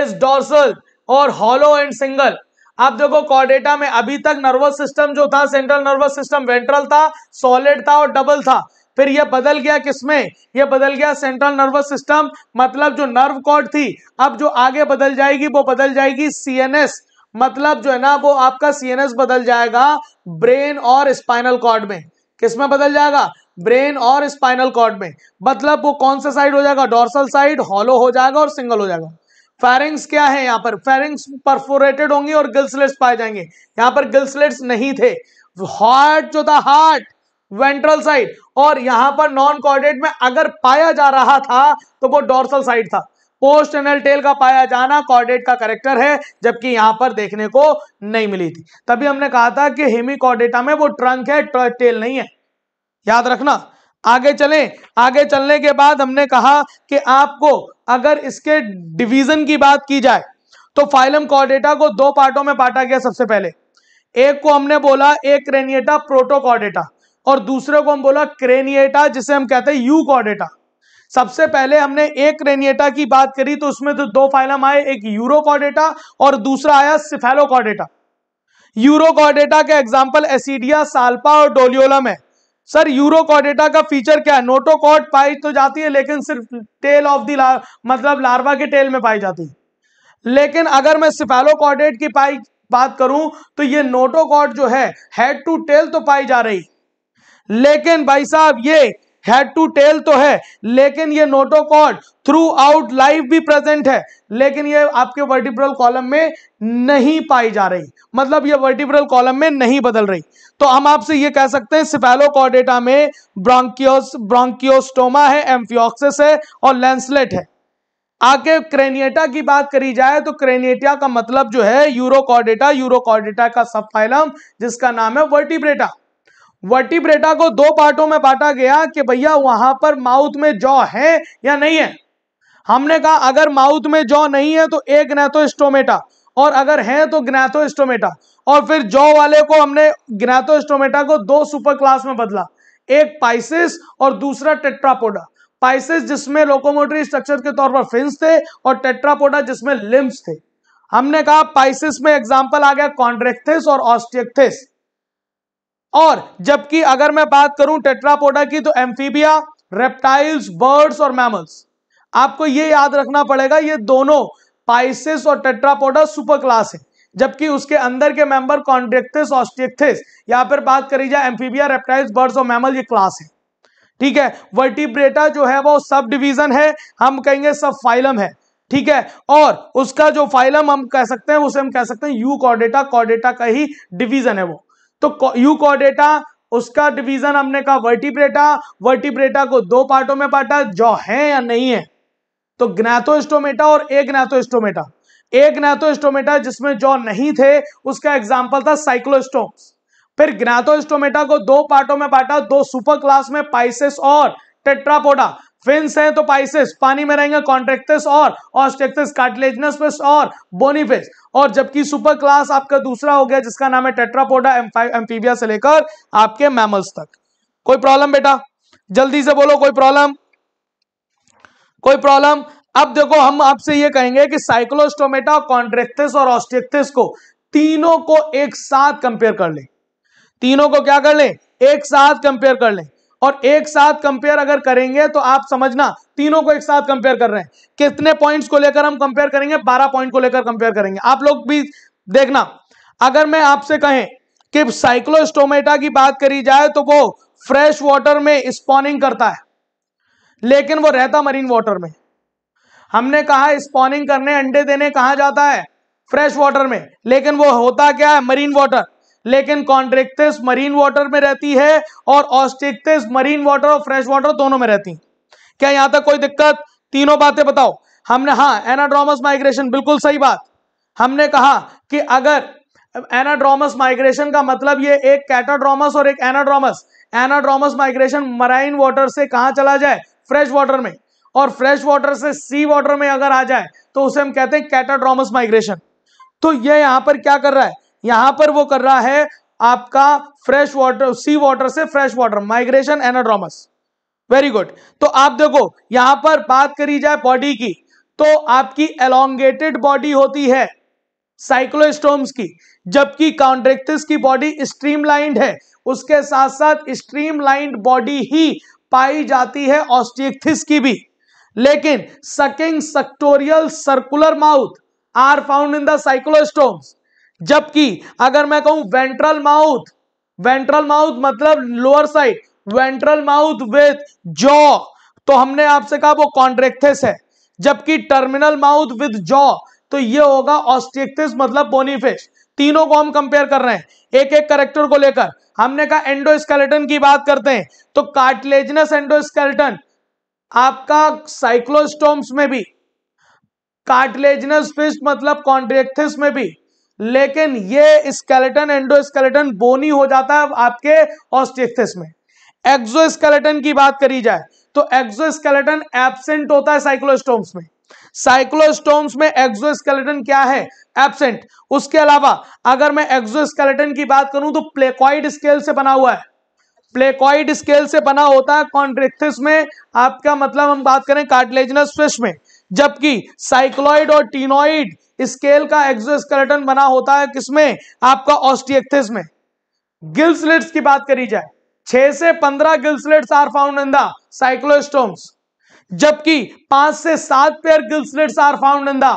is dorsal और हॉलो एंड सिंगल आप देखो कॉर्डेटा में अभी तक नर्वस सिस्टम जो था सेंट्रल नर्वस सिस्टम वेंट्रल था सॉलिड था और डबल था फिर यह बदल गया किसमें यह बदल गया सेंट्रल नर्वस सिस्टम मतलब जो नर्व कॉर्ड थी अब जो आगे बदल जाएगी वो बदल जाएगी सीएनएस मतलब जो है ना वो आपका सीएनएस बदल जाएगा ब्रेन और स्पाइनल कॉर्ड में किसमें बदल जाएगा ब्रेन और स्पाइनल कॉर्ड में मतलब वो कौन सा साइड हो जाएगा डोर्सल साइड हॉलो हो जाएगा और सिंगल हो जाएगा फेरिंग्स क्या है यहाँ पर फेरिंग्स परफोरेटेड होंगे और गिल्सलेट्स पाए जाएंगे यहाँ पर गिल्सलेट्स नहीं थे हार्ट जो था हार्ट वेंट्रल साइड और यहां पर नॉन कॉर्डेट में अगर पाया जा रहा था तो वो डोर्सल साइड था पोस्ट एनल टेल का पाया जाना कॉर्डेट का करेक्टर है जबकि यहां पर देखने को नहीं मिली थी तभी हमने कहा था कि हेमी कॉर्डेटा में वो ट्रंक है टेल नहीं है याद रखना आगे चलें आगे चलने के बाद हमने कहा कि आपको अगर इसके डिवीजन की बात की जाए तो फाइलम कॉर्डेटा को दो पार्टों में बांटा गया सबसे पहले एक को हमने बोला एक क्रेनिएटा प्रोटोकॉर्डेटा और दूसरे को हम बोला क्रेनिएटा जिसे हम कहते हैं यू कॉडेटा सबसे पहले हमने एक क्रेनिएटा की बात करी तो उसमें तो दो फाइलम आए एक यूरोकॉडेटा और दूसरा आया सिफेलोकॉडेटा यूरोकॉडेटा का एग्जाम्पल एसिडिया साल्पा और डोलियोलम है सर यूरोकॉडेटा का फीचर क्या है नोटोकॉट पाई तो जाती है लेकिन सिर्फ टेल ऑफ दी ला, मतलब लार्वा के टेल में पाई जाती है लेकिन अगर मैं सिफेलोकॉडेट की पाई बात करूं तो ये नोटोकॉड जो है हेड टू टेल तो पाई जा रही लेकिन भाई साहब ये हेड टू टेल तो है लेकिन ये नोटोकॉर्ड थ्रू आउट लाइफ भी प्रेजेंट है लेकिन ये आपके वर्टिब्रल कॉलम में नहीं पाई जा रही मतलब ये वर्टिब्रल कॉलम में नहीं बदल रही तो हम आपसे ये कह सकते हैं सिफेलोकॉर्डेटा में ब्रोंकियोस ब्रोंकियोस्टोमा है एम्फियोक्सिस है और लेंसलेट है आगे क्रेनिएटा की बात करी जाए तो क्रेनिएटा का मतलब जो है यूरोकॉर्डेटा यूरोकॉर्डेटा का सब जिसका नाम है वर्टिब्रेटा वर्टिब्रेटा को दो पार्टों में बांटा गया कि भैया वहां पर माउथ में जॉ है या नहीं है हमने कहा अगर माउथ में जॉ नहीं है तो एक ग्नैथोस्टोमेटा और अगर है तो ग्नैथोस्टोमेटा और फिर जॉ वाले को हमने ग्नैथोस्टोमेटा को दो सुपर क्लास में बदला एक पाइसिस और दूसरा टेट्रापोडा पाइसिस जिसमें लोकोमोटरी स्ट्रक्चर के तौर पर फिंस थे और टेट्रापोडा जिसमें लिम्स थे हमने कहा पाइसिस में एग्जाम्पल आ गया कॉन्ड्रेक्थिस और ऑस्टियक्थिस और जबकि अगर मैं बात करूं टेट्रापोडा की तो एम्फीबिया रेप्टाइल्स बर्ड्स और मैमल्स आपको ये याद रखना पड़ेगा ये दोनों पाइसिस और टेट्रापोडा सुपर क्लास है जबकि उसके अंदर के मेंबर कॉन्ड्रेक्टिस ऑस्टिक्थिस यहाँ पर बात करी जाए एम्फीबिया रेप्टाइल्स बर्ड्स और मैमल ये क्लास है ठीक है वर्टिब्रेटा जो है वो सब डिवीजन है हम कहेंगे सब फाइलम है ठीक है और उसका जो फाइलम हम कह सकते हैं उसे हम कह सकते हैं यू कॉर्डेटा कॉर्डेटा का ही डिवीजन है वो तो यू कॉडेटा उसका डिवीजन हमने कहा वर्टिब्रेटा वर्टिब्रेटा को दो पार्टों में बांटा जो है या नहीं है तो ग्नाथोस्टोमेटा और ए ग्नाथोस्टोमेटा ए ग्नाथोस्टोमेटा जिसमें जो नहीं थे उसका एग्जाम्पल था साइक्लोस्टोम्स फिर ग्नाथोस्टोमेटा को दो पार्टों में बांटा दो सुपर क्लास में पाइसेस और टेट्रापोडा फिंस हैं तो पाइसिस पानी में रहेंगे कॉन्ट्रेक्टस और ऑस्टेक्टस कार्टिलेजनस और बोनीफेस और जबकि सुपर क्लास आपका दूसरा हो गया जिसका नाम है टेट्रापोडा एम्फीबिया से लेकर आपके मैमल्स तक कोई प्रॉब्लम बेटा जल्दी से बोलो कोई प्रॉब्लम कोई प्रॉब्लम अब देखो हम आपसे ये कहेंगे कि साइक्लोस्टोमेटा कॉन्ट्रेक्टिस और ऑस्टेक्टिस को तीनों को एक साथ कंपेयर कर लें तीनों को क्या कर लें एक साथ कंपेयर कर लें और एक साथ कंपेयर अगर करेंगे तो आप समझना तीनों को एक साथ कंपेयर कर रहे हैं कितने पॉइंट्स को लेकर हम कंपेयर करेंगे बारह पॉइंट को लेकर कंपेयर करेंगे आप लोग भी देखना अगर मैं आपसे कहें कि साइक्लोस्टोमेटा की बात करी जाए तो वो फ्रेश वाटर में स्पॉनिंग करता है लेकिन वो रहता मरीन वाटर में हमने कहा स्पॉनिंग करने अंडे देने कहा जाता है फ्रेश वाटर में लेकिन वो होता क्या है मरीन वाटर लेकिन कॉन्ट्रेक्टिस मरीन वाटर में रहती है और ऑस्ट्रिक्टिस मरीन वाटर और फ्रेश वाटर दोनों में रहती है क्या यहां तक कोई दिक्कत तीनों बातें बताओ हमने हाँ एनाड्रोमस माइग्रेशन बिल्कुल सही बात हमने कहा कि अगर एनाड्रोमस माइग्रेशन का मतलब ये एक कैटाड्रोमस और एक anadromous anadromous migration marine water से कहा चला जाए फ्रेश वाटर में और फ्रेश वाटर से सी वाटर में अगर आ जाए तो उसे हम कहते हैं कैटाड्रोमस माइग्रेशन तो ये यह पर क्या कर रहा है यहां पर वो कर रहा है आपका फ्रेश वाटर सी वाटर से fresh water migration anadromous very good तो आप देखो यहां पर बात करी जाए बॉडी की तो आपकी एलोंगेटेड बॉडी होती है साइक्लोस्टोम्स की जबकि कॉन्ट्रेक्टिस की बॉडी स्ट्रीमलाइंड है उसके साथ साथ स्ट्रीमलाइंड बॉडी ही पाई जाती है ऑस्टिक्थिस की भी लेकिन sucking suctorial circular mouth are found in the cyclostomes जबकि अगर मैं कहूं वेंट्रल माउथ वेंट्रल माउथ मतलब lower side ventral mouth with jaw तो हमने आपसे कहा वो कॉन्ट्रेक्थिस है जबकि टर्मिनल माउथ विथ जॉ तो ये होगा ऑस्टिक्थिस मतलब बोनीफिश तीनों को हम कंपेयर कर रहे हैं एक एक करेक्टर को लेकर हमने कहा एंडोस्केलेटन की बात करते हैं तो कार्टिलेजनस एंडोस्केलेटन आपका साइक्लोस्टोम्स में भी कार्टिलेजनस फिश मतलब कॉन्ट्रेक्थिस में भी लेकिन ये स्केलेटन एंडोस्केलेटन बोनी हो जाता है आपके ऑस्टिस्थस में एक्सोस्केलेटन की बात करी जाए तो एक्सोस्केलेटन एबसेंट होता है साइक्लोस्टोम्स में साइक्लोस्टोम्स में एक्सोस्केलेटन क्या है एबसेंट उसके अलावा अगर मैं एक्सोस्केलेटन की बात करूं तो प्लेकॉइड स्केल से बना हुआ है प्लेकॉइड स्केल से बना होता है कॉन्ड्रेक्थिस में आपका मतलब हम बात करें कार्टिलेजनस फिश में जबकि साइक्लॉइड और टीनोइड स्केल का एक्सोस्केलेटन बना होता है किसमें आपका ऑस्टियक्थिस में गिल्सलेट्स की बात करी जाए छह से पंद्रह gill slits are found in the cyclostomes जबकि पांच से सात pair gill slits are found in the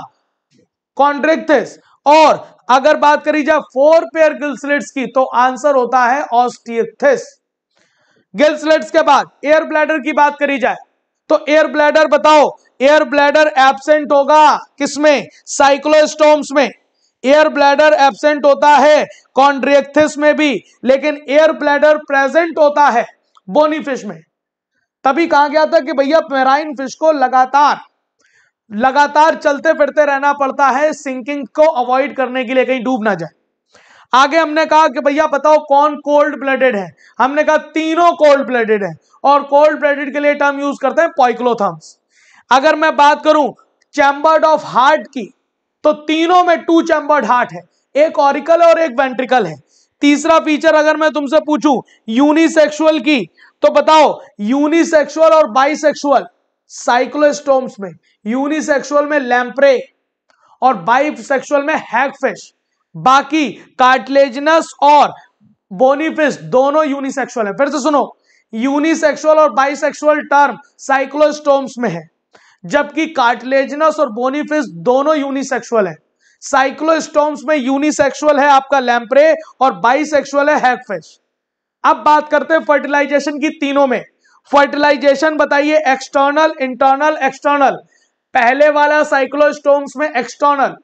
chondrichthyes और अगर बात करी जाए फोर पेयर गिल्सलेट्स की तो आंसर होता है ऑस्टियक्थिस गिल्सलेट्स के बाद एयर ब्लैडर की बात करी जाए तो एयर ब्लैडर बताओ एयर ब्लैडर एबसेंट होगा किसमें साइक्लोस्टोम्स में एयर ब्लैडर एबसेंट होता है कॉन्ड्रियक्थिस में भी लेकिन एयर ब्लैडर प्रेजेंट होता है बोनी फिश में तभी कहा गया था कि भैया पेराइन फिश को लगातार लगातार चलते फिरते रहना पड़ता है सिंकिंग को अवॉइड करने के लिए कहीं डूब ना जाए आगे हमने कहा कि भैया बताओ कौन कोल्ड ब्लडेड है हमने कहा तीनों कोल्ड ब्लडेड है और कोल्ड ब्लडेड के लिए टर्म यूज करते हैं पॉइक्लोथम्स अगर मैं बात करूं चैम्बर्ड ऑफ हार्ट की तो तीनों में टू चैम्बर्ड हार्ट है एक ऑरिकल और एक वेंट्रिकल है तीसरा फीचर अगर मैं तुमसे पूछूं यूनिसेक्सुअल की तो बताओ यूनिसेक्सुअल और बाइसेक्सुअल साइक्लोस्टोम्स में यूनिसेक्सुअल में लैम्प्रे और बाइसेक्सुअल में हैगफिश बाकी कार्टलेजनस और बोनीफिश दोनों यूनिसेक्सुअल है फिर से सुनो यूनिसेक्सुअल और बाइसेक्सुअल टर्म साइक्लोस्टोम्स में है जबकि कार्टिलेजनस और बोनीफिश दोनों यूनिसेक्सुअल है साइक्लोस्टोम्स में यूनिसेक्सुअल है आपका लैम्प्रे और बाइसेक्सुअल है हैगफिश अब बात करते हैं फर्टिलाइजेशन की तीनों में फर्टिलाइजेशन बताइए एक्सटर्नल इंटरनल एक्सटर्नल पहले वाला साइक्लोस्टोम्स में एक्सटर्नल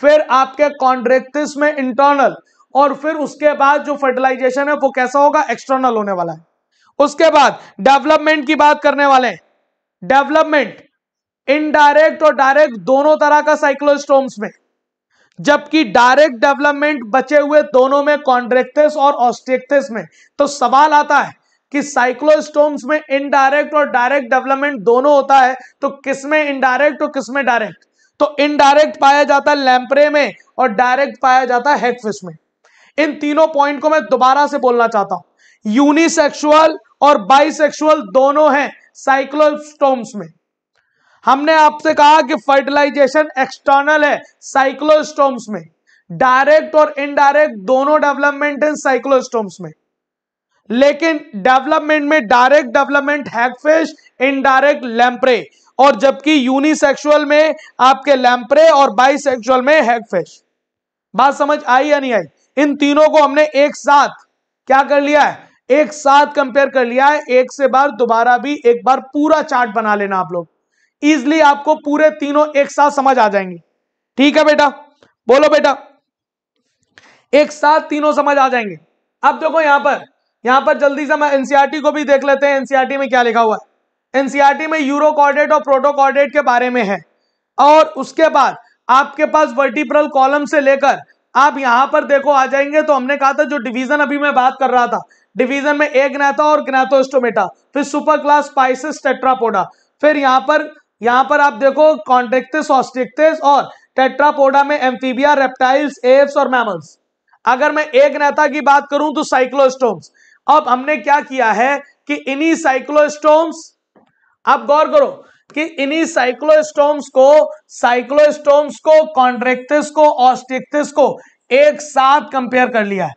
फिर आपके कॉन्ड्रेक्टिस में इंटरनल और फिर उसके बाद जो फर्टिलाइजेशन है वो कैसा होगा एक्सटर्नल होने वाला है उसके बाद डेवलपमेंट की बात करने वाले हैं डेवलपमेंट इनडायरेक्ट और डायरेक्ट दोनों तरह का साइक्लोस्टोम्स में जबकि डायरेक्ट डेवलपमेंट बचे हुए दोनों में कॉन्ड्रेक्टिस और ऑस्टेक्टिस में तो सवाल आता है कि साइक्लोस्टोम्स में इनडायरेक्ट और डायरेक्ट डेवलपमेंट दोनों होता है तो किसमें इनडायरेक्ट और किसमें डायरेक्ट तो इनडायरेक्ट पाया जाता है लैम्परे में और डायरेक्ट पाया जाता है हेकफिश में इन तीनों पॉइंट को मैं दोबारा से बोलना चाहता हूं यूनिसेक्सुअल और बाइसेक्सुअल दोनों हैं साइक्लोस्टोम्स में हमने आपसे कहा कि फर्टिलाइजेशन एक्सटर्नल है साइक्लोस्टोम्स में डायरेक्ट और इनडायरेक्ट दोनों डेवलपमेंट है साइक्लोस्टोम्स में लेकिन डेवलपमेंट में direct development hagfish indirect lamprey और जबकि यूनिसेक्सुअल में आपके लैम्प्रे और बाइसेक्सुअल में हैगफिश बात समझ आई या नहीं आई इन तीनों को हमने एक साथ क्या कर लिया है एक साथ कंपेयर कर लिया है एक से बार दोबारा भी एक बार पूरा चार्ट बना लेना आप लोग इजली आपको पूरे तीनों एक साथ समझ आ जाएंगे ठीक है बेटा बोलो बेटा एक साथ तीनों समझ आ जाएंगे अब देखो यहां पर यहां पर जल्दी से मैं एनसीआरटी e को भी देख लेते हैं एनसीआरटी e में क्या लिखा हुआ है एनसीआरटी e में यूरो कॉर्डेट और प्रोटोकॉर्डेट के बारे में है और उसके बाद आपके पास वर्टिप्रल कॉलम से लेकर आप यहां पर देखो आ जाएंगे तो हमने कहा था जो डिवीजन अभी मैं बात कर रहा था डिवीजन में एक ग्नाथा और ग्नाथोस्टोमेटा फिर सुपर क्लास पाइसिस टेट्रापोडा फिर यहां पर यहां पर आप देखो कॉन्ट्रेक्टिस ऑस्ट्रिक्टिस और टेट्रापोडा में एम्फीबिया रेप्टाइल्स एप्स और मैमल्स अगर मैं एक नेता की बात करूं तो साइक्लोस्टोम्स अब हमने क्या किया है कि इन्हीं साइक्लोस्टोम्स आप गौर करो कि इन्हीं साइक्लोस्टोम्स को साइक्लोस्टोम्स को कॉन्ट्रेक्टिस को ऑस्टिक्टिस को एक साथ कंपेयर कर लिया है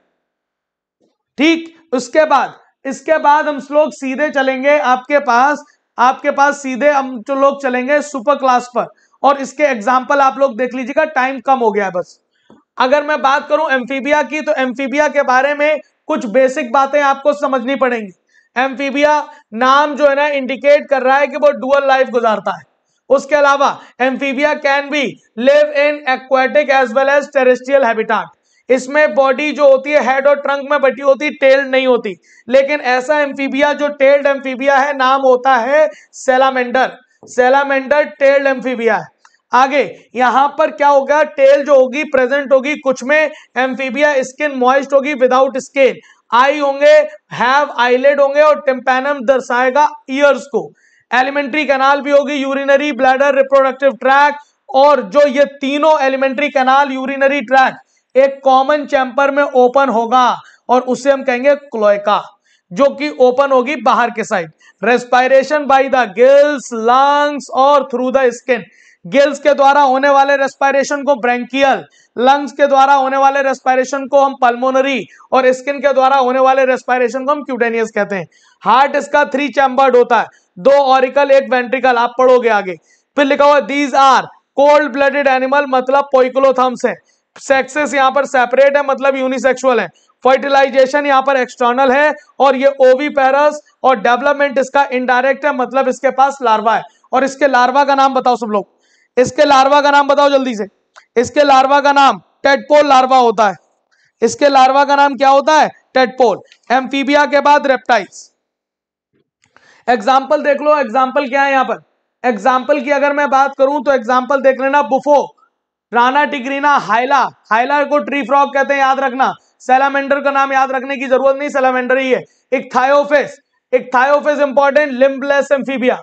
ठीक उसके बाद इसके बाद हम लोग सीधे चलेंगे आपके पास आपके पास सीधे हम जो लोग चलेंगे सुपर क्लास पर और इसके एग्जाम्पल आप लोग देख लीजिएगा टाइम कम हो गया है बस अगर मैं बात करूं एम्फीबिया की तो एम्फीबिया के बारे में कुछ बेसिक बातें आपको समझनी पड़ेंगी एम्फीबिया नाम जो है ना इंडिकेट कर रहा है कि वो डुअल लाइफ गुजारता है उसके अलावा amphibia can be live in aquatic as well as terrestrial habitat इसमें बॉडी जो होती है हेड और ट्रंक में बटी होती टेल्ड नहीं होती लेकिन ऐसा एम्फीबिया जो टेल्ड एम्फीबिया है नाम होता है सेलामेंडर सेलामेंडर टेल्ड एम्फीबिया है आगे यहां पर क्या होगा टेल जो होगी प्रेजेंट होगी कुछ में एम्फीबिया स्किन मॉइस्ट होगी विदाउट स्किन आई होंगे हैव आईलेड होंगे और टेम्पेनम दर्शाएगा ईयर्स को एलिमेंट्री कैनाल भी होगी यूरिनरी ब्लैडर रिप्रोडक्टिव ट्रैक और जो ये तीनों एलिमेंट्री कैनाल यूरिनरी ट्रैक एक कॉमन चैम्पर में ओपन होगा और उसे हम कहेंगे क्लोयका जो कि ओपन होगी बाहर के side respiration by the gills lungs और थ्रू द स्किन गिल्स के द्वारा होने वाले रेस्पायरेशन को ब्रेंकियल लंग्स के द्वारा होने वाले रेस्पायरेशन को हम पल्मोनरी और स्किन के द्वारा होने वाले रेस्पायरेशन को हम क्यूटेनियस कहते हैं हार्ट इसका थ्री चैम्बर्ड होता है दो ऑरिकल एक वेंट्रिकल आप पढ़ोगे आगे फिर लिखा हुआ these are cold blooded animal मतलब पोइकुलोथम्स है सेक्सेस यहाँ पर सेपरेट है मतलब यूनिसेक्सुअल है फर्टिलाइजेशन यहाँ पर एक्सटर्नल है और ये ओवी पैरस और डेवलपमेंट इसका इनडायरेक्ट है मतलब इसके पास लार्वा है और इसके लार्वा का नाम बताओ सब लोग इसके लार्वा का नाम बताओ जल्दी से इसके लार्वा का नाम टेटपोल लार्वा होता है इसके लार्वा का नाम क्या होता है टेटपोल एम्फीबिया के बाद रेप्टाइल्स एग्जाम्पल देख लो एग्जाम्पल क्या है यहाँ पर एग्जाम्पल की अगर मैं बात करूं तो एग्जाम्पल देख लेना बुफो राना टिकरीना हाइला हाइला को ट्री फ्रॉग कहते हैं याद रखना सेलामेंडर का नाम याद रखने की जरूरत नहीं सेलामेंडर ही है एक थायोफेस एक थायोफेस इंपॉर्टेंट लिम्बलेस एम्फीबिया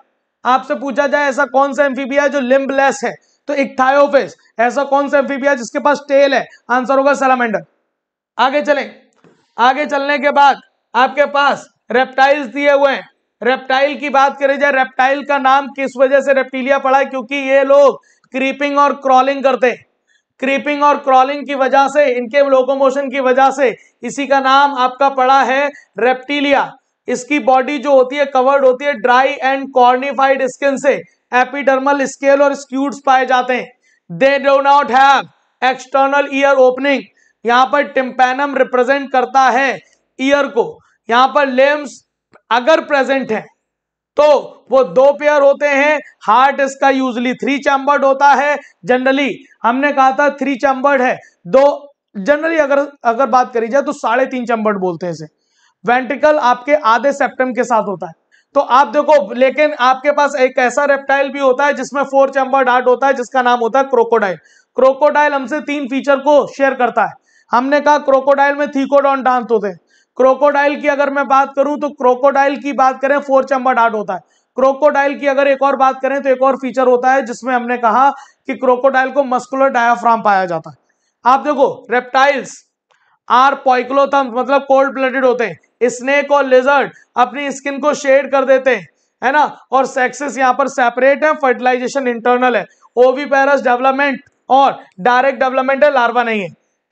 आपसे पूछा जाए ऐसा कौन सा एम्फीबिया जो लिम्बलेस है तो एक थायोफेस ऐसा कौन सा एम्फीबिया जिसके पास टेल है आंसर होगा सेलामेंडर आगे चलें आगे चलने के बाद आपके पास रेप्टाइल्स दिए हुए हैं रेप्टाइल की बात करें जाए रेप्टाइल का नाम किस वजह से रेप्टिलिया पड़ा है क्योंकि ये लोग क्रीपिंग और क्रॉलिंग करते हैं क्रीपिंग और क्रॉलिंग की वजह से इनके लोकोमोशन की वजह से इसी का नाम आपका पड़ा है रेप्टीलिया इसकी बॉडी जो होती है कवर्ड होती है ड्राई एंड कॉर्निफाइड स्किन से एपिडर्मल स्केल और स्क्यूट्स पाए जाते हैं they do not have external ear opening यहाँ पर टिम्पेनम रिप्रेजेंट करता है ईयर को यहाँ पर लेम्स अगर प्रेजेंट है तो वो दो पेयर होते हैं हार्ट इसका यूजली थ्री चैम्बर्ड होता है जनरली हमने कहा था थ्री चैम्बर्ड है दो जनरली अगर अगर बात करी जाए तो साढ़े तीन चैम्बर्ड बोलते हैं इसे वेंटिकल आपके आधे सेप्टम के साथ होता है तो आप देखो लेकिन आपके पास एक ऐसा रेप्टाइल भी होता है जिसमें फोर चैम्बर्ड आर्ट होता है जिसका नाम होता है क्रोकोडाइल क्रोकोडाइल हमसे तीन फीचर को शेयर करता है हमने कहा क्रोकोडाइल में थीकोडॉन डांत होते हैं क्रोकोडाइल की अगर मैं बात करूं तो क्रोकोडाइल की बात करें फोर चैम्बर डाट होता है क्रोकोडाइल की अगर एक और बात करें तो एक और फीचर होता है जिसमें हमने कहा कि क्रोकोडाइल को मस्कुलर डायाफ्राम पाया जाता है आप देखो रेप्टाइल्स आर पॉइक्लोथम मतलब कोल्ड ब्लडेड होते हैं स्नेक और लेजर्ड अपनी स्किन को शेड कर देते हैं है ना और सेक्सेस यहाँ पर सेपरेट है फर्टिलाइजेशन इंटरनल है ओवी पैरस डेवलपमेंट और डायरेक्ट डेवलपमेंट है लार्वा नहीं है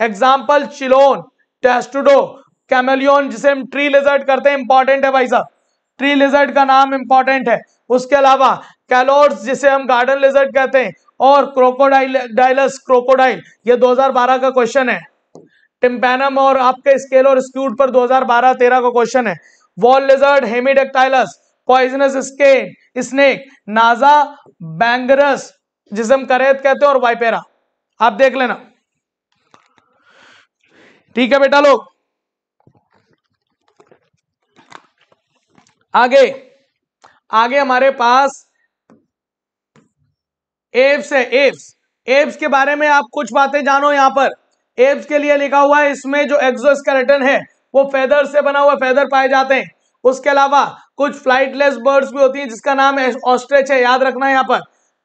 एग्जाम्पल चिलोन टेस्टुडो कैमेलियन जिसे हम ट्री लेजर्ट करते हैं इंपॉर्टेंट है भाई साहब ट्री लेजर्ट का नाम इंपॉर्टेंट है उसके अलावा कैलोर्स जिसे हम गार्डन लिजर्ड कहते हैं और क्रोकोडाइल डायलस क्रोकोडाइल ये 2012 का क्वेश्चन है टिम्पेनम और आपके स्केल और स्क्यूट पर 2012-13 का क्वेश्चन है वॉल लेजर्ट हेमीडेक्टाइलस पॉइजनस स्केन स्नेक नाजा बैंगरस जिसे हम करेत कहते हैं और वाइपेरा आप देख लेना ठीक है बेटा लोग आगे आगे हमारे पास एप्स है एप्स एप्स के बारे में आप कुछ बातें जानो यहाँ पर एप्स के लिए लिखा हुआ है इसमें जो एक्सोस्केलेटन है वो फेदर से बना हुआ फेदर पाए जाते हैं उसके अलावा कुछ फ्लाइटलेस बर्ड्स भी होती हैं जिसका नाम है ऑस्ट्रेच है याद रखना यहाँ पर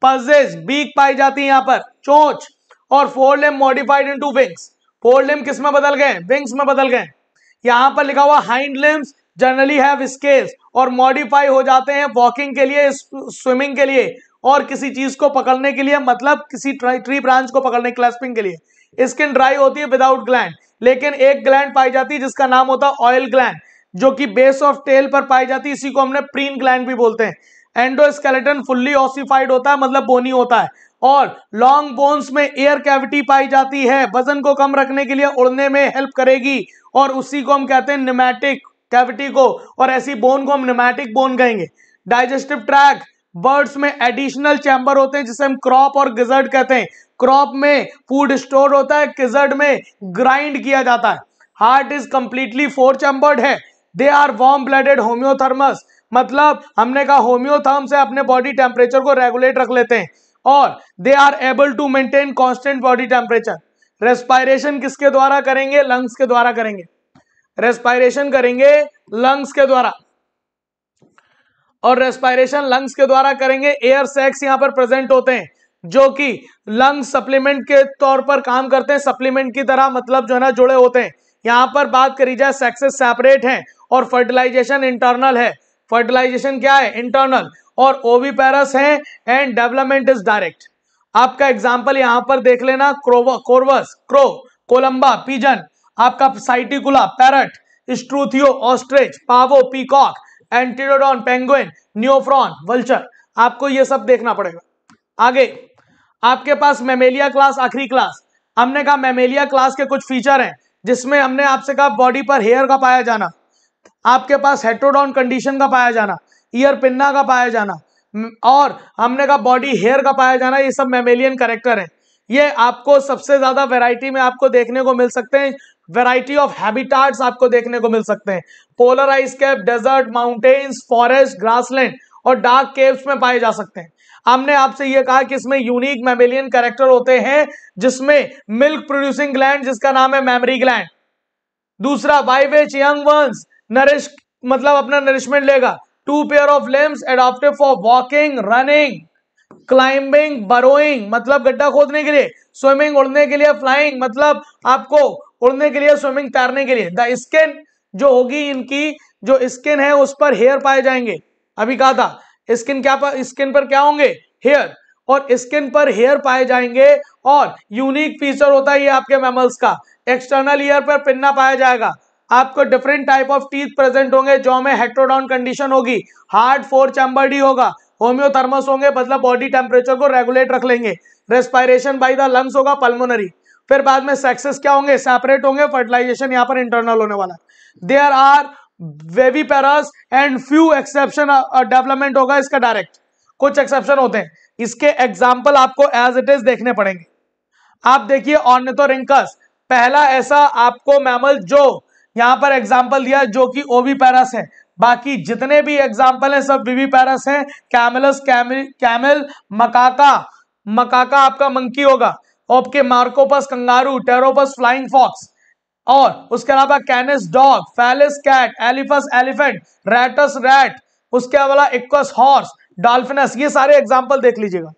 पजेज बीक पाई जाती है यहाँ पर चोच और forelimb modified into wings forelimb किस में बदल गए विंग्स में बदल गए यहाँ पर लिखा हुआ hind limbs generally have scales और मॉडिफाई हो जाते हैं वॉकिंग के लिए स्विमिंग के लिए और किसी चीज को पकड़ने के लिए मतलब किसी ट्री ब्रांच को पकड़ने क्लैस्पिंग के लिए स्किन ड्राई होती है विदाउट ग्लैंड लेकिन एक ग्लैंड पाई जाती है जिसका नाम होता है ऑयल ग्लैंड जो कि बेस ऑफ टेल पर पाई जाती है इसी को हमने प्रीन ग्लैंड भी बोलते हैं एंडोस्केलेटन फुल्ली ऑसिफाइड होता है मतलब बोनी होता है और लॉन्ग बोन्स में एयर कैविटी पाई जाती है वजन को कम रखने के लिए उड़ने में हेल्प करेगी और उसी को हम कहते हैं निमेटिक कैविटी को और ऐसी बोन को हम निमेटिक बोन कहेंगे डाइजेस्टिव ट्रैक बर्ड्स में एडिशनल चैम्बर होते हैं जिसे हम क्रॉप और गिजर्ड कहते हैं क्रॉप में फूड स्टोर होता है गिजर्ड में ग्राइंड किया जाता है heart is completely four chambered है they are warm blooded homeothermous मतलब हमने कहा होम्योथर्म से अपने बॉडी टेम्परेचर को रेगुलेट रख लेते हैं और they are able to maintain constant body temperature respiration किसके द्वारा करेंगे लंग्स के द्वारा करेंगे रेस्पायरेशन करेंगे लंग्स के द्वारा और रेस्पायरेशन लंग्स के द्वारा करेंगे एयर सैक्स यहां पर प्रेजेंट होते हैं जो कि लंग्स सप्लीमेंट के तौर पर काम करते हैं सप्लीमेंट की तरह मतलब जो है ना जुड़े होते हैं यहां पर बात करी जाए सेक्सेस सेपरेट हैं और फर्टिलाइजेशन इंटरनल है फर्टिलाइजेशन क्या है इंटरनल और ओविपेरस है एंड डेवलपमेंट इज डायरेक्ट आपका एग्जाम्पल यहां पर देख लेना क्रोवा कोरवस क्रो कोलंबा पिजन आपका Psittacula parrot Struthio ostrich Pavo peacock एंटीरोडॉन पेंगुइन न्योफ्रॉन वल्चर आपको ये सब देखना पड़ेगा आगे आपके पास मेमेलिया क्लास आखिरी क्लास हमने कहा मेमेलिया क्लास के कुछ फीचर हैं जिसमें हमने आपसे कहा बॉडी पर हेयर का पाया जाना आपके पास हेट्रोडॉन कंडीशन का पाया जाना ईयर पिन्ना का पाया जाना और हमने कहा बॉडी हेयर का पाया जाना ये सब मेमेलियन करेक्टर है ये आपको सबसे ज़्यादा वेराइटी में आपको देखने को मिल सकते हैं वेराइटी ऑफ हैबिटाट्स आपको देखने को मिल सकते हैं polar ice cap desert mountains forest grassland और डार्क केव्स में पाए जा सकते हैं हमने आपसे यह कहा कि इसमें यूनिक मेमेलियन कैरेक्टर होते हैं जिसमें मिल्क प्रोड्यूसिंग ग्लैंड जिसका नाम है मेमरी ग्लैंड दूसरा वाइवेच यंग वंस नरिश मतलब अपना नरिशमेंट लेगा two pair of limbs adapted for walking running climbing burrowing मतलब गड्ढा खोदने के लिए स्विमिंग उड़ने के लिए फ्लाइंग मतलब आपको उड़ने के लिए स्विमिंग तैरने के लिए द स्किन जो होगी इनकी जो स्किन है उस पर हेयर पाए जाएंगे अभी कहा था स्किन क्या पर स्किन पर क्या होंगे हेयर और स्किन पर हेयर पाए जाएंगे और यूनिक फीचर होता है ये आपके मैमल्स का एक्सटर्नल ईयर पर पिन्ना पाया जाएगा आपको different type of teeth present होंगे जो में हेट्रोडाउन कंडीशन होगी हार्ट फोर चैम्बर डी होगा होम्योथर्मस होंगे मतलब बॉडी टेम्परेचर को रेगुलेट रख लेंगे रेस्पायरेशन बाई द लंग्स होगा पल्मोनरी फिर बाद में सेक्सेस क्या होंगे सेपरेट होंगे फर्टिलाइजेशन यहाँ पर इंटरनल होने वाला है there are viviparous and few exception development होगा इसका डायरेक्ट कुछ एक्सेप्शन होते हैं इसके एग्जाम्पल आपको एज इट इज देखने पड़ेंगे आप देखिए ऑर्निथोरिंकस पहला ऐसा आपको मैमल जो यहाँ पर एग्जाम्पल दिया जो कि ओवी पैरस है बाकी जितने भी एग्जाम्पल हैं सब वीवी पैरस हैं Camelus camel camel Macaca Macaca आपका मंकी होगा ओपके Macropus kangaroo Pteropus flying fox और उसके अलावा Canis dog Felis cat Elephas elephant Rattus rat उसके अलावा इक्वस हॉर्स डॉल्फिनस ये सारे एग्जाम्पल देख लीजिएगा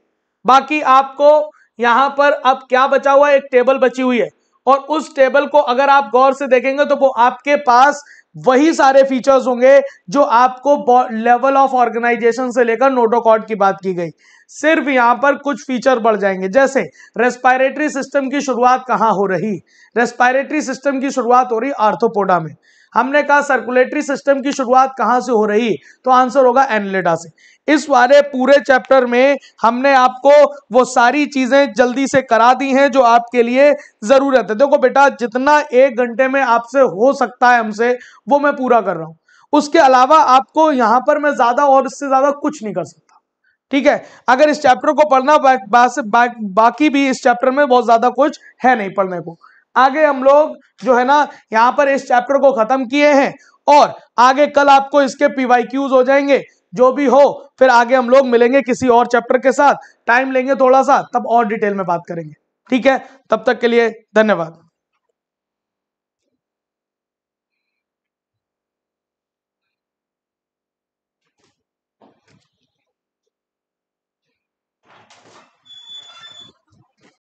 बाकी आपको यहाँ पर अब क्या बचा हुआ एक टेबल बची हुई है और उस टेबल को अगर आप गौर से देखेंगे तो वो आपके पास वही सारे फीचर्स होंगे जो आपको लेवल ऑफ ऑर्गेनाइजेशन से लेकर नोटोकॉड की बात की गई सिर्फ यहाँ पर कुछ फीचर बढ़ जाएंगे जैसे रेस्पायरेटरी सिस्टम की शुरुआत कहाँ हो रही रेस्पायरेटरी सिस्टम की शुरुआत हो रही आर्थोपोडा में हमने कहा सर्कुलेटरी सिस्टम की शुरुआत कहाँ से हो रही तो आंसर होगा एनलेटा से इस वाले पूरे चैप्टर में हमने आपको वो सारी चीजें जल्दी से करा दी हैं जो आपके लिए जरूरत है देखो बेटा जितना एक घंटे में आपसे हो सकता है हमसे वो मैं पूरा कर रहा हूं उसके अलावा आपको यहां पर मैं ज्यादा और इससे ज्यादा कुछ नहीं कर सकता ठीक है अगर इस चैप्टर को पढ़ना बा, बा, बा, बाकी भी इस चैप्टर में बहुत ज्यादा कुछ है नहीं पढ़ने को आगे हम लोग जो है ना यहाँ पर इस चैप्टर को खत्म किए हैं और आगे कल आपको इसके पीवाई क्यूज हो जाएंगे जो भी हो फिर आगे हम लोग मिलेंगे किसी और चैप्टर के साथ टाइम लेंगे थोड़ा सा तब और डिटेल में बात करेंगे ठीक है तब तक के लिए धन्यवाद